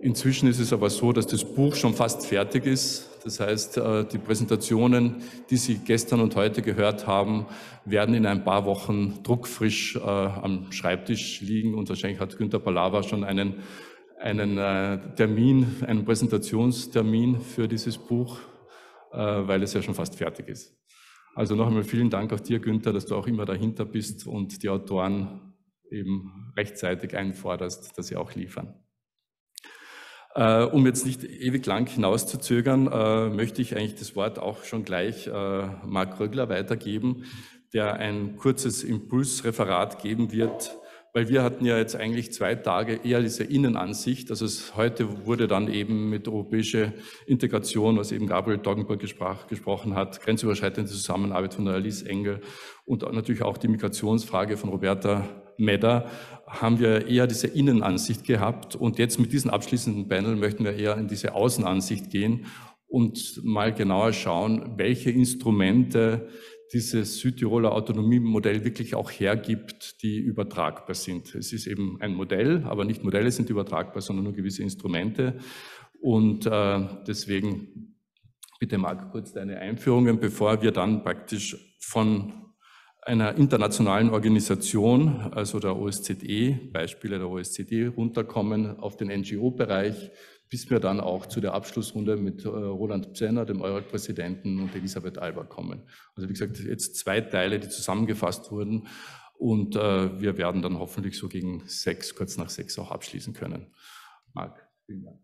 Inzwischen ist es aber so, dass das Buch schon fast fertig ist. Das heißt, äh, die Präsentationen, die Sie gestern und heute gehört haben, werden in ein paar Wochen druckfrisch äh, am Schreibtisch liegen und wahrscheinlich hat Günter Palava schon einen, einen äh, Termin, einen Präsentationstermin für dieses Buch äh, weil es ja schon fast fertig ist. Also noch einmal vielen Dank auch dir, Günther, dass du auch immer dahinter bist und die Autoren eben rechtzeitig einforderst, dass sie auch liefern. Äh, um jetzt nicht ewig lang hinauszuzögern, äh, möchte ich eigentlich das Wort auch schon gleich äh, Marc Rögler weitergeben, der ein kurzes Impulsreferat geben wird weil wir hatten ja jetzt eigentlich zwei Tage eher diese Innenansicht. Also es, heute wurde dann eben mit europäischer Integration, was eben Gabriel Doggenberg gesprochen hat, grenzüberschreitende Zusammenarbeit von der Alice Engel und natürlich auch die Migrationsfrage von Roberta Medda, haben wir eher diese Innenansicht gehabt. Und jetzt mit diesem abschließenden Panel möchten wir eher in diese Außenansicht gehen und mal genauer schauen, welche Instrumente dieses Südtiroler Autonomiemodell wirklich auch hergibt, die übertragbar sind. Es ist eben ein Modell, aber nicht Modelle sind übertragbar, sondern nur gewisse Instrumente. Und äh, deswegen bitte Marc kurz deine Einführungen, bevor wir dann praktisch von einer internationalen Organisation, also der OSZE, Beispiele der OSZE runterkommen auf den NGO-Bereich bis wir dann auch zu der Abschlussrunde mit äh, Roland Psenner, dem Europack-Präsidenten und Elisabeth Alba kommen. Also wie gesagt, jetzt zwei Teile, die zusammengefasst wurden und äh, wir werden dann hoffentlich so gegen sechs, kurz nach sechs auch abschließen können. Marc, vielen Dank.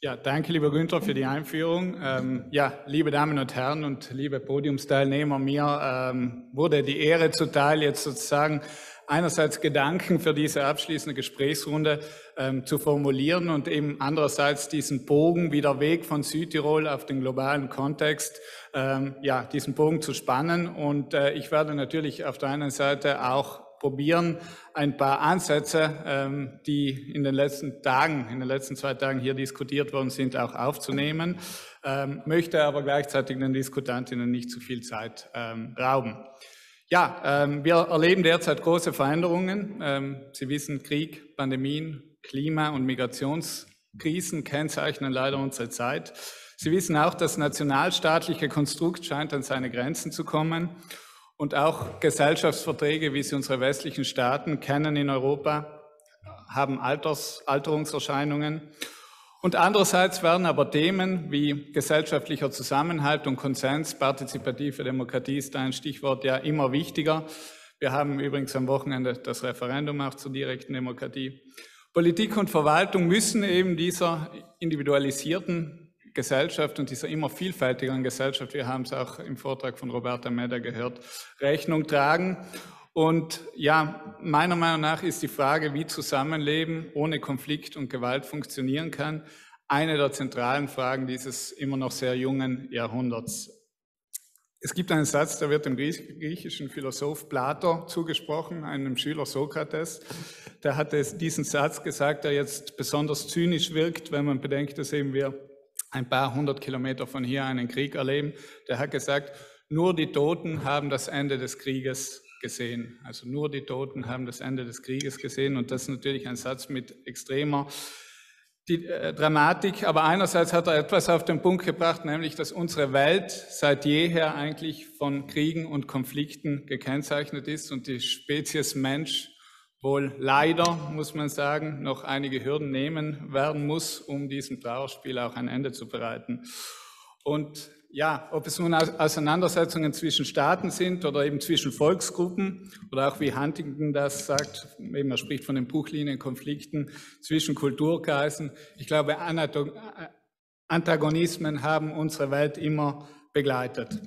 Ja, danke, lieber Günther, für die Einführung. Ähm, ja, liebe Damen und Herren und liebe Podiumsteilnehmer, mir ähm, wurde die Ehre zuteil, jetzt sozusagen einerseits Gedanken für diese abschließende Gesprächsrunde ähm, zu formulieren und eben andererseits diesen Bogen, wie der Weg von Südtirol auf den globalen Kontext, ähm, ja, diesen Bogen zu spannen. Und äh, ich werde natürlich auf der einen Seite auch probieren, ein paar Ansätze, ähm, die in den letzten Tagen, in den letzten zwei Tagen hier diskutiert worden sind, auch aufzunehmen, ähm, möchte aber gleichzeitig den Diskutantinnen nicht zu viel Zeit ähm, rauben. Ja, ähm, wir erleben derzeit große Veränderungen. Ähm, Sie wissen, Krieg, Pandemien, Klima- und Migrationskrisen kennzeichnen leider unsere Zeit. Sie wissen auch, das nationalstaatliche Konstrukt scheint an seine Grenzen zu kommen und auch Gesellschaftsverträge, wie sie unsere westlichen Staaten kennen in Europa, haben Alters, Alterungserscheinungen. Und andererseits werden aber Themen wie gesellschaftlicher Zusammenhalt und Konsens, partizipative Demokratie ist ein Stichwort ja immer wichtiger. Wir haben übrigens am Wochenende das Referendum auch zur direkten Demokratie. Politik und Verwaltung müssen eben dieser individualisierten Gesellschaft und dieser immer vielfältigeren Gesellschaft, wir haben es auch im Vortrag von Roberta Meda gehört, Rechnung tragen. Und ja, meiner Meinung nach ist die Frage, wie Zusammenleben ohne Konflikt und Gewalt funktionieren kann, eine der zentralen Fragen dieses immer noch sehr jungen Jahrhunderts es gibt einen Satz, der wird dem griechischen Philosoph Plato zugesprochen, einem Schüler Sokrates. Der hat diesen Satz gesagt, der jetzt besonders zynisch wirkt, wenn man bedenkt, dass eben wir ein paar hundert Kilometer von hier einen Krieg erleben. Der hat gesagt, nur die Toten haben das Ende des Krieges gesehen. Also nur die Toten haben das Ende des Krieges gesehen. Und das ist natürlich ein Satz mit extremer die äh, Dramatik, aber einerseits hat er etwas auf den Punkt gebracht, nämlich, dass unsere Welt seit jeher eigentlich von Kriegen und Konflikten gekennzeichnet ist und die Spezies Mensch wohl leider, muss man sagen, noch einige Hürden nehmen werden muss, um diesem Trauerspiel auch ein Ende zu bereiten. Und ja, ob es nun Auseinandersetzungen zwischen Staaten sind oder eben zwischen Volksgruppen oder auch wie Huntington das sagt, eben er spricht von den Buchlinienkonflikten zwischen Kulturkreisen. Ich glaube, Antagonismen haben unsere Welt immer begleitet.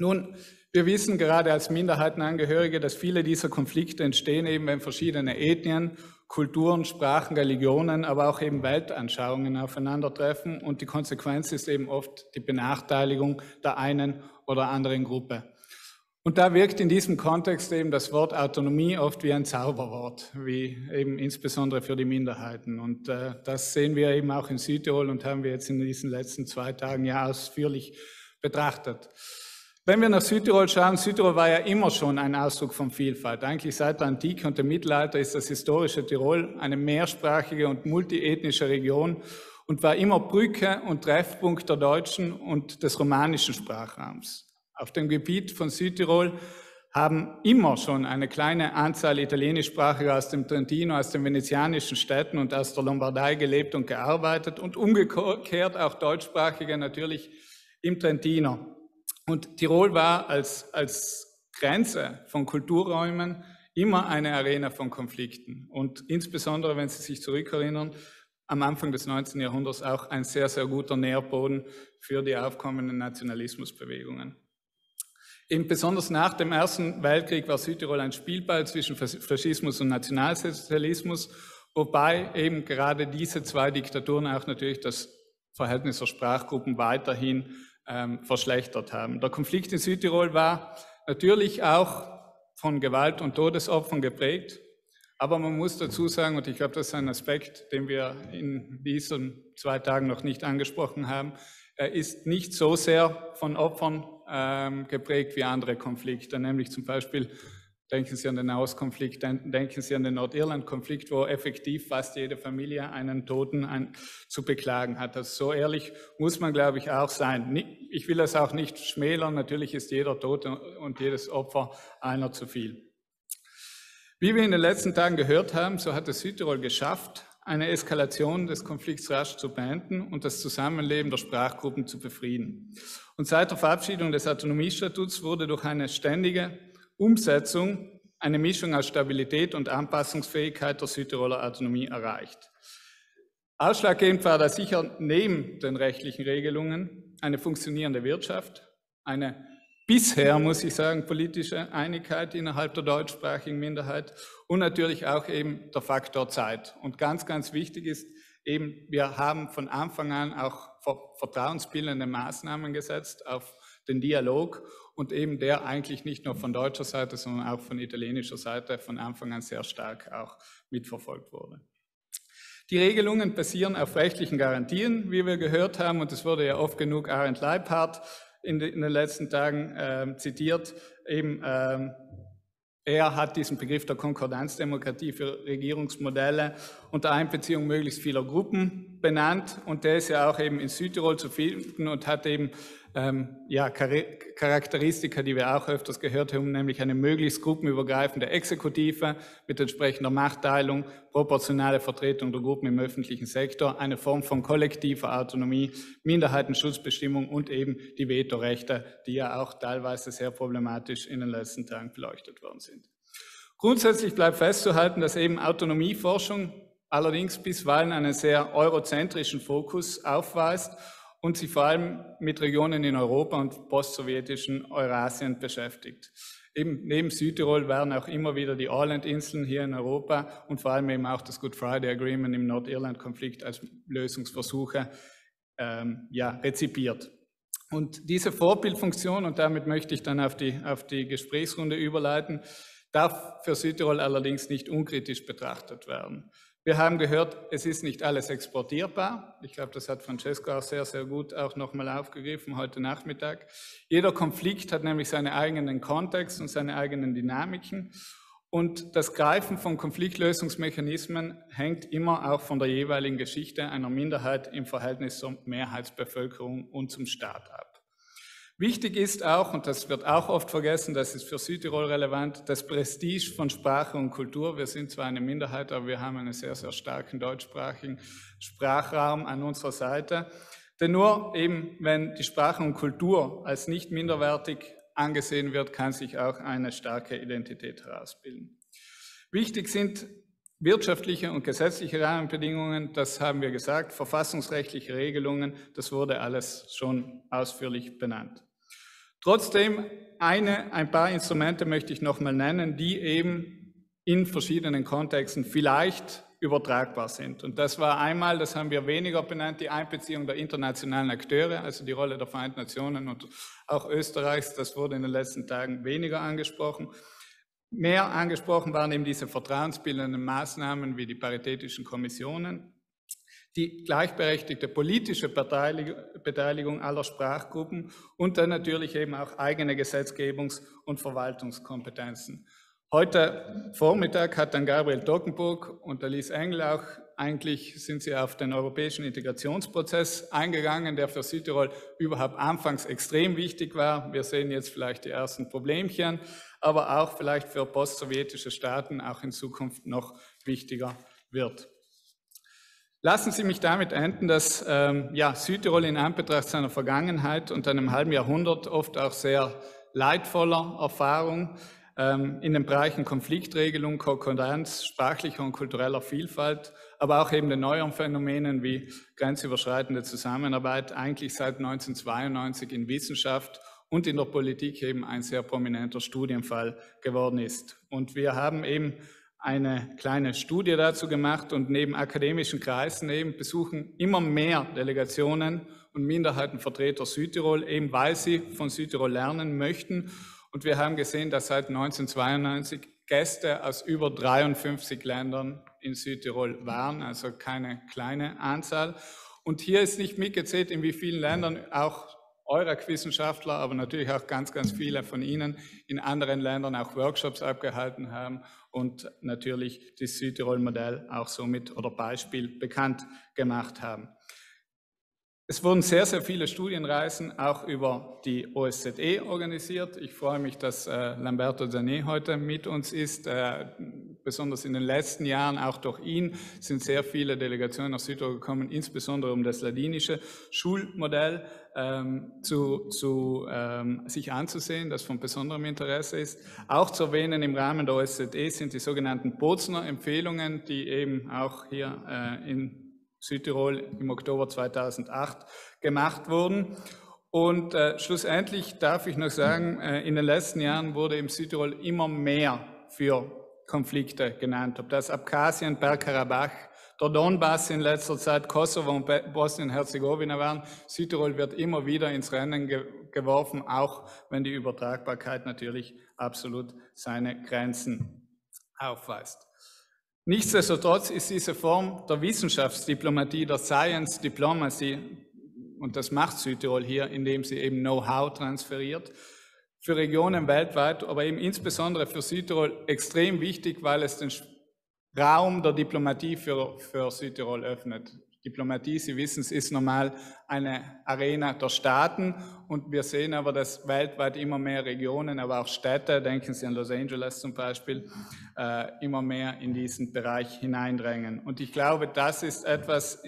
Nun, wir wissen gerade als Minderheitenangehörige, dass viele dieser Konflikte entstehen eben, wenn verschiedene Ethnien Kulturen, Sprachen, Religionen, aber auch eben Weltanschauungen aufeinandertreffen und die Konsequenz ist eben oft die Benachteiligung der einen oder anderen Gruppe. Und da wirkt in diesem Kontext eben das Wort Autonomie oft wie ein Zauberwort, wie eben insbesondere für die Minderheiten. Und äh, das sehen wir eben auch in Südtirol und haben wir jetzt in diesen letzten zwei Tagen ja ausführlich betrachtet. Wenn wir nach Südtirol schauen, Südtirol war ja immer schon ein Ausdruck von Vielfalt. Eigentlich seit der Antike und dem Mittelalter ist das historische Tirol eine mehrsprachige und multiethnische Region und war immer Brücke und Treffpunkt der deutschen und des romanischen Sprachraums. Auf dem Gebiet von Südtirol haben immer schon eine kleine Anzahl italienischsprachiger aus dem Trentino, aus den venezianischen Städten und aus der Lombardei gelebt und gearbeitet und umgekehrt auch deutschsprachige natürlich im Trentino. Und Tirol war als, als Grenze von Kulturräumen immer eine Arena von Konflikten. Und insbesondere, wenn Sie sich zurückerinnern, am Anfang des 19. Jahrhunderts auch ein sehr, sehr guter Nährboden für die aufkommenden Nationalismusbewegungen. Eben besonders nach dem Ersten Weltkrieg war Südtirol ein Spielball zwischen Faschismus und Nationalsozialismus, wobei eben gerade diese zwei Diktaturen auch natürlich das Verhältnis der Sprachgruppen weiterhin ähm, verschlechtert haben. Der Konflikt in Südtirol war natürlich auch von Gewalt und Todesopfern geprägt. Aber man muss dazu sagen, und ich glaube, das ist ein Aspekt, den wir in diesen zwei Tagen noch nicht angesprochen haben, er ist nicht so sehr von Opfern ähm, geprägt wie andere Konflikte, nämlich zum Beispiel Denken Sie an den Auskonflikt, denken Sie an den Nordirland-Konflikt, wo effektiv fast jede Familie einen Toten an, zu beklagen hat. Also so ehrlich muss man, glaube ich, auch sein. Ich will das auch nicht schmälern. Natürlich ist jeder Tote und jedes Opfer einer zu viel. Wie wir in den letzten Tagen gehört haben, so hat es Südtirol geschafft, eine Eskalation des Konflikts rasch zu beenden und das Zusammenleben der Sprachgruppen zu befrieden. Und seit der Verabschiedung des Autonomiestatuts wurde durch eine ständige Umsetzung eine Mischung aus Stabilität und Anpassungsfähigkeit der Südtiroler Autonomie erreicht. Ausschlaggebend war da sicher neben den rechtlichen Regelungen eine funktionierende Wirtschaft, eine bisher, muss ich sagen, politische Einigkeit innerhalb der deutschsprachigen Minderheit und natürlich auch eben der Faktor Zeit. Und ganz, ganz wichtig ist eben, wir haben von Anfang an auch vertrauensbildende Maßnahmen gesetzt auf den Dialog und eben der eigentlich nicht nur von deutscher Seite, sondern auch von italienischer Seite von Anfang an sehr stark auch mitverfolgt wurde. Die Regelungen basieren auf rechtlichen Garantien, wie wir gehört haben, und es wurde ja oft genug Arendt Leibhardt in, den letzten Tagen äh, zitiert, eben äh, er hat diesen Begriff der Konkordanzdemokratie für Regierungsmodelle unter Einbeziehung möglichst vieler Gruppen benannt und der ist ja auch eben in Südtirol zu finden und hat eben ähm, ja, Charakteristika, die wir auch öfters gehört haben, nämlich eine möglichst gruppenübergreifende Exekutive mit entsprechender Machtteilung, proportionale Vertretung der Gruppen im öffentlichen Sektor, eine Form von kollektiver Autonomie, Minderheitenschutzbestimmung und eben die Vetorechte, die ja auch teilweise sehr problematisch in den letzten Tagen beleuchtet worden sind. Grundsätzlich bleibt festzuhalten, dass eben Autonomieforschung allerdings bisweilen einen sehr eurozentrischen Fokus aufweist und sich vor allem mit Regionen in Europa und postsowjetischen Eurasien beschäftigt. Eben neben Südtirol werden auch immer wieder die Orland-Inseln hier in Europa und vor allem eben auch das Good Friday Agreement im Nordirland-Konflikt als Lösungsversuche ähm, ja, rezipiert. Und diese Vorbildfunktion, und damit möchte ich dann auf die, auf die Gesprächsrunde überleiten, darf für Südtirol allerdings nicht unkritisch betrachtet werden. Wir haben gehört, es ist nicht alles exportierbar. Ich glaube, das hat Francesco auch sehr, sehr gut auch nochmal aufgegriffen heute Nachmittag. Jeder Konflikt hat nämlich seinen eigenen Kontext und seine eigenen Dynamiken. Und das Greifen von Konfliktlösungsmechanismen hängt immer auch von der jeweiligen Geschichte einer Minderheit im Verhältnis zur Mehrheitsbevölkerung und zum Staat ab. Wichtig ist auch, und das wird auch oft vergessen, das ist für Südtirol relevant, das Prestige von Sprache und Kultur. Wir sind zwar eine Minderheit, aber wir haben einen sehr, sehr starken deutschsprachigen Sprachraum an unserer Seite. Denn nur eben, wenn die Sprache und Kultur als nicht minderwertig angesehen wird, kann sich auch eine starke Identität herausbilden. Wichtig sind wirtschaftliche und gesetzliche Rahmenbedingungen, das haben wir gesagt, verfassungsrechtliche Regelungen, das wurde alles schon ausführlich benannt. Trotzdem eine, ein paar Instrumente möchte ich nochmal nennen, die eben in verschiedenen Kontexten vielleicht übertragbar sind. Und das war einmal, das haben wir weniger benannt, die Einbeziehung der internationalen Akteure, also die Rolle der Vereinten Nationen und auch Österreichs. Das wurde in den letzten Tagen weniger angesprochen. Mehr angesprochen waren eben diese vertrauensbildenden Maßnahmen wie die paritätischen Kommissionen, die gleichberechtigte politische Beteiligung aller Sprachgruppen und dann natürlich eben auch eigene Gesetzgebungs- und Verwaltungskompetenzen. Heute Vormittag hat dann Gabriel Dockenburg und der Lies Engel auch eigentlich sind sie auf den europäischen Integrationsprozess eingegangen, der für Südtirol überhaupt anfangs extrem wichtig war. Wir sehen jetzt vielleicht die ersten Problemchen, aber auch vielleicht für post-sowjetische Staaten auch in Zukunft noch wichtiger wird. Lassen Sie mich damit enden, dass ähm, ja, Südtirol in Anbetracht seiner Vergangenheit und einem halben Jahrhundert oft auch sehr leidvoller Erfahrung ähm, in den Bereichen Konfliktregelung, Konkurrenz, sprachlicher und kultureller Vielfalt, aber auch eben den neueren Phänomenen wie grenzüberschreitende Zusammenarbeit eigentlich seit 1992 in Wissenschaft und in der Politik eben ein sehr prominenter Studienfall geworden ist. Und wir haben eben eine kleine Studie dazu gemacht und neben akademischen Kreisen eben besuchen immer mehr Delegationen und Minderheitenvertreter Südtirol, eben weil sie von Südtirol lernen möchten. Und wir haben gesehen, dass seit 1992 Gäste aus über 53 Ländern in Südtirol waren, also keine kleine Anzahl. Und hier ist nicht mitgezählt, in wie vielen Ländern auch eurer Wissenschaftler, aber natürlich auch ganz, ganz viele von Ihnen in anderen Ländern auch Workshops abgehalten haben und natürlich das Südtirol-Modell auch somit oder Beispiel bekannt gemacht haben. Es wurden sehr, sehr viele Studienreisen auch über die OSZE organisiert. Ich freue mich, dass äh, Lamberto Zanet heute mit uns ist. Äh, besonders in den letzten Jahren, auch durch ihn, sind sehr viele Delegationen nach Südtirol gekommen, insbesondere um das ladinische Schulmodell ähm, zu, zu, ähm, sich anzusehen, das von besonderem Interesse ist. Auch zu erwähnen im Rahmen der OSZE sind die sogenannten Bozner Empfehlungen, die eben auch hier äh, in Südtirol im Oktober 2008 gemacht wurden. Und äh, schlussendlich darf ich noch sagen, äh, in den letzten Jahren wurde im Südtirol immer mehr für Konflikte genannt, ob das Abkhazien, Bergkarabach, der Donbass in letzter Zeit, Kosovo und Bosnien-Herzegowina waren. Südtirol wird immer wieder ins Rennen geworfen, auch wenn die Übertragbarkeit natürlich absolut seine Grenzen aufweist. Nichtsdestotrotz ist diese Form der Wissenschaftsdiplomatie, der Science Diplomacy, und das macht Südtirol hier, indem sie eben Know-how transferiert, für Regionen weltweit, aber eben insbesondere für Südtirol extrem wichtig, weil es den Raum der Diplomatie für, für Südtirol öffnet. Diplomatie, Sie wissen es, ist normal eine Arena der Staaten und wir sehen aber, dass weltweit immer mehr Regionen, aber auch Städte, denken Sie an Los Angeles zum Beispiel, äh, immer mehr in diesen Bereich hineindrängen. Und ich glaube, das ist etwas,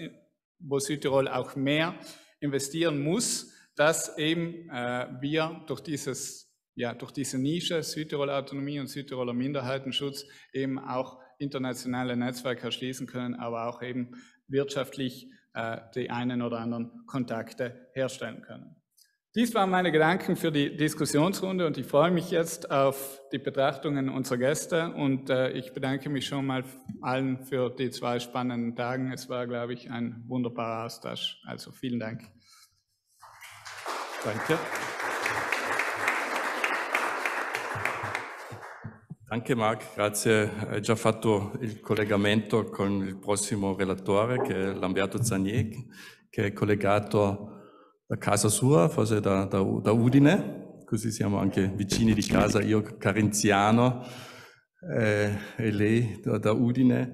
wo Südtirol auch mehr investieren muss, dass eben äh, wir durch dieses ja, durch diese Nische Südtirol Autonomie und Südtiroler Minderheitenschutz eben auch internationale Netzwerke erschließen können, aber auch eben wirtschaftlich äh, die einen oder anderen Kontakte herstellen können. Dies waren meine Gedanken für die Diskussionsrunde und ich freue mich jetzt auf die Betrachtungen unserer Gäste und äh, ich bedanke mich schon mal allen für die zwei spannenden Tagen. Es war, glaube ich, ein wunderbarer Austausch. Also vielen Dank. Danke. Anche Mark, grazie. Hai già fatto il collegamento con il prossimo relatore che è Lamberto Zanier, che è collegato da casa sua, forse da, da, da Udine, così siamo anche vicini di casa, io carenziano eh, e lei da, da Udine.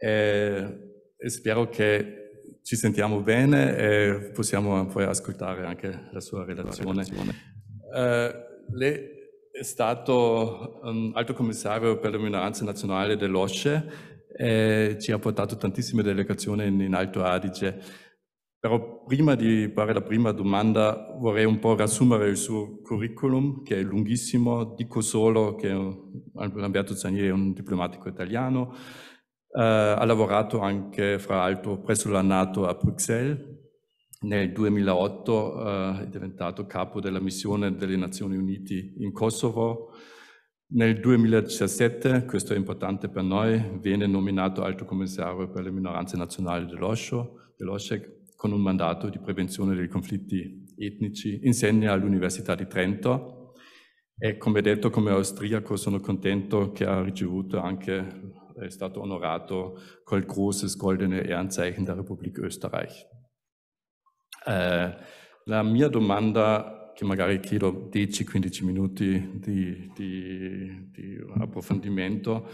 Eh, e spero che ci sentiamo bene e possiamo poi ascoltare anche la sua relazione. La relazione. Eh, le, è stato um, alto commissario per le minoranze nazionali dell'OSCE e ci ha portato tantissime delegazioni in, in Alto Adige. Però prima di fare la prima domanda vorrei un po' riassumere il suo curriculum, che è lunghissimo. Dico solo che Lamberto Zanier è un diplomatico italiano, eh, ha lavorato anche, fra l'altro, presso la Nato a Bruxelles nel 2008 eh, è diventato capo della missione delle Nazioni Unite in Kosovo. Nel 2017, questo è importante per noi, viene nominato alto commissario per le minoranze nazionali dell'OSCE con un mandato di prevenzione dei conflitti etnici, insegna all'Università di Trento e come detto come austriaco sono contento che ha ricevuto anche, è stato onorato col großes goldene Ehrenzeichen della Repubblica Österreich. Eh, la mia domanda, che magari chiedo 10-15 minuti di, di, di approfondimento,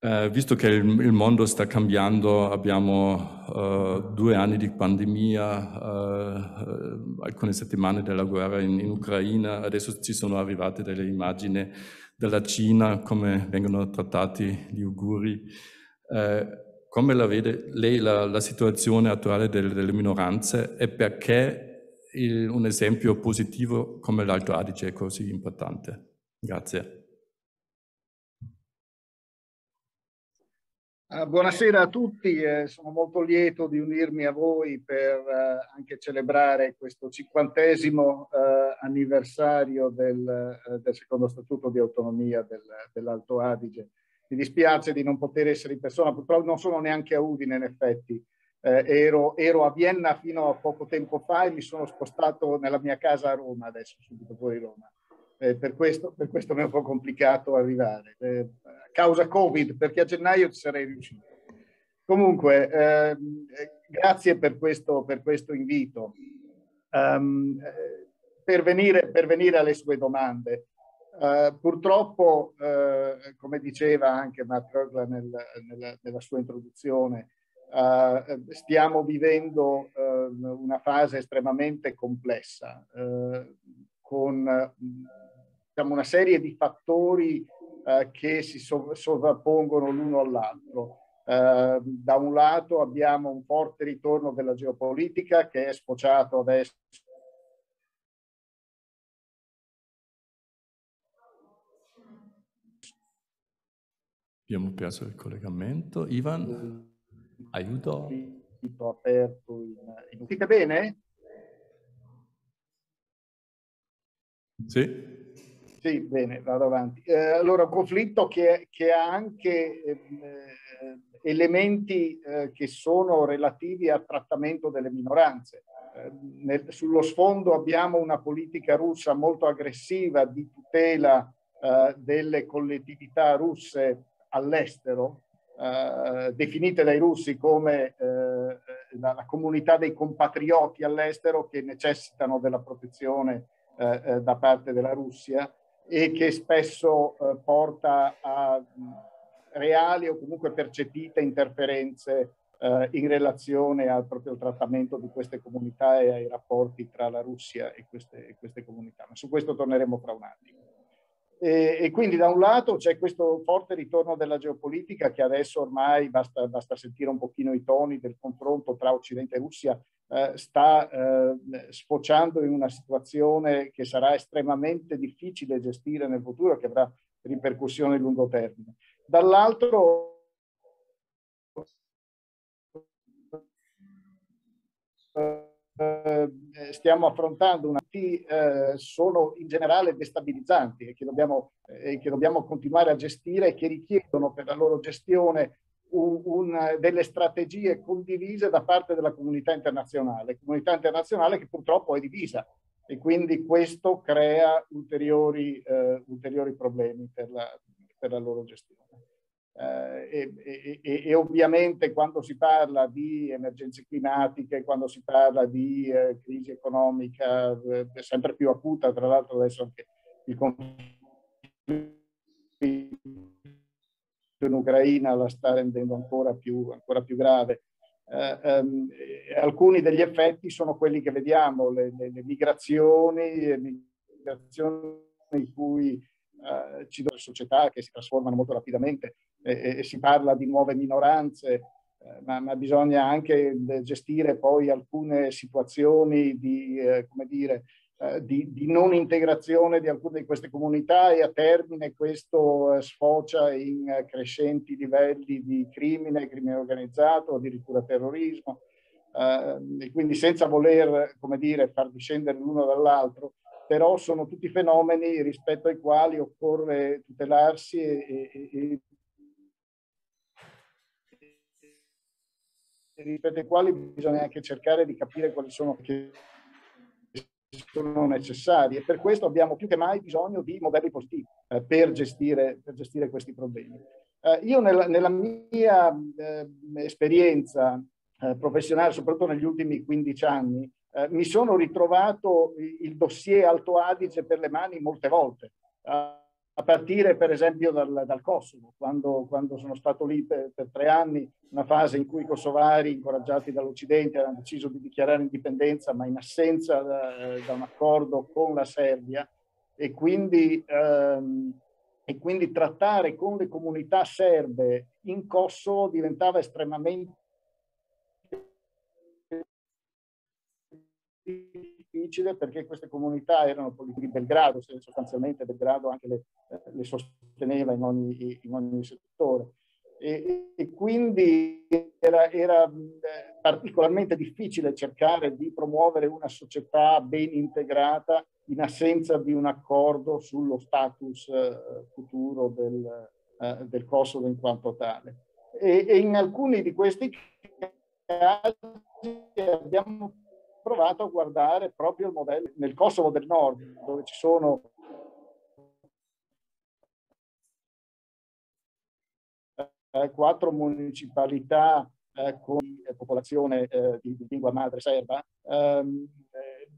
eh, visto che il, il, mondo sta cambiando, abbiamo eh, due anni di pandemia, eh, eh, alcune settimane della guerra in, in Ucraina, adesso ci sono arrivate delle immagini della Cina, come vengono trattati gli uiguri. Eh, come la vede lei la, la situazione attuale del, delle minoranze e perché il, un esempio positivo come l'Alto Adige è così importante? Grazie. Ah, buonasera a tutti, eh, sono molto lieto di unirmi a voi per eh, anche celebrare questo cinquantesimo eh, anniversario del, del, secondo statuto di autonomia del, dell'Alto Adige mi dispiace di non poter essere in persona, purtroppo non sono neanche a Udine in effetti, eh, ero, ero, a Vienna fino a poco tempo fa e mi sono spostato nella mia casa a Roma adesso, subito fuori Roma. Eh, per, questo, per questo mi è un po' complicato arrivare, eh, a causa Covid, perché a gennaio ci sarei riuscito. Comunque, eh, grazie per questo, per questo invito. Um, per, venire, per venire alle sue domande, eh, purtroppo, uh, come diceva anche Matt Kirkland nel, nel, nella sua introduzione, uh, stiamo vivendo una fase estremamente complessa, con diciamo, una serie di fattori che si sov- sovrappongono l'uno all'altro. da un lato abbiamo un forte ritorno della geopolitica che è sfociato adesso Abbiamo perso il collegamento. Ivan, aiuto. Tipo aperto. Mi sentite bene? Sì. Sì, bene, vado avanti. Eh, allora, un conflitto che, che ha anche ehm, eh, elementi eh, che sono relativi al trattamento delle minoranze. Eh, nel, sullo sfondo abbiamo una politica russa molto aggressiva di tutela eh, delle collettività russe all'estero, eh, definite dai russi come eh, la, comunità dei compatrioti all'estero che necessitano della protezione eh, eh da parte della Russia e che spesso eh, porta a reali o comunque percepite interferenze eh, in relazione al proprio trattamento di queste comunità e ai rapporti tra la Russia e queste, e queste comunità. Ma su questo torneremo tra un attimo. E, e, quindi da un lato c'è questo forte ritorno della geopolitica che adesso ormai, basta, basta sentire un pochino i toni del confronto tra Occidente e Russia, eh, sta eh, sfociando in una situazione che sarà estremamente difficile gestire nel futuro, che avrà ripercussioni a lungo termine. Dall'altro Eh, eh, stiamo affrontando una, eh, sono in generale destabilizzanti e che, dobbiamo, eh, che dobbiamo continuare a gestire e che richiedono per la loro gestione un, un, delle strategie condivise da parte della comunità internazionale, comunità internazionale che purtroppo è divisa e quindi questo crea ulteriori, eh, ulteriori problemi per la, per la loro gestione. Eh, e, e, e, ovviamente quando si parla di emergenze climatiche, quando si parla di eh, crisi economica eh, sempre più acuta, tra l'altro adesso anche il conflitto in Ucraina la sta rendendo ancora più, ancora più grave. Eh, ehm, alcuni degli effetti sono quelli che vediamo, le, le, le migrazioni, le migrazioni in cui eh, ci sono società che si trasformano molto rapidamente e, e si parla di nuove minoranze, eh, ma, ma, bisogna anche eh, gestire poi alcune situazioni di, come dire, di, di, non integrazione di alcune di queste comunità e a termine questo sfocia in crescenti livelli di crimine, crimine organizzato, addirittura terrorismo. Eh, quindi senza voler come dire, far discendere l'uno dall'altro, però sono tutti fenomeni rispetto ai quali occorre tutelarsi e, e, e rispetto ai quali bisogna anche cercare di capire quali sono che sono necessari e per questo abbiamo più che mai bisogno di modelli positivi eh, per, gestire, per, gestire, questi problemi. Eh, io nella, nella mia eh, esperienza eh, professionale, soprattutto negli ultimi 15 anni, eh, mi sono ritrovato il dossier Alto Adige per le mani molte volte, a partire per esempio dal, dal Kosovo, quando, quando, sono stato lì per, per, tre anni, una fase in cui i kosovari, incoraggiati dall'Occidente, hanno deciso di dichiarare indipendenza, ma in assenza da, eh, da un accordo con la Serbia, e quindi, ehm, e quindi trattare con le comunità serbe in Kosovo diventava estremamente difficile perché queste comunità erano politiche di Belgrado, sostanzialmente Belgrado anche le, eh, le sosteneva in ogni, in ogni settore. E, e, quindi era, era, eh, particolarmente difficile cercare di promuovere una società ben integrata in assenza di un accordo sullo status eh, futuro del, del Kosovo in quanto tale. E, e in alcuni di questi casi abbiamo provato a guardare proprio il modello nel Kosovo del Nord, dove ci sono eh, quattro municipalità eh, con popolazione eh, di, di, lingua madre serba. Ehm, eh,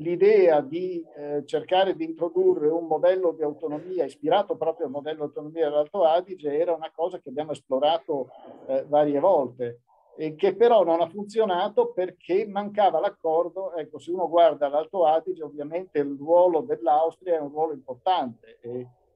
L'idea di eh, cercare di introdurre un modello di autonomia ispirato proprio al modello di autonomia dell'Alto Adige era una cosa che abbiamo esplorato eh, varie volte eh, che però non ha funzionato perché mancava l'accordo. Ecco, se uno guarda l'Alto Adige, ovviamente il ruolo dell'Austria è un ruolo importante e,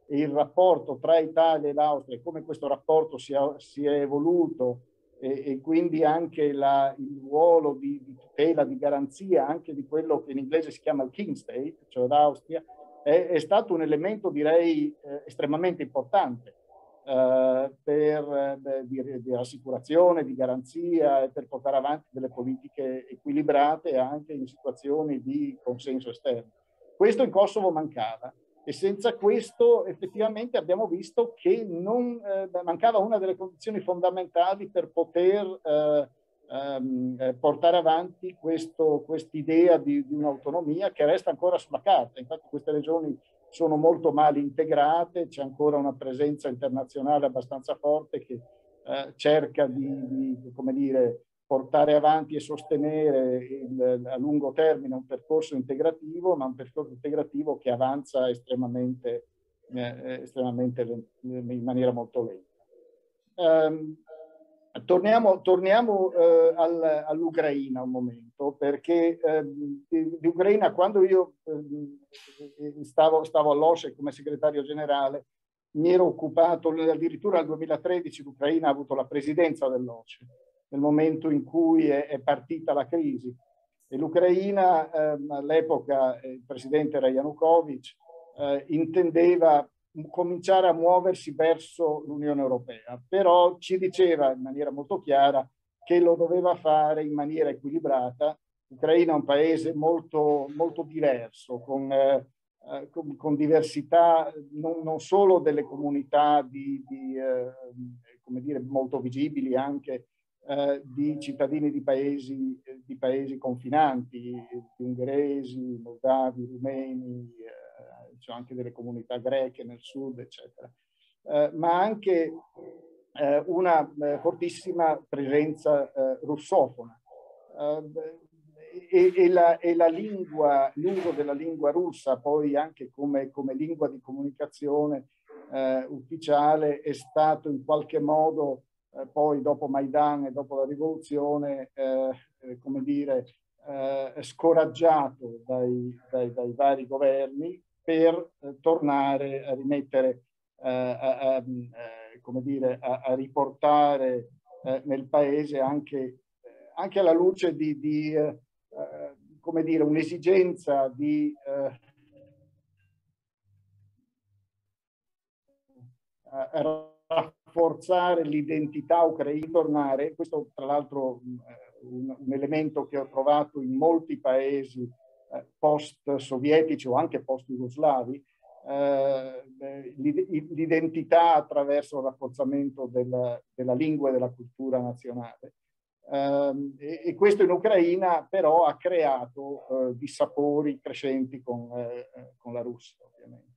e il rapporto tra Italia e l'Austria, come questo rapporto si, ha, si è evoluto e, e quindi anche la, il ruolo di, di tutela, di garanzia anche di quello che in inglese si chiama il King State, cioè l'Austria, è, è stato un elemento direi eh, estremamente importante. Eh, per, eh, beh, di, di, rassicurazione, di garanzia e per portare avanti delle politiche equilibrate anche in situazioni di consenso esterno. Questo in Kosovo mancava e senza questo effettivamente abbiamo visto che non, eh, mancava una delle condizioni fondamentali per poter eh, ehm, eh, portare avanti quest'idea di, di un'autonomia che resta ancora sulla carta. Infatti queste regioni sono molto mal integrate, c'è ancora una presenza internazionale abbastanza forte che eh, cerca di, di dire, portare avanti e sostenere il, a lungo termine un percorso integrativo, ma un percorso integrativo che avanza estremamente, eh, estremamente in maniera molto lenta. Um, Torniamo, torniamo eh, al, all'Ucraina un momento, perché eh, di, quando io eh, stavo, stavo all'OSCE come segretario generale, mi ero occupato, addirittura nel 2013 l'Ucraina ha avuto la presidenza dell'OSCE, nel momento in cui è, è partita la crisi. E l'Ucraina, ehm, all'epoca eh, il presidente era Yanukovych, eh, intendeva cominciare a muoversi verso l'Unione Europea, però ci diceva in maniera molto chiara che lo doveva fare in maniera equilibrata. L'Ucraina è un paese molto, molto diverso, con, eh, eh con, con diversità non, non, solo delle comunità di, di, eh, come dire, molto visibili anche eh, di cittadini di paesi, eh, di paesi confinanti, eh, di ungheresi, moldavi, rumeni, ci sono anche delle comunità greche nel sud, eccetera, eh, ma anche eh, una eh, fortissima presenza eh, russofona. Eh, e, e, la, e, la, lingua, l'uso della lingua russa poi anche come, come lingua di comunicazione ufficiale è stato in qualche modo poi dopo Maidan e dopo la rivoluzione, come dire, eh, scoraggiato dai, dai, dai, vari governi per eh, tornare a rimettere, eh, a, a, mm, eh, come dire, a, a riportare eh, nel paese anche, anche, alla luce di, di come dire, un'esigenza di rafforzare l'identità ucraina, tornare, questo tra l'altro mm, un, un elemento che ho trovato in molti paesi post-sovietici o anche post-jugoslavi, eh, eh, l'identità attraverso il rafforzamento della, della, lingua e della cultura nazionale. Ehm, e, questo in Ucraina però ha creato eh, dissapori crescenti con, con la Russia, ovviamente.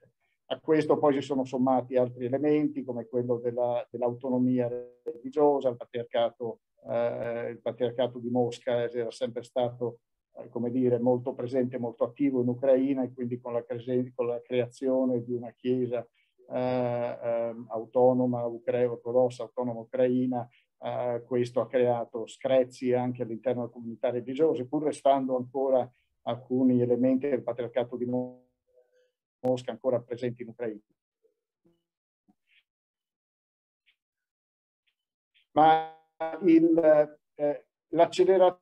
A questo poi si sono sommati altri elementi come quello della, dell'autonomia religiosa, il patriarcato, eh, il patriarcato, di Mosca era sempre stato come dire, molto presente, molto attivo in Ucraina e quindi con la, cre con la creazione di una chiesa eh, ehm, autonoma, ucraina, ortodossa, autonoma ucraina, eh, questo ha creato screzi anche all'interno della comunità religiosa, pur restando ancora alcuni elementi del patriarcato di Mosca ancora presenti in Ucraina. Ma eh, l'accelerazione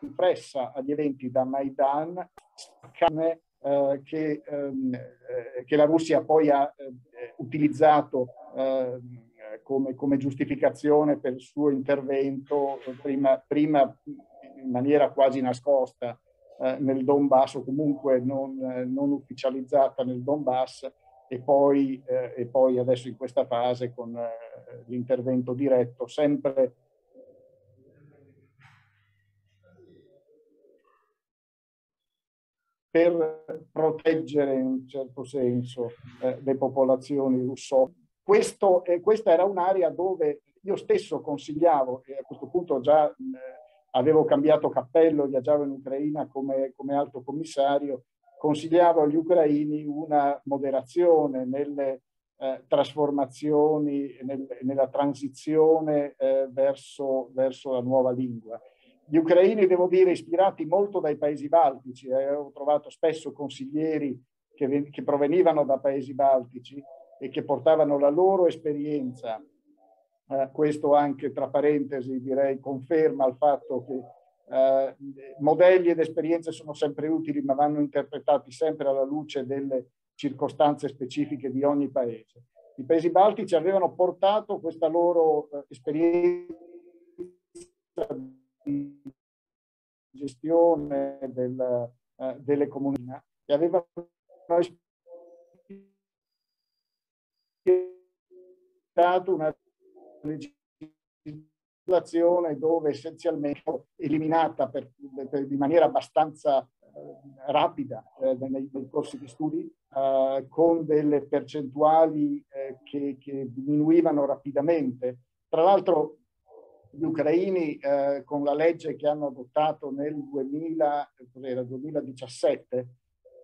impressa agli eventi da Maidan eh, che, ehm, eh, che, la Russia poi ha eh, utilizzato ehm, come, come, giustificazione per il suo intervento prima, prima in maniera quasi nascosta eh, nel Donbass o comunque non, non ufficializzata nel Donbass e poi, eh, e poi, adesso in questa fase con l'intervento diretto sempre per proteggere in un certo senso eh, le popolazioni russofone. Eh, questa era un'area dove io stesso consigliavo, e a questo punto già mh, avevo cambiato cappello, viaggiavo in Ucraina come, come alto commissario, consigliavo agli ucraini una moderazione nelle eh, trasformazioni, nel, nella transizione eh, verso, verso, la nuova lingua. Gli ucraini, devo dire, ispirati molto dai paesi baltici, eh, ho trovato spesso consiglieri che, che provenivano da paesi baltici e che portavano la loro esperienza Uh, questo anche tra parentesi direi conferma il fatto che uh, modelli ed esperienze sono sempre utili ma vanno interpretati sempre alla luce delle circostanze specifiche di ogni paese. I paesi baltici avevano portato questa loro uh, esperienza di gestione del, eh, delle comunità e avevano dato una legislazione dove essenzialmente eliminata per, per, in maniera abbastanza eh, rapida eh, nei, nei, corsi di studi eh, con delle percentuali eh, che, che, diminuivano rapidamente. Tra l'altro gli ucraini eh, con la legge che hanno adottato nel 2000, 2017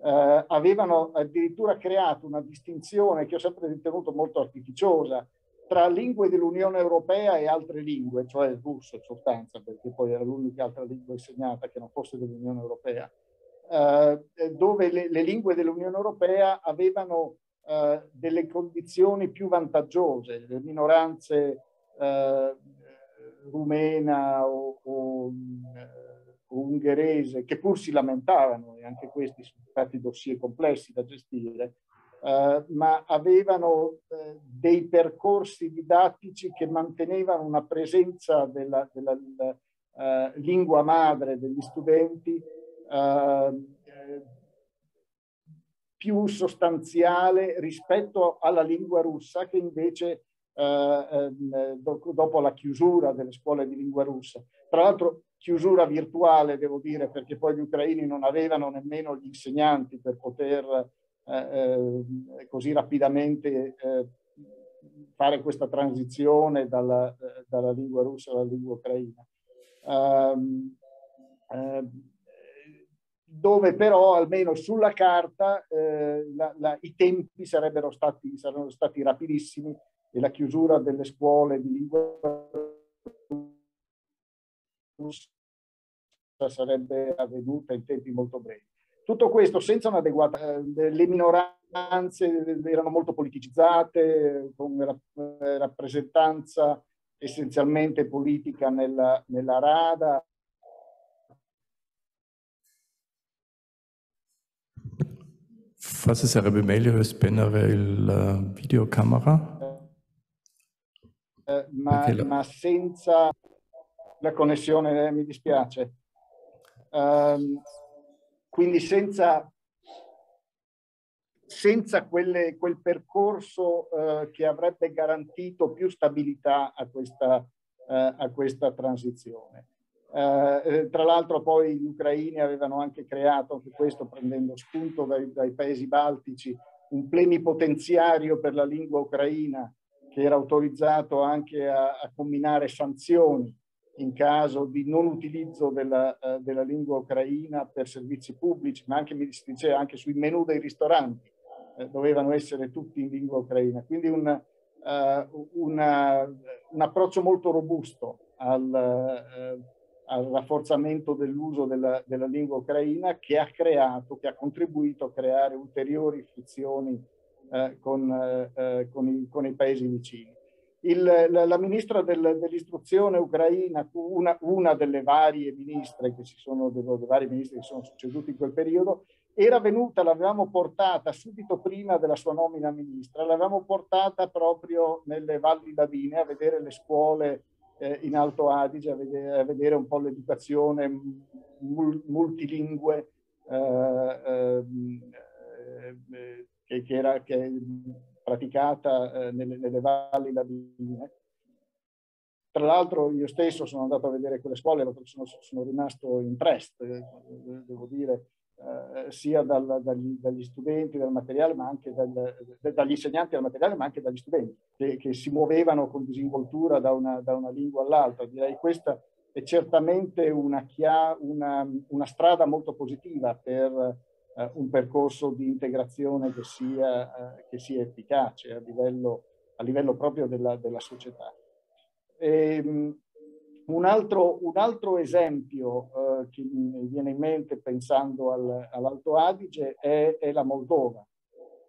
eh, avevano addirittura creato una distinzione che ho sempre ritenuto molto artificiosa tra lingue dell'Unione Europea e altre lingue, cioè il russo in sostanza, perché poi era l'unica altra lingua insegnata che non fosse dell'Unione Europea, eh, dove le, le, lingue dell'Unione Europea avevano eh, delle condizioni più vantaggiose, le minoranze eh, rumena o, o, eh, o, ungherese, che pur si lamentavano, e anche questi sono stati dossier complessi da gestire, eh, ma avevano eh, dei percorsi didattici che mantenevano una presenza della, della, della eh, lingua madre degli studenti eh, più sostanziale rispetto alla lingua russa che invece eh, ehm, eh, dopo la chiusura delle scuole di lingua russa. Tra l'altro chiusura virtuale, devo dire, perché poi gli ucraini non avevano nemmeno gli insegnanti per poter eh, ehm, così rapidamente eh, fare questa transizione dalla, eh, dalla, lingua russa alla lingua ucraina. Um, eh, dove però almeno sulla carta la, la, i tempi sarebbero stati, sarebbero stati rapidissimi e la chiusura delle scuole di lingua russa sarebbe avvenuta in tempi molto brevi. Tutto questo senza un'adeguata... Eh, le minoranze erano molto politicizzate, con eh, rappresentanza essenzialmente politica nella, nella Rada. Forse sarebbe meglio Bemeldung, la eh, videocamera. Eh, ma, lo... ma, senza la connessione eh, mi dispiace. Um, quindi senza, senza quelle, quel percorso eh, che avrebbe garantito più stabilità a questa, eh, a questa transizione. Eh, eh, tra l'altro poi gli ucraini avevano anche creato, anche questo prendendo spunto dai, dai, paesi baltici, un plenipotenziario per la lingua ucraina che era autorizzato anche a, a combinare sanzioni in caso di non utilizzo della, eh, della, lingua ucraina per servizi pubblici, ma anche, mi diceva, anche sui menu dei ristoranti eh, dovevano essere tutti in lingua ucraina. Quindi un, eh, una, un approccio molto robusto al, eh, al rafforzamento dell'uso della, della, lingua ucraina che ha creato, che ha contribuito a creare ulteriori frizioni eh, con, eh, eh, con, i, con, i, paesi vicini. Il, la, la, ministra del, dell'istruzione ucraina, una, una, delle varie ministre che si sono, delle varie ministre che sono succedute in quel periodo, era venuta, l'avevamo portata subito prima della sua nomina ministra, l'avevamo portata proprio nelle valli ladine a vedere le scuole eh, in Alto Adige, a vedere, a vedere un po' l'educazione multilingue eh, ehm, eh, che, che, era, che è praticata eh, nelle, nelle, valli ladine. Tra l'altro io stesso sono andato a vedere quelle scuole, sono, sono rimasto impresso, eh, devo dire, eh, sia dal, dagli, dagli, studenti del materiale, ma anche dal, dagli insegnanti del materiale, ma anche dagli studenti, che, che si muovevano con disinvoltura da una, da una lingua all'altra. Direi che questa è certamente una, chia, una, una strada molto positiva per eh, un percorso di integrazione che sia, eh, che sia efficace a livello, a livello proprio della, della società. E, ehm, un, altro, un, altro, esempio eh, che mi viene in mente pensando al, all'Alto Adige è, è la Moldova.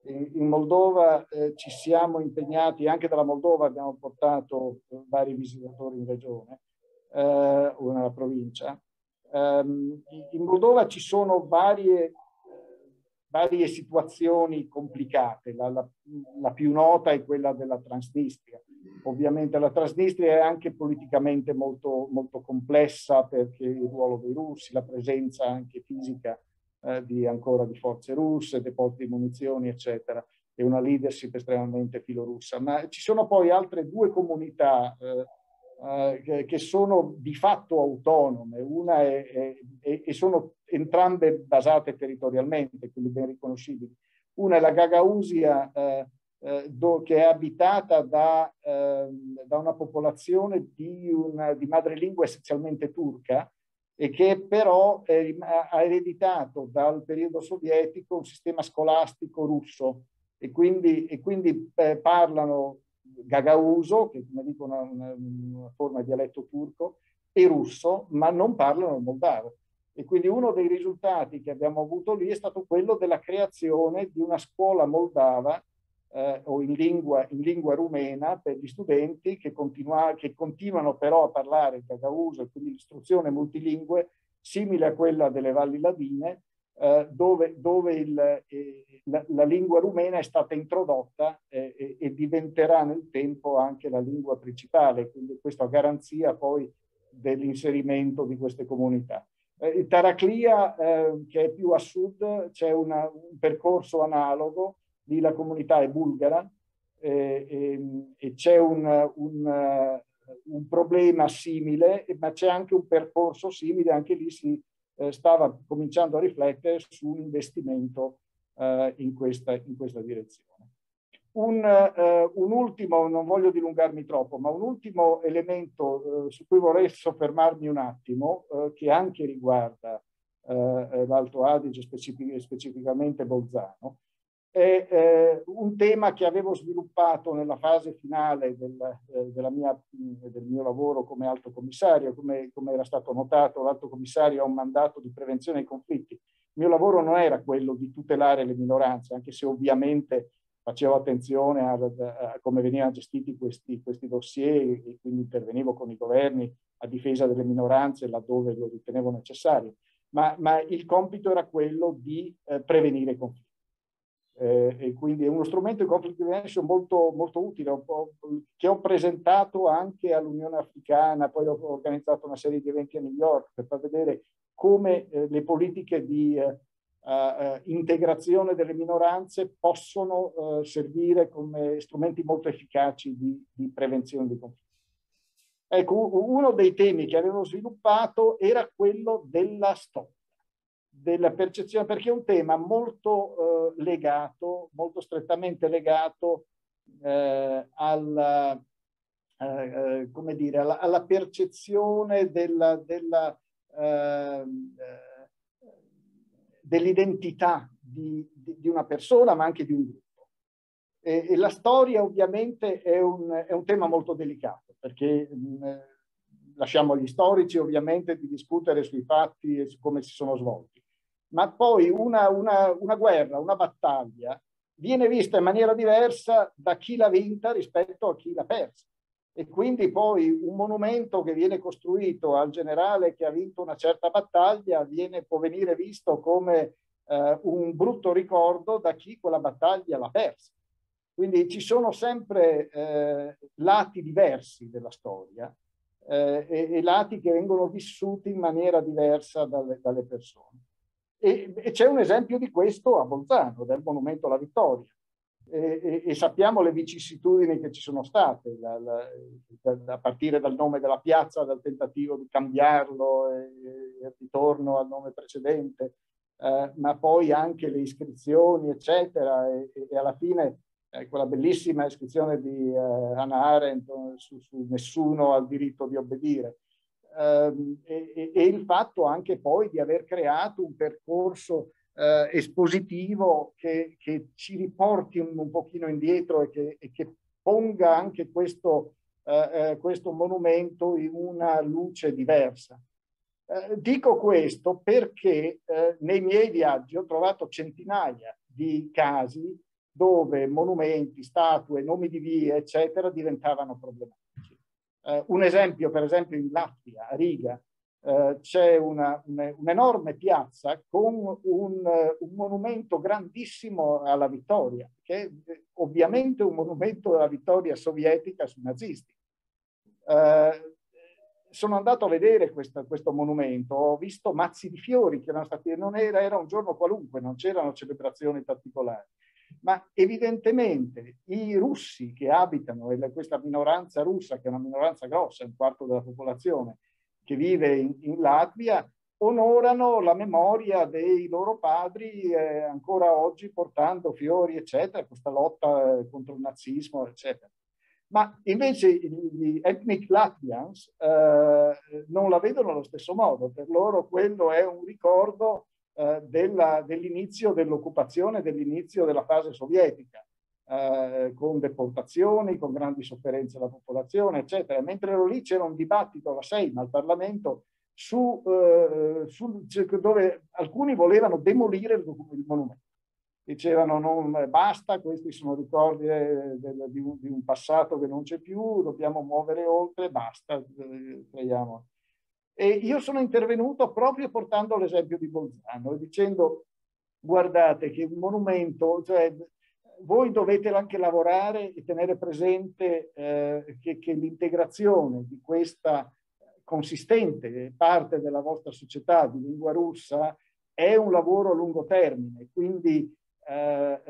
In, in Moldova eh, ci siamo impegnati, anche dalla Moldova abbiamo portato eh, vari visitatori in regione o eh, nella provincia, ehm, in Moldova ci sono varie varie situazioni complicate. La, la, la più nota è quella della Transnistria. Ovviamente la Transnistria è anche politicamente molto, molto complessa perché il ruolo dei russi, la presenza anche fisica eh, di, ancora di forze russe, depositi di munizioni, eccetera, è una leadership estremamente filorussa. Ma ci sono poi altre due comunità eh, eh, che sono di fatto autonome, una è, è, e sono entrambe basate territorialmente, quindi ben riconoscibili. Una è la Gagausia eh, eh do, che è abitata da, ehm, da una popolazione di, una, di madrelingua essenzialmente turca, e che però è, ha ereditato dal periodo sovietico un sistema scolastico russo e quindi, e quindi eh, parlano gagauso, che come dicono è una, una, forma di dialetto turco, e russo, ma non parlano il moldavo. E quindi uno dei risultati che abbiamo avuto lì è stato quello della creazione di una scuola moldava eh, o in lingua, in lingua, rumena per gli studenti che, continua, che continuano però a parlare il gagauso, quindi l'istruzione multilingue simile a quella delle valli ladine, eh, dove, dove il, eh, la, la, lingua rumena è stata introdotta eh, e, diventerà nel tempo anche la lingua principale, quindi questo a garanzia poi dell'inserimento di queste comunità. Eh, Taraclia, eh, che è più a sud, c'è una, un percorso analogo, lì la comunità è bulgara eh, ehm, e c'è un, un, eh, un problema simile, ma c'è anche un percorso simile, anche lì si eh, stava cominciando a riflettere su un investimento eh, in, questa, in, questa, direzione. Un, eh, un, ultimo, non voglio dilungarmi troppo, ma un ultimo elemento eh, su cui vorrei soffermarmi un attimo, eh, che anche riguarda eh, l'Alto Adige, specific- specificamente Bolzano, è eh, un tema che avevo sviluppato nella fase finale del, eh, mia, del mio lavoro come alto commissario, come, come era stato notato l'alto commissario ha un mandato di prevenzione dei conflitti. Il mio lavoro non era quello di tutelare le minoranze, anche se ovviamente facevo attenzione a, a, a come venivano gestiti questi, questi dossier e quindi intervenivo con i governi a difesa delle minoranze laddove lo ritenevo necessario, ma, ma il compito era quello di eh, prevenire i conflitti eh, e quindi è uno strumento di conflict prevention molto, molto utile, che ho presentato anche all'Unione Africana, poi ho organizzato una serie di eventi a New York per far vedere come eh, le politiche di eh, integrazione delle minoranze possono eh, servire come strumenti molto efficaci di, di prevenzione dei conflitti. Ecco, uno dei temi che avevo sviluppato era quello della stop della percezione, perché è un tema molto eh, legato, molto strettamente legato eh, alla, eh, eh, come dire, alla, alla percezione della, della, ehm, eh, dell'identità di, di, di, una persona, ma anche di un gruppo. E, e la storia ovviamente è un, è un, tema molto delicato, perché mh, eh, lasciamo agli storici ovviamente di discutere sui fatti e su come si sono svolti ma poi una, una, una guerra, una battaglia, viene vista in maniera diversa da chi l'ha vinta rispetto a chi l'ha persa. E quindi poi un monumento che viene costruito al generale che ha vinto una certa battaglia viene, può venire visto come eh, un brutto ricordo da chi quella battaglia l'ha persa. Quindi ci sono sempre eh, lati diversi della storia eh, e, e, lati che vengono vissuti in maniera diversa dalle, dalle persone. E, e c'è un esempio di questo a Bolzano, del monumento alla vittoria. E, e, e, sappiamo le vicissitudini che ci sono state, la, la, da, a partire dal nome della piazza, dal tentativo di cambiarlo, il ritorno al nome precedente, eh, ma poi anche le iscrizioni, eccetera, e, e alla fine eh, quella bellissima iscrizione di eh, Hannah Arendt eh, su, su, Nessuno ha il diritto di obbedire ehm, e, e, il fatto anche poi di aver creato un percorso eh, espositivo che, che, ci riporti un, un pochino indietro e che, e che ponga anche questo, eh, eh questo, monumento in una luce diversa. Eh, dico questo perché eh, nei miei viaggi ho trovato centinaia di casi dove monumenti, statue, nomi di vie, eccetera, diventavano problematici. Eh, un esempio, per esempio, in Latvia, a Riga, eh, c'è un'enorme un piazza con un, eh, un, monumento grandissimo alla vittoria, che è eh, ovviamente un monumento alla vittoria sovietica sui nazisti. Eh, sono andato a vedere questo, questo, monumento, ho visto mazzi di fiori che erano stati, non era, era un giorno qualunque, non c'erano celebrazioni particolari ma evidentemente i russi che abitano, questa minoranza russa, che è una minoranza grossa, un quarto della popolazione, che vive in, in Latvia, onorano la memoria dei loro padri eh, ancora oggi portando fiori, eccetera, questa lotta eh, contro il nazismo, eccetera. Ma invece gli ethnic Latvians eh, non la vedono allo stesso modo, per loro quello è un ricordo eh, dell'inizio dell dell'occupazione, dell'inizio della fase sovietica, eh, con deportazioni, con grandi sofferenze alla popolazione, eccetera. Mentre ero lì c'era un dibattito alla Seima, al Parlamento, su, eh, su, cioè, dove alcuni volevano demolire il, il monumento. Dicevano non eh, basta, questi sono ricordi eh, del, di, un, di, un, passato che non c'è più, dobbiamo muovere oltre, basta, eh, creiamo. E io sono intervenuto proprio portando l'esempio di Bolzano e dicendo guardate che un monumento, cioè voi dovete anche lavorare e tenere presente eh, che, che l'integrazione di questa consistente parte della vostra società di lingua russa è un lavoro a lungo termine, quindi eh,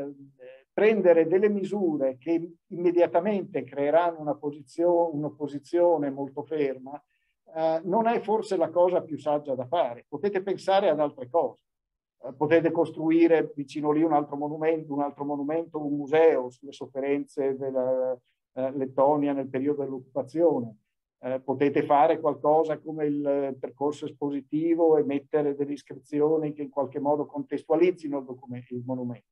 prendere delle misure che immediatamente creeranno una un'opposizione molto ferma eh, non è forse la cosa più saggia da fare. Potete pensare ad altre cose. Eh, potete costruire vicino lì un altro monumento, un altro monumento, un museo sulle sofferenze della eh, Lettonia nel periodo dell'occupazione. Eh, potete fare qualcosa come il percorso espositivo e mettere delle iscrizioni che in qualche modo contestualizzino il, il monumento.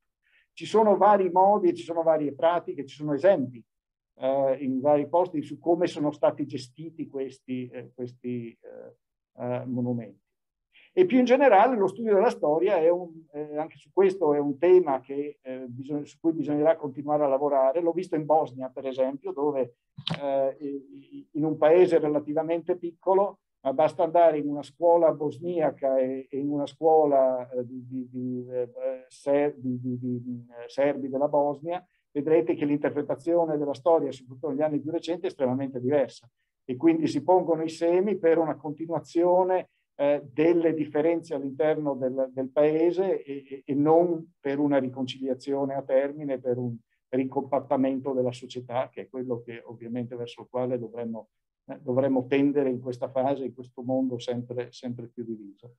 Ci sono vari modi, ci sono varie pratiche, ci sono esempi eh, in vari posti su come sono stati gestiti questi, eh, questi eh, eh, monumenti. E più in generale lo studio della storia è un, eh, anche su questo è un tema che, bisogna, su cui bisognerà continuare a lavorare. L'ho visto in Bosnia, per esempio, dove in un paese relativamente piccolo ma basta andare in una scuola bosniaca e, e in una scuola di, di, di, ser, di, serbi della Bosnia vedrete che l'interpretazione della storia, soprattutto negli anni più recenti, è estremamente diversa e quindi si pongono i semi per una continuazione eh, delle differenze all'interno del, del, paese e, e, non per una riconciliazione a termine, per un ricompattamento della società, che è quello che ovviamente verso il quale dovremmo, eh, dovremmo tendere in questa fase, in questo mondo sempre, sempre più diviso.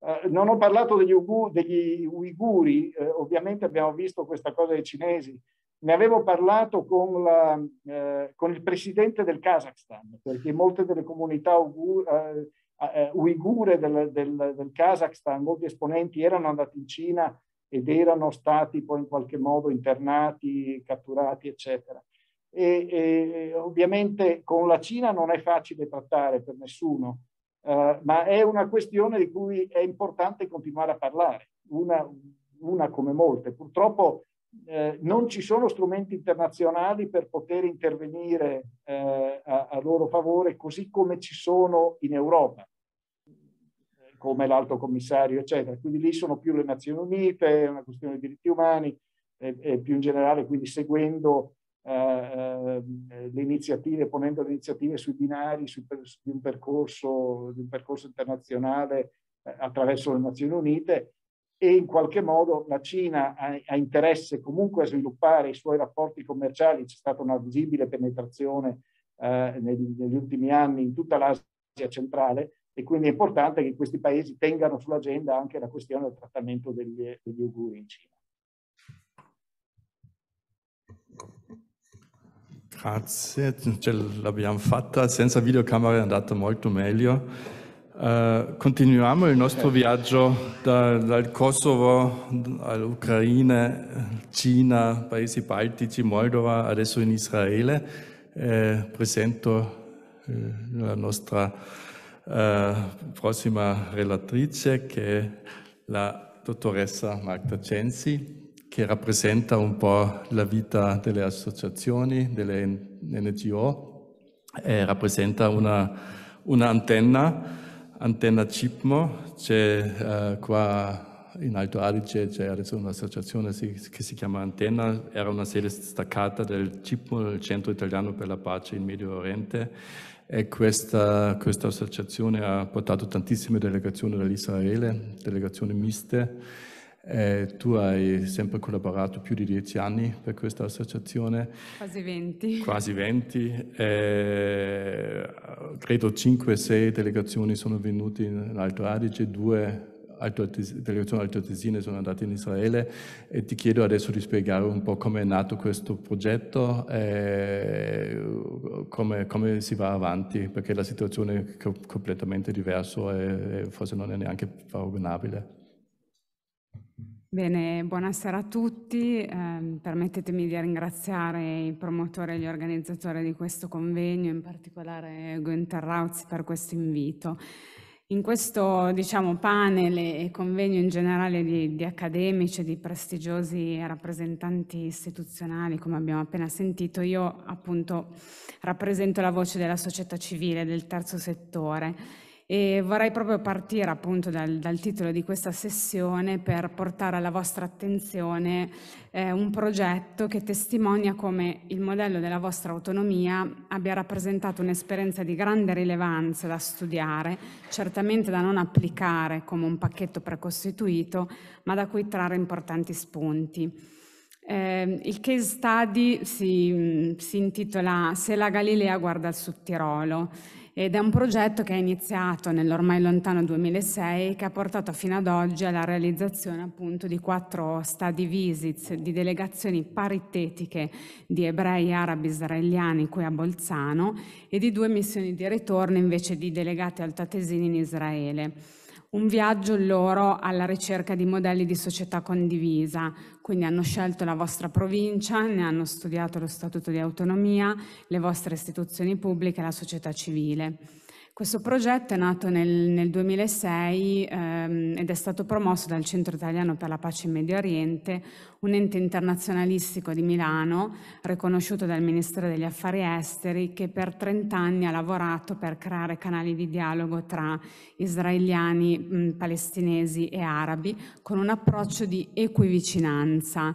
Eh, non ho parlato degli, ugu, degli uiguri, eh, ovviamente abbiamo visto questa cosa dei cinesi, ne avevo parlato con, la, eh, con il presidente del Kazakhstan, perché molte delle comunità eh, eh, uigure, del, del, del Kazakhstan, molti esponenti erano andati in Cina ed erano stati poi in qualche modo internati, catturati, eccetera. E, e, ovviamente con la Cina non è facile trattare per nessuno, eh, ma è una questione di cui è importante continuare a parlare, una, una come molte. Purtroppo eh, non ci sono strumenti internazionali per poter intervenire eh, a, a, loro favore, così come ci sono in Europa, come l'alto commissario, eccetera. Quindi lì sono più le Nazioni Unite, è una questione di diritti umani, e, e più in generale, quindi seguendo eh, eh le iniziative, ponendo le iniziative sui binari, su, su di, un percorso, di, un percorso, internazionale eh, attraverso le Nazioni Unite, e in qualche modo la Cina ha, ha, interesse comunque a sviluppare i suoi rapporti commerciali, c'è stata una visibile penetrazione eh, negli, negli, ultimi anni in tutta l'Asia centrale e quindi è importante che questi paesi tengano sull'agenda anche la questione del trattamento degli, degli uiguri in Cina. Grazie, ce l'abbiamo fatta, senza videocamera è andata molto meglio. Eh, continuiamo il nostro viaggio da, dal Kosovo all'Ucraina, Cina, paesi baltici, Moldova, adesso in Israele. Eh, presento eh, la nostra eh, prossima relatrice che è la dottoressa Marta Censi che rappresenta un po' la vita delle associazioni, delle NGO, rappresenta una, un'antenna Antenna Cipmo, c'è eh, qua in Alto Adige c'è adesso un'associazione che si chiama Antenna, era una sede staccata del CIPMO, il Centro Italiano per la Pace in Medio Oriente, e questa, questa associazione ha portato tantissime delegazioni dall'Israele, delegazioni miste, eh, tu hai sempre collaborato più di dieci anni per questa associazione. Quasi venti. Quasi venti. Eh, credo 5-6 delegazioni sono venute in Alto Adige, due Alto delegazioni altoatesine sono andate in Israele e ti chiedo adesso di spiegare un po' come è nato questo progetto e eh, come, come, si va avanti, perché la situazione è completamente diversa e forse non è neanche paragonabile. Bene, buonasera a tutti. Eh, permettetemi di ringraziare i promotori e gli organizzatori di questo convegno, in particolare Günther Rauz per questo invito. In questo diciamo, panel e convegno in generale di, di accademici e di prestigiosi rappresentanti istituzionali, come abbiamo appena sentito, io appunto rappresento la voce della società civile, del terzo settore e vorrei proprio partire appunto dal, dal, titolo di questa sessione per portare alla vostra attenzione eh, un progetto che testimonia come il modello della vostra autonomia abbia rappresentato un'esperienza di grande rilevanza da studiare, certamente da non applicare come un pacchetto precostituito, ma da cui trarre importanti spunti. Eh, il case study si, si intitola Se la Galilea guarda il Tirolo ed è un progetto che è iniziato nell'ormai lontano 2006 che ha portato fino ad oggi alla realizzazione appunto di quattro study visits di delegazioni paritetiche di ebrei, arabi, israeliani qui a Bolzano e di due missioni di ritorno invece di delegati altoatesini in Israele un viaggio loro alla ricerca di modelli di società condivisa, quindi hanno scelto la vostra provincia, ne hanno studiato lo statuto di autonomia, le vostre istituzioni pubbliche e la società civile. Questo progetto è nato nel, nel 2006 ehm, ed è stato promosso dal Centro Italiano per la Pace in Medio Oriente, un ente internazionalistico di Milano riconosciuto dal Ministero degli Affari Esteri che per 30 anni ha lavorato per creare canali di dialogo tra israeliani, mh, palestinesi e arabi con un approccio di equivicinanza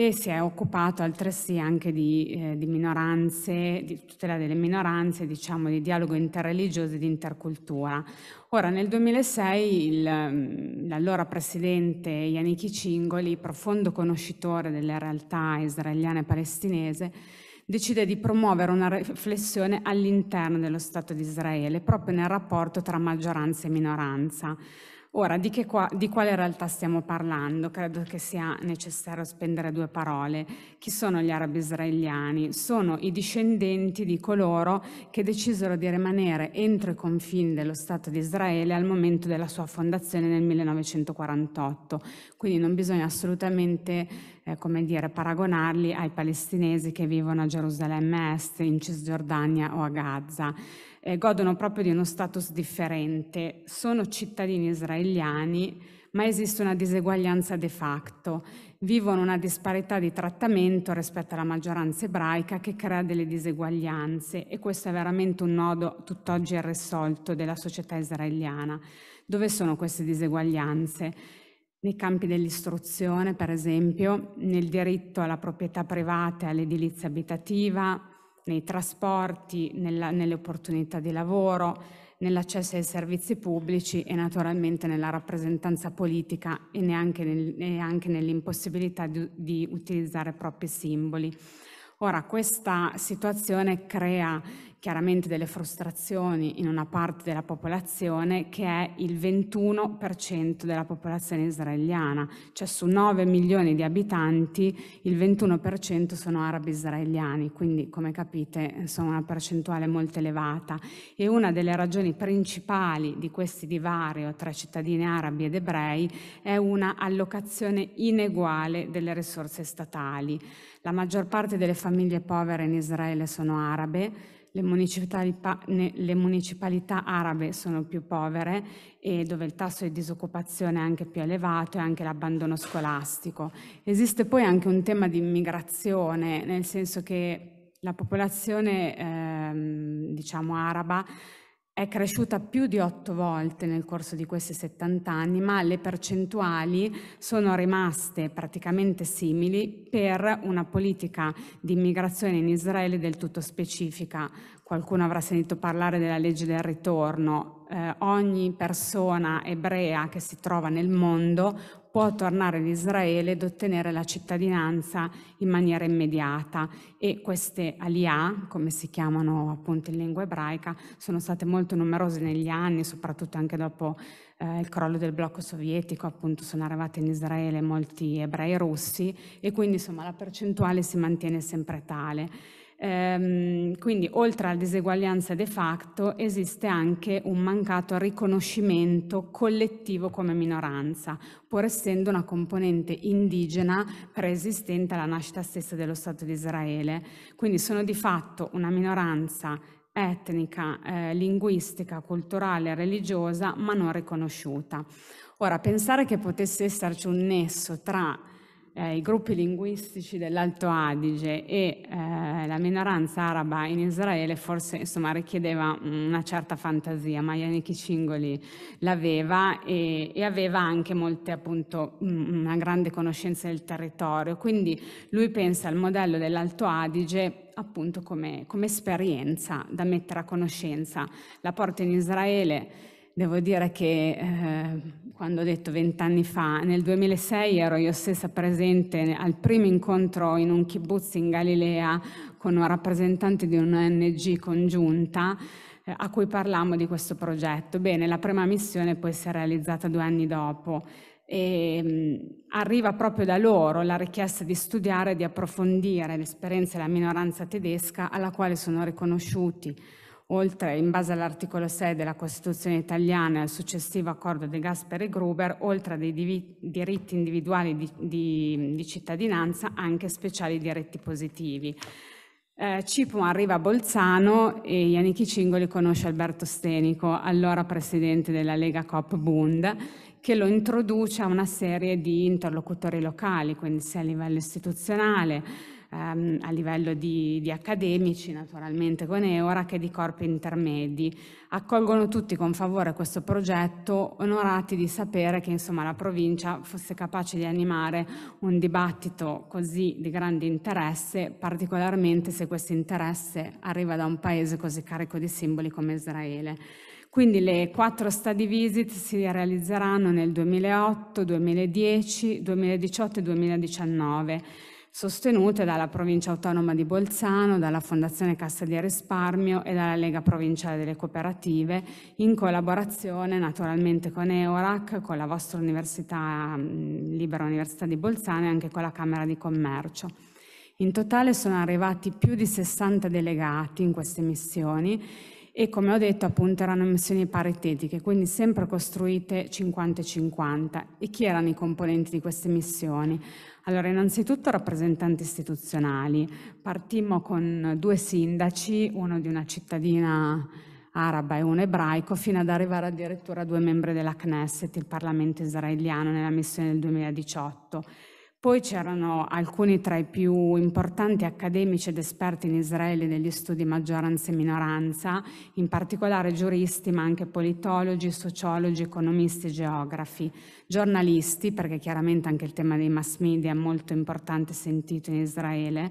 e si è occupato altresì anche di, eh, di minoranze, di tutela delle minoranze, diciamo di dialogo interreligioso e di intercultura. Ora nel 2006 il, mm, l'allora presidente Yannick Cingoli, profondo conoscitore delle realtà israeliana e palestinese, decide di promuovere una riflessione all'interno dello Stato di Israele proprio nel rapporto tra maggioranza e minoranza Ora, di, che qua, di quale realtà stiamo parlando? Credo che sia necessario spendere due parole. Chi sono gli arabi israeliani? Sono i discendenti di coloro che decisero di rimanere entro i confini dello Stato di Israele al momento della sua fondazione nel 1948. Quindi non bisogna assolutamente eh, come dire, paragonarli ai palestinesi che vivono a Gerusalemme Est, in Cisgiordania o a Gaza eh, godono proprio di uno status differente, sono cittadini israeliani, ma esiste una diseguaglianza de facto, vivono una disparità di trattamento rispetto alla maggioranza ebraica che crea delle diseguaglianze e questo è veramente un nodo tutt'oggi irrisolto della società israeliana. Dove sono queste diseguaglianze? Nei campi dell'istruzione, per esempio, nel diritto alla proprietà privata e all'edilizia abitativa, nei trasporti, nella, nelle opportunità di lavoro, nell'accesso ai servizi pubblici e naturalmente nella rappresentanza politica e neanche, nel, neanche nell'impossibilità di, di utilizzare propri simboli. Ora, questa situazione crea chiaramente delle frustrazioni in una parte della popolazione che è il 21% della popolazione israeliana, cioè su 9 milioni di abitanti il 21% sono arabi israeliani, quindi come capite sono una percentuale molto elevata e una delle ragioni principali di questi divario tra cittadini arabi ed ebrei è una allocazione ineguale delle risorse statali. La maggior parte delle famiglie povere in Israele sono arabe, le municipalità, le municipalità, arabe sono più povere e dove il tasso di disoccupazione è anche più elevato e anche l'abbandono scolastico. Esiste poi anche un tema di immigrazione, nel senso che la popolazione ehm, diciamo araba è cresciuta più di otto volte nel corso di questi 70 anni, ma le percentuali sono rimaste praticamente simili per una politica di immigrazione in Israele del tutto specifica. Qualcuno avrà sentito parlare della legge del ritorno. Eh, ogni persona ebrea che si trova nel mondo può tornare in Israele ed ottenere la cittadinanza in maniera immediata e queste aliyah, come si chiamano appunto in lingua ebraica, sono state molto numerose negli anni, soprattutto anche dopo eh, il crollo del blocco sovietico, appunto sono arrivate in Israele molti ebrei russi e quindi insomma la percentuale si mantiene sempre tale. Ehm, quindi oltre alla diseguaglianza de facto esiste anche un mancato riconoscimento collettivo come minoranza, pur essendo una componente indigena preesistente alla nascita stessa dello Stato di Israele. Quindi sono di fatto una minoranza etnica, eh, linguistica, culturale, religiosa, ma non riconosciuta. Ora, pensare che potesse esserci un nesso tra eh, i gruppi linguistici dell'Alto Adige e eh, la minoranza araba in Israele forse insomma, richiedeva una certa fantasia, ma Yannick Cingoli l'aveva e, e, aveva anche molte, appunto, mm, una grande conoscenza del territorio, quindi lui pensa al modello dell'Alto Adige appunto come, come esperienza da mettere a conoscenza, la porta in Israele Devo dire che eh, quando ho detto vent'anni fa, nel 2006 ero io stessa presente al primo incontro in un kibbutz in Galilea con un rappresentante di un'ONG congiunta eh, a cui parlammo di questo progetto. Bene, la prima missione poi si è realizzata due anni dopo e mh, mm, arriva proprio da loro la richiesta di studiare e di approfondire l'esperienza della minoranza tedesca alla quale sono riconosciuti Oltre, in base all'articolo 6 della Costituzione italiana e al successivo accordo di Gasper e Gruber, oltre a dei diritti individuali di, di, di cittadinanza, anche speciali diritti positivi. Eh, Cipum arriva a Bolzano e Ianichi Cingoli conosce Alberto Stenico, allora presidente della Lega Coop Bund, che lo introduce a una serie di interlocutori locali, quindi sia a livello istituzionale, ehm, a livello di, di, accademici, naturalmente con EURA, che di corpi intermedi. Accolgono tutti con favore questo progetto, onorati di sapere che insomma, la provincia fosse capace di animare un dibattito così di grande interesse, particolarmente se questo interesse arriva da un paese così carico di simboli come Israele. Quindi le quattro study visit si realizzeranno nel 2008, 2010, 2018 e 2019 sostenute dalla Provincia Autonoma di Bolzano, dalla Fondazione Cassa di Risparmio e dalla Lega Provinciale delle Cooperative, in collaborazione naturalmente con EORAC, con la vostra università, mm, Libera Università di Bolzano e anche con la Camera di Commercio. In totale sono arrivati più di 60 delegati in queste missioni e come ho detto appunto erano emissioni paritetiche, quindi sempre costruite 50 e 50. E chi erano i componenti di queste missioni? Allora, innanzitutto rappresentanti istituzionali. Partimmo con due sindaci, uno di una cittadina araba e uno ebraico, fino ad arrivare addirittura a due membri della Knesset, il Parlamento israeliano, nella missione del 2018. Poi c'erano alcuni tra i più importanti accademici ed esperti in Israele degli studi maggioranza e minoranza, in particolare giuristi, ma anche politologi, sociologi, economisti, geografi, giornalisti, perché chiaramente anche il tema dei mass media è molto importante e sentito in Israele,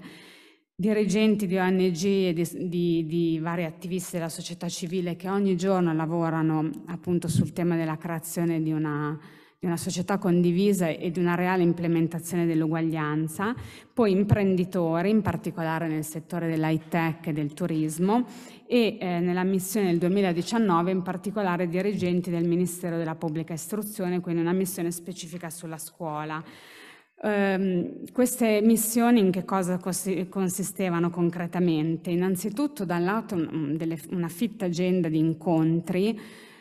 dirigenti di ONG e di, di, di vari attivisti della società civile che ogni giorno lavorano appunto sul tema della creazione di una di una società condivisa e di una reale implementazione dell'uguaglianza, poi imprenditori, in particolare nel settore dell'high tech e del turismo e eh, nella missione del 2019 in particolare dirigenti del Ministero della Pubblica Istruzione, quindi una missione specifica sulla scuola. Um, queste missioni in che cosa consistevano concretamente? Innanzitutto dal lato mm, una fitta agenda di incontri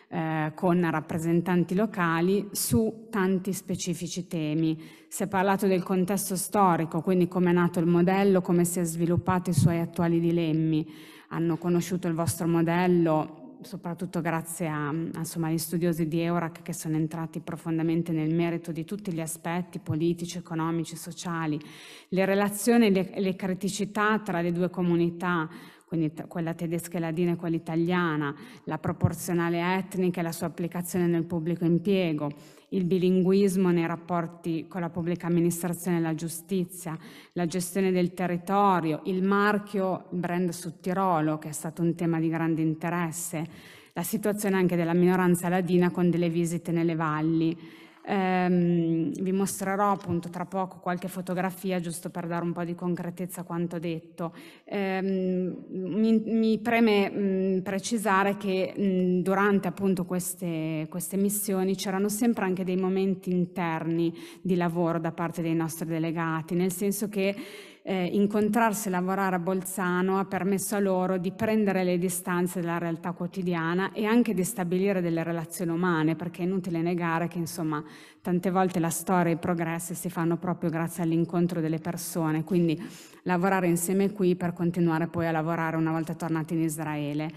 eh, con rappresentanti locali su tanti specifici temi. Si è parlato del contesto storico, quindi come è nato il modello, come si è sviluppato i suoi attuali dilemmi. Hanno conosciuto il vostro modello, soprattutto grazie a, insomma, agli studiosi di Eurac che sono entrati profondamente nel merito di tutti gli aspetti politici, economici, sociali, le relazioni e le, le criticità tra le due comunità, quindi quella tedesca e ladina e quella italiana, la proporzionale etnica e la sua applicazione nel pubblico impiego, il bilinguismo nei rapporti con la pubblica amministrazione e la giustizia, la gestione del territorio, il marchio brand su Tirolo, che è stato un tema di grande interesse, la situazione anche della minoranza ladina con delle visite nelle valli Ehm, vi mostrerò appunto tra poco qualche fotografia giusto per dare un po' di concretezza a quanto detto. Ehm, mi, mi, preme mh, mm, precisare che mh, mm, durante appunto queste, queste missioni c'erano sempre anche dei momenti interni di lavoro da parte dei nostri delegati, nel senso che eh, incontrarsi e lavorare a Bolzano ha permesso a loro di prendere le distanze dalla realtà quotidiana e anche di stabilire delle relazioni umane, perché è inutile negare che insomma tante volte la storia e i progressi si fanno proprio grazie all'incontro delle persone, quindi lavorare insieme qui per continuare poi a lavorare una volta tornati in Israele.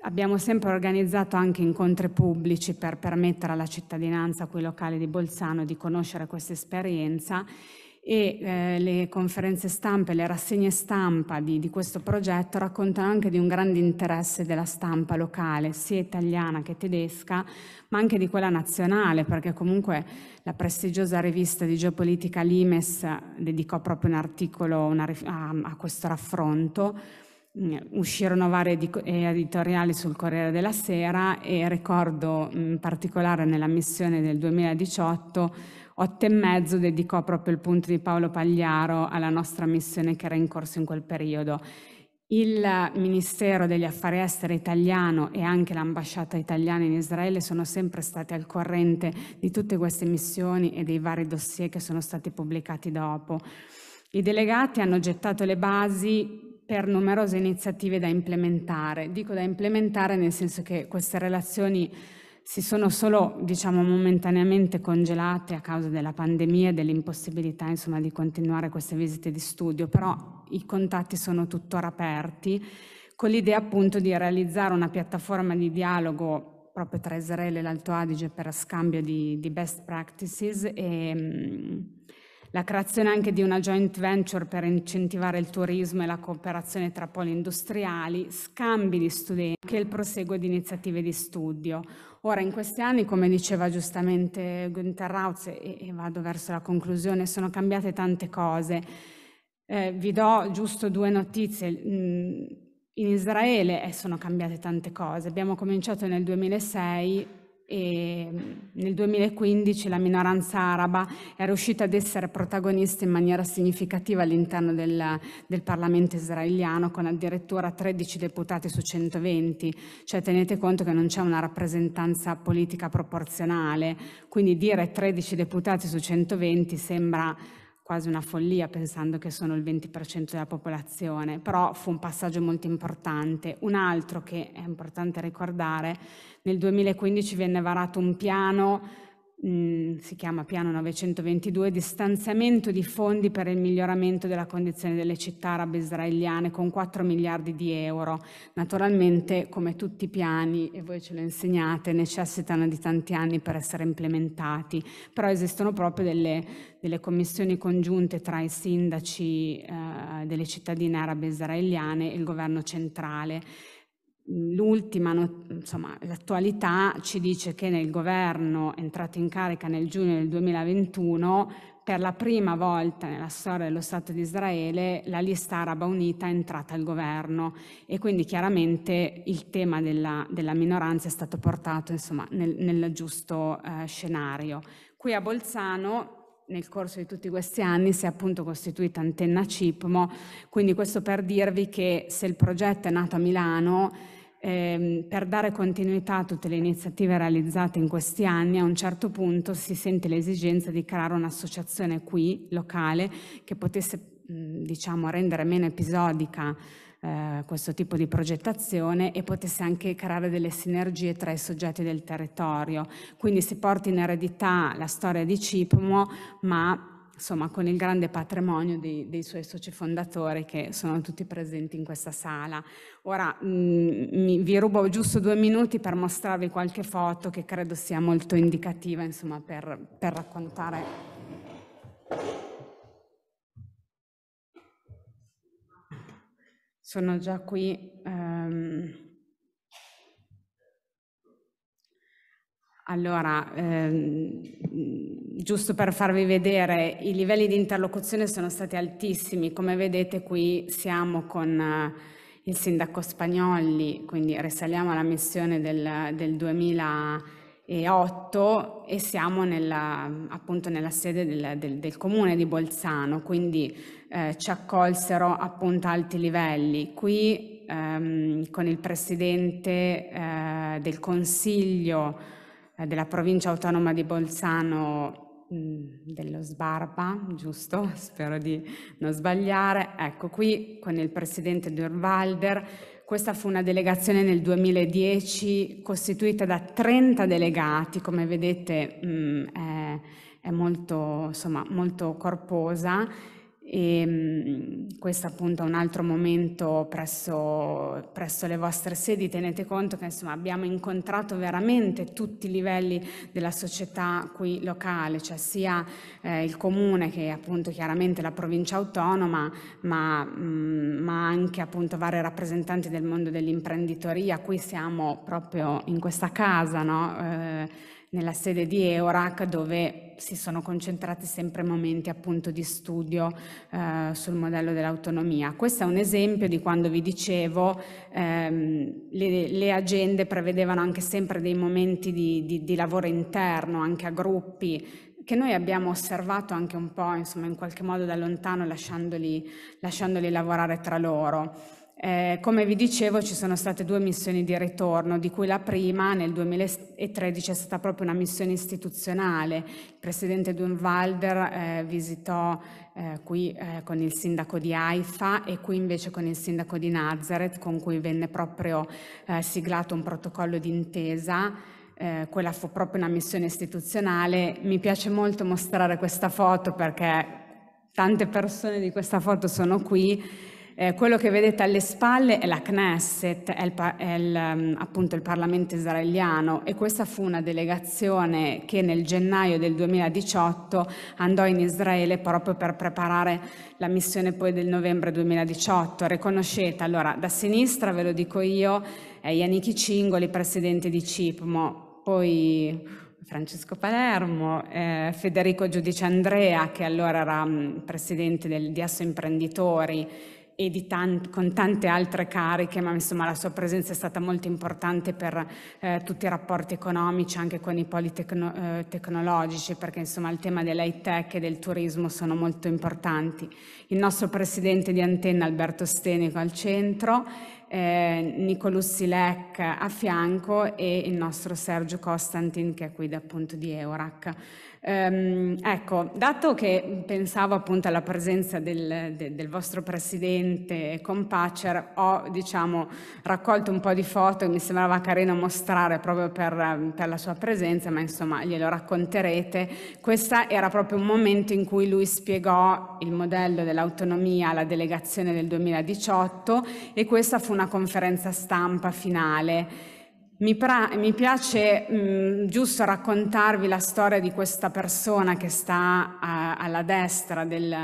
Abbiamo sempre organizzato anche incontri pubblici per permettere alla cittadinanza, a quei locali di Bolzano, di conoscere questa esperienza e eh, le conferenze stampa e le rassegne stampa di, di, questo progetto raccontano anche di un grande interesse della stampa locale, sia italiana che tedesca, ma anche di quella nazionale, perché comunque la prestigiosa rivista di geopolitica Limes dedicò proprio un articolo una, a, a questo raffronto mm, uscirono varie eh, editoriali sul Corriere della Sera e ricordo in particolare nella missione del 2018 otto e mezzo dedicò proprio il punto di Paolo Pagliaro alla nostra missione che era in corso in quel periodo. Il Ministero degli Affari Esteri italiano e anche l'ambasciata italiana in Israele sono sempre stati al corrente di tutte queste missioni e dei vari dossier che sono stati pubblicati dopo. I delegati hanno gettato le basi per numerose iniziative da implementare. Dico da implementare nel senso che queste relazioni si sono solo diciamo, momentaneamente congelate a causa della pandemia e dell'impossibilità insomma, di continuare queste visite di studio, però i contatti sono tuttora aperti con l'idea appunto di realizzare una piattaforma di dialogo proprio tra Israele e l'Alto Adige per scambio di, di best practices e mh, la creazione anche di una joint venture per incentivare il turismo e la cooperazione tra poli industriali, scambi di studenti, e il proseguo di iniziative di studio. Ora, in questi anni, come diceva giustamente Günther Rautz, e, e vado verso la conclusione, sono cambiate tante cose. Eh, vi do giusto due notizie. Mm, in Israele eh, sono cambiate tante cose. Abbiamo cominciato nel 2006 e mm, nel 2015 la minoranza araba è riuscita ad essere protagonista in maniera significativa all'interno del, del, Parlamento israeliano con addirittura 13 deputati su 120, cioè tenete conto che non c'è una rappresentanza politica proporzionale, quindi dire 13 deputati su 120 sembra quasi una follia pensando che sono il 20% della popolazione, però fu un passaggio molto importante. Un altro che è importante ricordare, nel 2015 venne varato un piano Mm, si chiama Piano 922 di stanziamento di fondi per il miglioramento della condizione delle città arabe israeliane con 4 miliardi di euro. Naturalmente, come tutti i piani, e voi ce lo insegnate, necessitano di tanti anni per essere implementati, però esistono proprio delle, delle commissioni congiunte tra i sindaci eh, delle cittadine arabe israeliane e il governo centrale L'ultima, insomma, l'attualità ci dice che nel governo entrato in carica nel giugno del 2021, per la prima volta nella storia dello Stato di Israele, la lista araba unita è entrata al governo e quindi chiaramente il tema della, della minoranza è stato portato insomma, nel, nel giusto eh, scenario. Qui a Bolzano nel corso di tutti questi anni si è appunto costituita Antenna Cipmo, quindi questo per dirvi che se il progetto è nato a Milano ehm, per dare continuità a tutte le iniziative realizzate in questi anni, a un certo punto si sente l'esigenza di creare un'associazione qui, locale, che potesse diciamo, rendere meno episodica eh, questo tipo di progettazione e potesse anche creare delle sinergie tra i soggetti del territorio. Quindi si porta in eredità la storia di Cipmo, ma insomma, con il grande patrimonio dei, dei, suoi soci fondatori che sono tutti presenti in questa sala. Ora mh, mm, mi, vi rubo giusto due minuti per mostrarvi qualche foto che credo sia molto indicativa insomma, per, per raccontare. Sono già qui. Um, Allora, ehm, giusto per farvi vedere, i livelli di interlocuzione sono stati altissimi. Come vedete qui siamo con eh, il sindaco Spagnoli, quindi risaliamo alla missione del, del 2008 e siamo nella, appunto nella sede del, del, del comune di Bolzano, quindi eh, ci accolsero appunto a alti livelli. Qui ehm, con il presidente eh, del consiglio eh, della provincia autonoma di Bolzano dello Sbarba, giusto? <laughs> Spero di non sbagliare. Ecco, qui con il presidente Durvalder questa fu una delegazione nel 2010 costituita da 30 delegati, come vedete mh, è, è molto, insomma, molto corposa e ehm, questo appunto è un altro momento presso, presso, le vostre sedi, tenete conto che insomma, abbiamo incontrato veramente tutti i livelli della società qui locale, cioè sia eh, il comune che appunto chiaramente la provincia autonoma, ma, mh, mm, ma anche appunto vari rappresentanti del mondo dell'imprenditoria, qui siamo proprio in questa casa, no? Eh, nella sede di Eurac dove si sono concentrati sempre momenti appunto di studio eh, sul modello dell'autonomia. Questo è un esempio di quando vi dicevo ehm, le, le, agende prevedevano anche sempre dei momenti di, di, di lavoro interno, anche a gruppi, che noi abbiamo osservato anche un po', insomma, in qualche modo da lontano, lasciandoli, lasciandoli lavorare tra loro. Eh, come vi dicevo ci sono state due missioni di ritorno, di cui la prima nel 2013 è stata proprio una missione istituzionale. Il presidente Dunwalder eh, visitò eh, qui eh, con il sindaco di Haifa e qui invece con il sindaco di Nazareth con cui venne proprio eh, siglato un protocollo d'intesa. Eh, quella fu proprio una missione istituzionale. Mi piace molto mostrare questa foto perché tante persone di questa foto sono qui eh, quello che vedete alle spalle è la Knesset, è, il, è il, mm, appunto il Parlamento israeliano e questa fu una delegazione che nel gennaio del 2018 andò in Israele proprio per preparare la missione poi del novembre 2018. Riconoscete, allora da sinistra ve lo dico io, eh, Yannick Cingoli, presidente di CIPMO, poi... Francesco Palermo, eh, Federico Giudice Andrea, che allora era mh, mm, presidente del, di Asso Imprenditori, e tan- con tante altre cariche, ma insomma la sua presenza è stata molto importante per eh, tutti i rapporti economici, anche con i poli tecno- eh, tecnologici, perché insomma il tema dell'high tech e del turismo sono molto importanti. Il nostro presidente di Antenna, Alberto Stenico, al centro, eh, Nicolo Silek a fianco e il nostro Sergio Costantin che è qui appunto di Eurac. Um, ecco, dato che pensavo appunto alla presenza del, de, del vostro presidente Compacer, ho diciamo, raccolto un po' di foto che mi sembrava carino mostrare proprio per, per, la sua presenza, ma insomma glielo racconterete. Questo era proprio un momento in cui lui spiegò il modello dell'autonomia alla delegazione del 2018 e questa fu una conferenza stampa finale. Mi, pra- mi, piace mh, mm, giusto raccontarvi la storia di questa persona che sta a- alla destra del,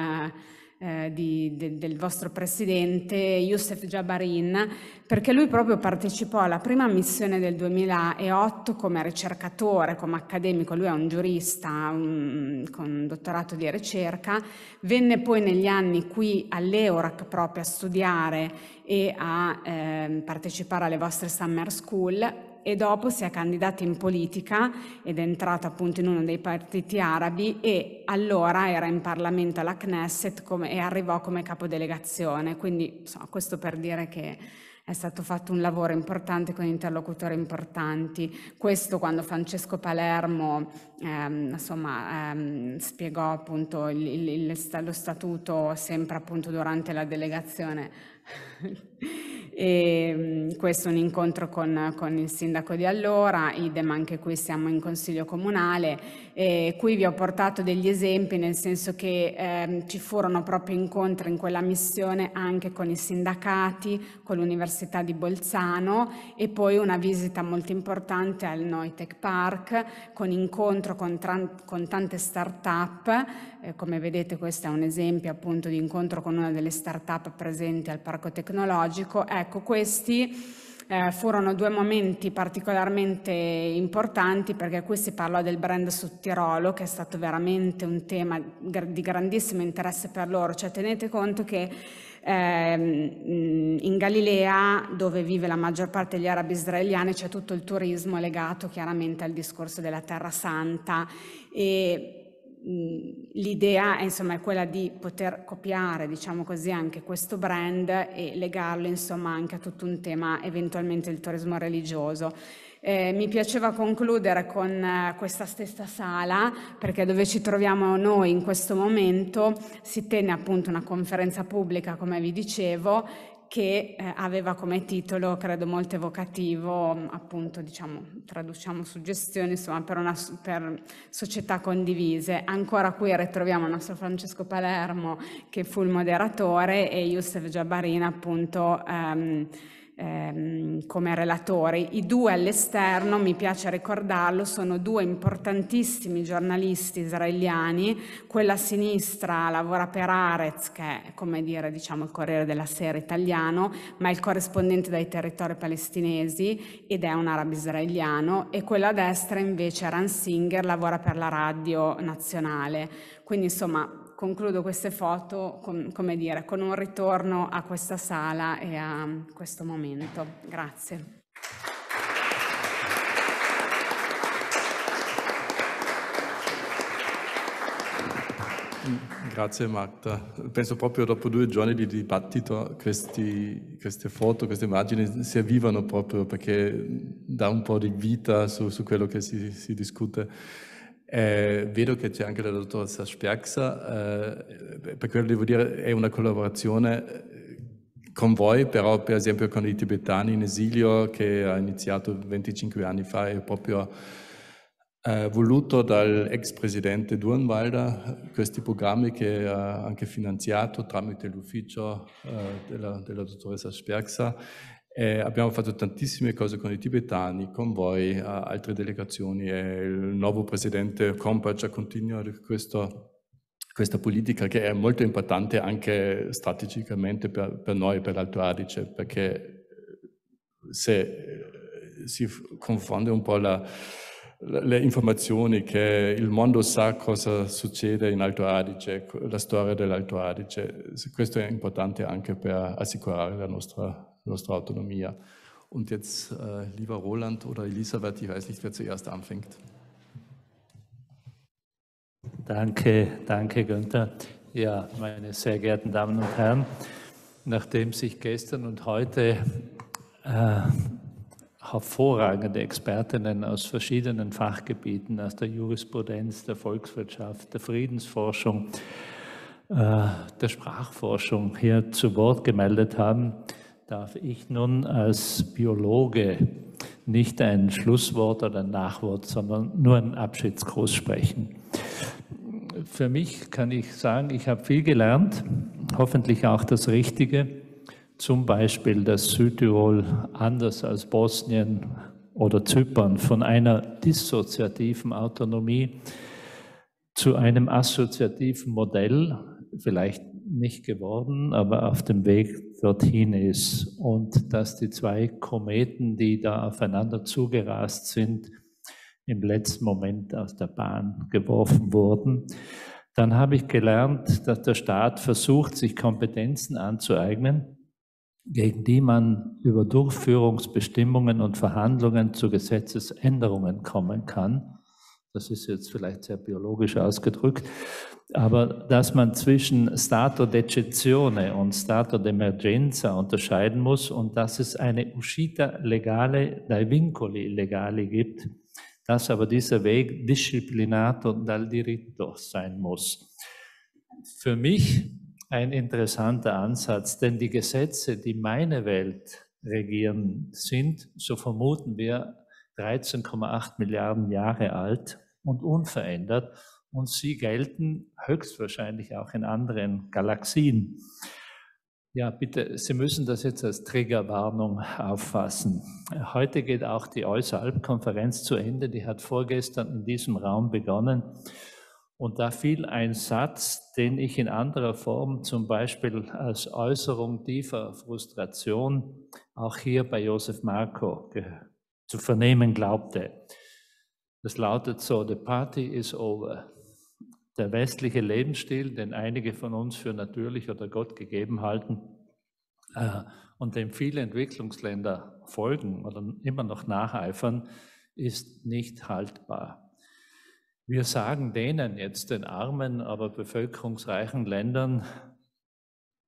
eh, di, de, del vostro presidente Youssef Jabarin, perché lui proprio partecipò alla prima missione del 2008 come ricercatore, come accademico, lui è un giurista un, con un dottorato di ricerca, venne poi negli anni qui all'Eurac proprio a studiare e a eh, partecipare alle vostre summer school e dopo si è candidata in politica ed è entrata appunto in uno dei partiti arabi e allora era in Parlamento alla Knesset come, e arrivò come capodelegazione. Quindi insomma, questo per dire che è stato fatto un lavoro importante con interlocutori importanti. Questo quando Francesco Palermo ehm, insomma, ehm, spiegò appunto il, il, lo statuto sempre appunto durante la delegazione <laughs> e, ehm, questo è un incontro con, con, il sindaco di allora, idem anche qui siamo in consiglio comunale. E qui vi ho portato degli esempi nel senso che eh, ci furono proprio incontri in quella missione anche con i sindacati, con l'Università di Bolzano e poi una visita molto importante al Noitech Park con incontro con, con tante start-up. Eh, come vedete questo è un esempio appunto di incontro con una delle start-up presenti al Parco Tecnologico tecnologico. Ecco, questi eh, furono due momenti particolarmente importanti perché qui si parlò del brand su Tirolo, che è stato veramente un tema di grandissimo interesse per loro, cioè tenete conto che eh, in Galilea, dove vive la maggior parte degli arabi israeliani, c'è tutto il turismo legato chiaramente al discorso della Terra Santa e l'idea insomma, è quella di poter copiare diciamo così, anche questo brand e legarlo insomma, anche a tutto un tema eventualmente il turismo religioso eh, mi piaceva concludere con eh, questa stessa sala perché dove ci troviamo noi in questo momento si tenne appunto una conferenza pubblica come vi dicevo che eh, aveva come titolo, credo molto evocativo, appunto, diciamo, traduciamo suggestioni, insomma, per, una, per società condivise. Ancora qui ritroviamo il nostro Francesco Palermo, che fu il moderatore, e Youssef Giabarina, appunto, ehm, ehm, come relatori. I due all'esterno, mi piace ricordarlo, sono due importantissimi giornalisti israeliani. Quella a sinistra lavora per Arez, che è come dire diciamo, il Corriere della Sera italiano, ma è il corrispondente dai territori palestinesi ed è un arabo israeliano. E quella a destra invece, Ransinger, lavora per la radio nazionale. Quindi insomma concludo queste foto con, come dire, con un ritorno a questa sala e a questo momento. Grazie. Grazie Marta. Penso proprio dopo due giorni di dibattito questi, queste foto, queste immagini si avvivano proprio perché dà un po' di vita su, su quello che si, si discute. Eh, vedo che c'è anche la dottoressa Sperxa, eh, per quello devo dire è una collaborazione eh, con voi, però per esempio con i tibetani in esilio che ha iniziato 25 anni fa è proprio eh, voluto dall'ex presidente Durnwalder, questi programmi che ha anche finanziato tramite l'ufficio eh, della, della dottoressa Sperxa eh, abbiamo fatto tantissime cose con i tibetani, con voi, altre delegazioni e il nuovo presidente Kompac continua questo, questa politica che è molto importante anche strategicamente per, per noi, per l'Alto Adige, perché eh, se eh, si confonde un po' la, le informazioni che il mondo sa cosa succede in Alto Adige, la storia dell'Alto Adige. Questo è importante anche per assicurare la nostra nostra autonomia. Und jetzt, äh, lieber Roland oder Elisabeth, ich weiß nicht, wer zuerst anfängt. Danke, danke, Günther. Ja, meine sehr geehrten Damen und Herren, nachdem sich gestern und heute äh, hervorragende Expertinnen aus verschiedenen Fachgebieten, aus der Jurisprudenz, der Volkswirtschaft, der Friedensforschung, äh, der Sprachforschung hier zu Wort gemeldet haben, darf ich nun als Biologe nicht ein Schlusswort oder ein Nachwort, sondern nur einen Abschiedsgruß sprechen. Für mich kann ich sagen, ich habe viel gelernt, hoffentlich auch das Richtige. Zum Beispiel, dass Südtirol anders als Bosnien oder Zypern von einer dissoziativen Autonomie zu einem assoziativen Modell, vielleicht nicht geworden, aber auf dem Weg dorthin ist und dass die zwei Kometen, die da aufeinander zugerast sind, im letzten Moment aus der Bahn geworfen wurden. Dann habe ich gelernt, dass der Staat versucht, sich Kompetenzen anzueignen, gegen die man über Durchführungsbestimmungen und Verhandlungen zu Gesetzesänderungen kommen kann. Das ist jetzt vielleicht sehr biologisch ausgedrückt. Aber dass man zwischen Stato d'Eccezione und Stato d'Emergenza unterscheiden muss und dass es eine Uscita legale dai vincoli legali gibt, dass aber dieser Weg disciplinato dal diritto sein muss. Für mich ein interessanter Ansatz, denn die Gesetze, die meine Welt regieren, sind, so vermuten wir, 13,8 Milliarden Jahre alt und unverändert und sie gelten höchstwahrscheinlich auch in anderen Galaxien. Ja, bitte, Sie müssen das jetzt als Triggerwarnung auffassen. Heute geht auch die Äußerhalb-Konferenz zu Ende, die hat vorgestern in diesem Raum begonnen. Und da fiel ein Satz, den ich in anderer Form, zum Beispiel als Äußerung tiefer Frustration, auch hier bei Josef Marco zu vernehmen glaubte. Das lautet so, the party is over der westliche Lebensstil, den einige von uns für natürlich oder Gott gegeben halten äh, und dem viele Entwicklungsländer folgen oder immer noch nacheifern, ist nicht haltbar. Wir sagen denen jetzt, den armen, aber bevölkerungsreichen Ländern,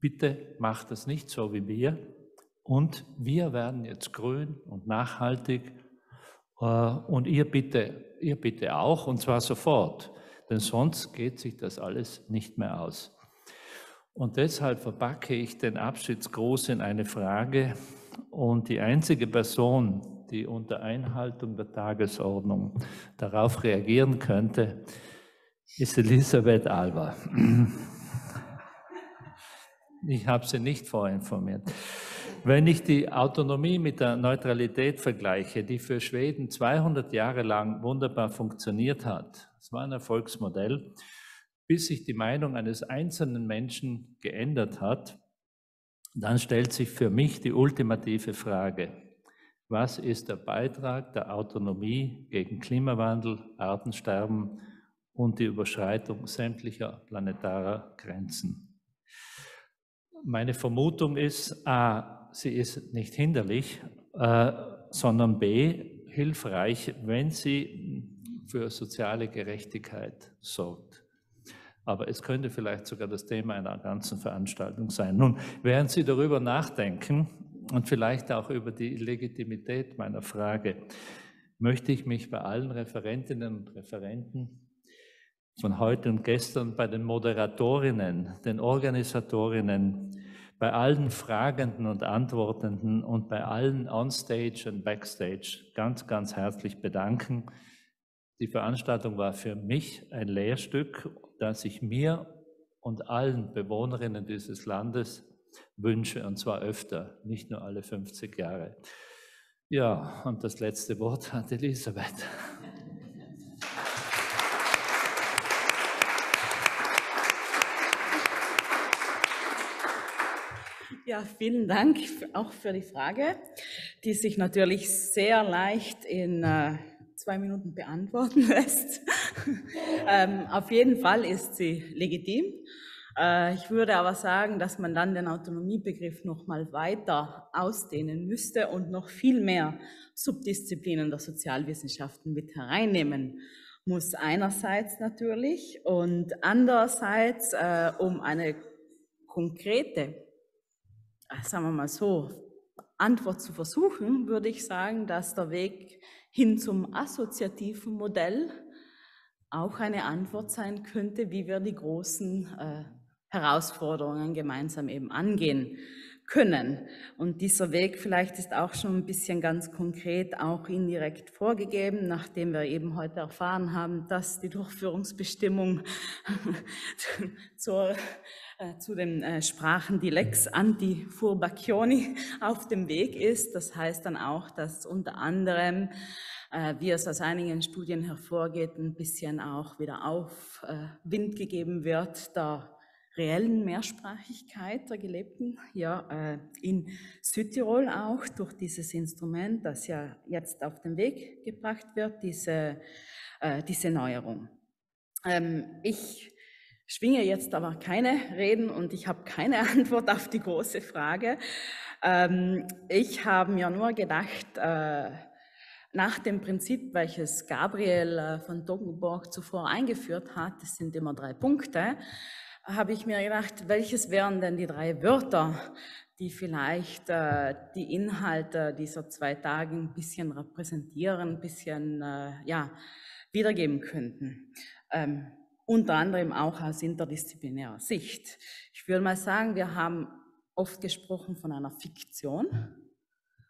bitte macht das nicht so wie wir und wir werden jetzt grün und nachhaltig äh, und ihr bitte, ihr bitte auch und zwar sofort denn sonst geht sich das alles nicht mehr aus. Und deshalb verpacke ich den Abschiedsgruß in eine Frage und die einzige Person, die unter Einhaltung der Tagesordnung darauf reagieren könnte, ist Elisabeth Alba. Ich habe sie nicht vorinformiert. Wenn ich die Autonomie mit der Neutralität vergleiche, die für Schweden 200 Jahre lang wunderbar funktioniert hat, es war ein Erfolgsmodell, bis sich die Meinung eines einzelnen Menschen geändert hat, dann stellt sich für mich die ultimative Frage, was ist der Beitrag der Autonomie gegen Klimawandel, Artensterben und die Überschreitung sämtlicher planetarer Grenzen? Meine Vermutung ist, a, sie ist nicht hinderlich, äh, sondern b, hilfreich, wenn sie für soziale Gerechtigkeit sorgt. Aber es könnte vielleicht sogar das Thema einer ganzen Veranstaltung sein. Nun, während Sie darüber nachdenken und vielleicht auch über die Legitimität meiner Frage, möchte ich mich bei allen Referentinnen und Referenten von heute und gestern, bei den Moderatorinnen, den Organisatorinnen, bei allen Fragenden und Antwortenden und bei allen Onstage und Backstage ganz, ganz herzlich bedanken. Die Veranstaltung war für mich ein Lehrstück, das ich mir und allen Bewohnerinnen dieses Landes wünsche, und zwar öfter, nicht nur alle 50 Jahre. Ja, und das letzte Wort hat Elisabeth. Ja, vielen Dank auch für die Frage, die sich natürlich sehr leicht in äh, zwei Minuten beantworten <laughs> lässt. ähm, auf jeden Fall ist sie legitim. Äh, ich würde aber sagen, dass man dann den Autonomiebegriff nochmal weiter ausdehnen müsste und noch viel mehr Subdisziplinen der Sozialwissenschaften mit hereinnehmen muss. Einerseits natürlich und andererseits, äh, um eine konkrete äh, sagen wir mal so, Antwort zu versuchen, würde ich sagen, dass der Weg hin zum assoziativen Modell auch eine Antwort sein könnte, wie wir die großen äh, Herausforderungen gemeinsam eben angehen können. Und dieser Weg vielleicht ist auch schon ein bisschen ganz konkret auch indirekt vorgegeben, nachdem wir eben heute erfahren haben, dass die Durchführungsbestimmung <laughs> zur äh, zu den äh, Sprachen, die Lex Antifurbacchioni <laughs> auf dem Weg ist. Das heißt dann auch, dass unter anderem, äh, wie es aus einigen Studien hervorgeht, ein bisschen auch wieder Aufwind gegeben wird der reellen Mehrsprachigkeit der Gelebten ja, in Südtirol auch durch dieses Instrument, das ja jetzt auf den Weg gebracht wird, diese, diese Neuerung. Ähm, ich schwinge jetzt aber keine Reden und ich habe keine <laughs> Antwort auf die große Frage. Ähm, ich habe mir nur gedacht, äh, nach dem Prinzip, welches Gabriel äh, von Toggenburg zuvor eingeführt hat, das sind immer drei Punkte, habe ich mir gedacht, welches wären denn die drei Wörter, die vielleicht äh, die Inhalte dieser zwei Tage ein bisschen repräsentieren, ein bisschen äh, ja, wiedergeben könnten. Ähm, unter anderem auch aus interdisziplinärer Sicht. Ich würde mal sagen, wir haben oft gesprochen von einer Fiktion,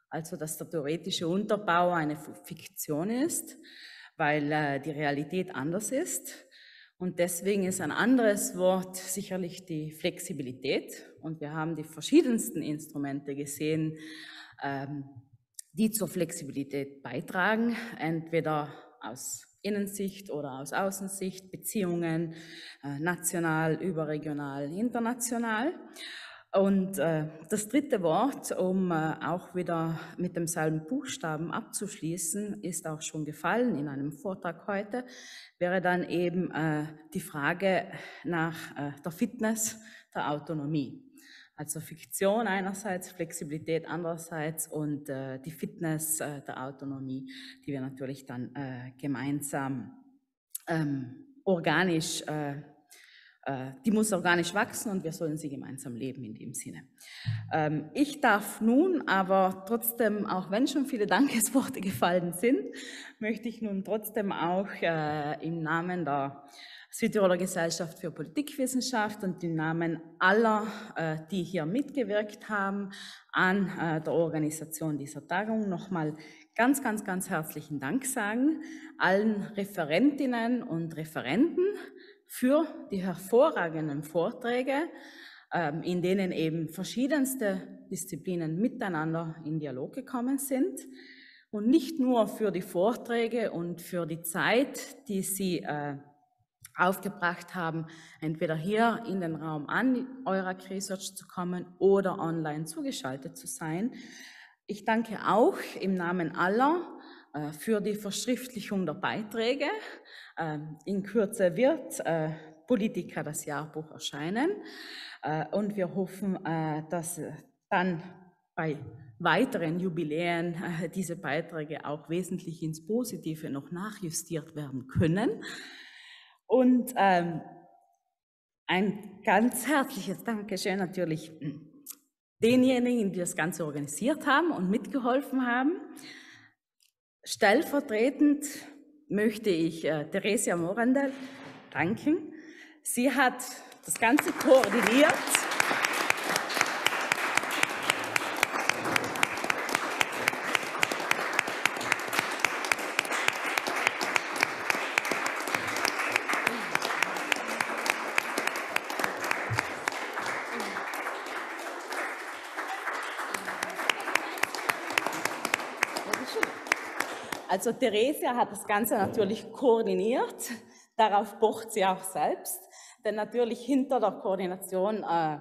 also dass der theoretische Unterbau eine Fiktion ist, weil äh, die Realität anders ist. Und deswegen ist ein anderes Wort sicherlich die Flexibilität. Und wir haben die verschiedensten Instrumente gesehen, ähm, die zur Flexibilität beitragen, entweder aus Innensicht oder aus Außensicht, Beziehungen, äh, national, überregional, international. Und äh, das dritte Wort, um äh, auch wieder mit demselben Buchstaben abzuschließen, ist auch schon gefallen in einem Vortrag heute, wäre dann eben die Frage nach der Fitness, der Autonomie. Also Fiktion einerseits, Flexibilität andererseits und äh, die Fitness äh, der Autonomie, die wir natürlich dann äh, gemeinsam ähm, organisch, äh, äh, die muss organisch wachsen und wir sollen sie gemeinsam leben in dem Sinne. Ähm, ich darf nun aber trotzdem, auch wenn schon viele <laughs> Dankesworte gefallen sind, möchte ich nun trotzdem auch äh, im Namen der Südtiroler Gesellschaft für Politikwissenschaft und im Namen aller, äh, die hier mitgewirkt haben an äh, der Organisation dieser Tagung nochmal ganz, ganz, ganz herzlichen Dank sagen allen Referentinnen und Referenten für die hervorragenden Vorträge, ähm, in denen eben verschiedenste Disziplinen miteinander in Dialog gekommen sind. Und nicht nur für die Vorträge und für die Zeit, die Sie äh, aufgebracht haben, entweder hier in den Raum an Eurak Research zu kommen oder online zugeschaltet zu sein. Ich danke auch im Namen aller äh, für die Verschriftlichung der Beiträge. Ähm, in Kürze wird äh, Politiker das Jahrbuch erscheinen äh, und wir hoffen, äh, dass dann bei weiteren Jubiläen diese Beiträge auch wesentlich ins Positive noch nachjustiert werden können. Und ähm, ein ganz herzliches Dankeschön natürlich denjenigen, die das Ganze organisiert haben und mitgeholfen haben. Stellvertretend möchte ich äh, Theresia Morandal danken. Sie hat das Ganze koordiniert. Also Theresia hat das Ganze natürlich koordiniert, darauf pocht sie auch selbst, denn natürlich hinter der Koordination äh,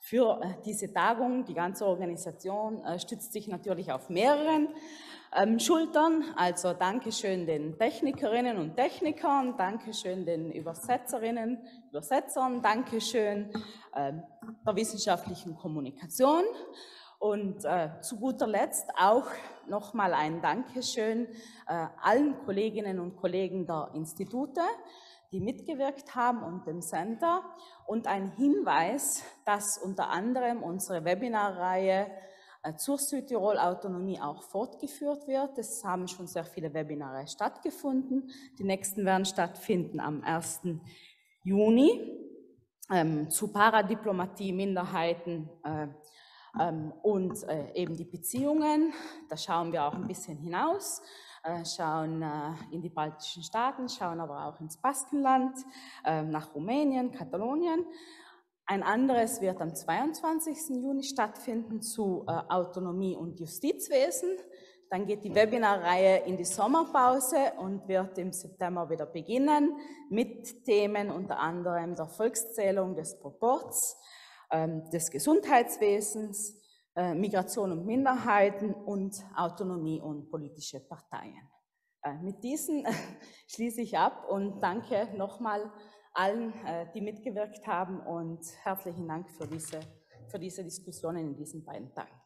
für äh, diese Tagung, die ganze Organisation äh, stützt sich natürlich auf mehreren ähm, Schultern. Also Dankeschön den Technikerinnen und Technikern, Dankeschön den Übersetzerinnen, und Übersetzern, Dankeschön äh, der wissenschaftlichen Kommunikation und äh, zu guter Letzt auch nochmal ein Dankeschön äh, allen Kolleginnen und Kollegen der Institute, die mitgewirkt haben und dem Center. Und ein Hinweis, dass unter anderem unsere Webinarreihe äh, zur Südtirol-Autonomie auch fortgeführt wird. Es haben schon sehr viele Webinare stattgefunden. Die nächsten werden stattfinden am 1. Juni ähm, zu Paradiplomatie, Minderheiten, äh, ähm, und äh, eben die Beziehungen, da schauen wir auch ein bisschen hinaus, äh, schauen äh, in die baltischen Staaten, schauen aber auch ins Baskenland, ähm, nach Rumänien, Katalonien. Ein anderes wird am 22. Juni stattfinden zu Autonomie und Justizwesen. Dann geht die Webinarreihe in die Sommerpause und wird im September wieder beginnen mit Themen unter anderem der Volkszählung des Proports, ähm, des Gesundheitswesens, äh, Migration und Minderheiten und Autonomie und politische Parteien. Äh, mit diesen äh, <laughs> schließe ich ab und danke nochmal allen, die mitgewirkt haben und herzlichen Dank für diese, für diese Diskussionen in diesen beiden Tagen.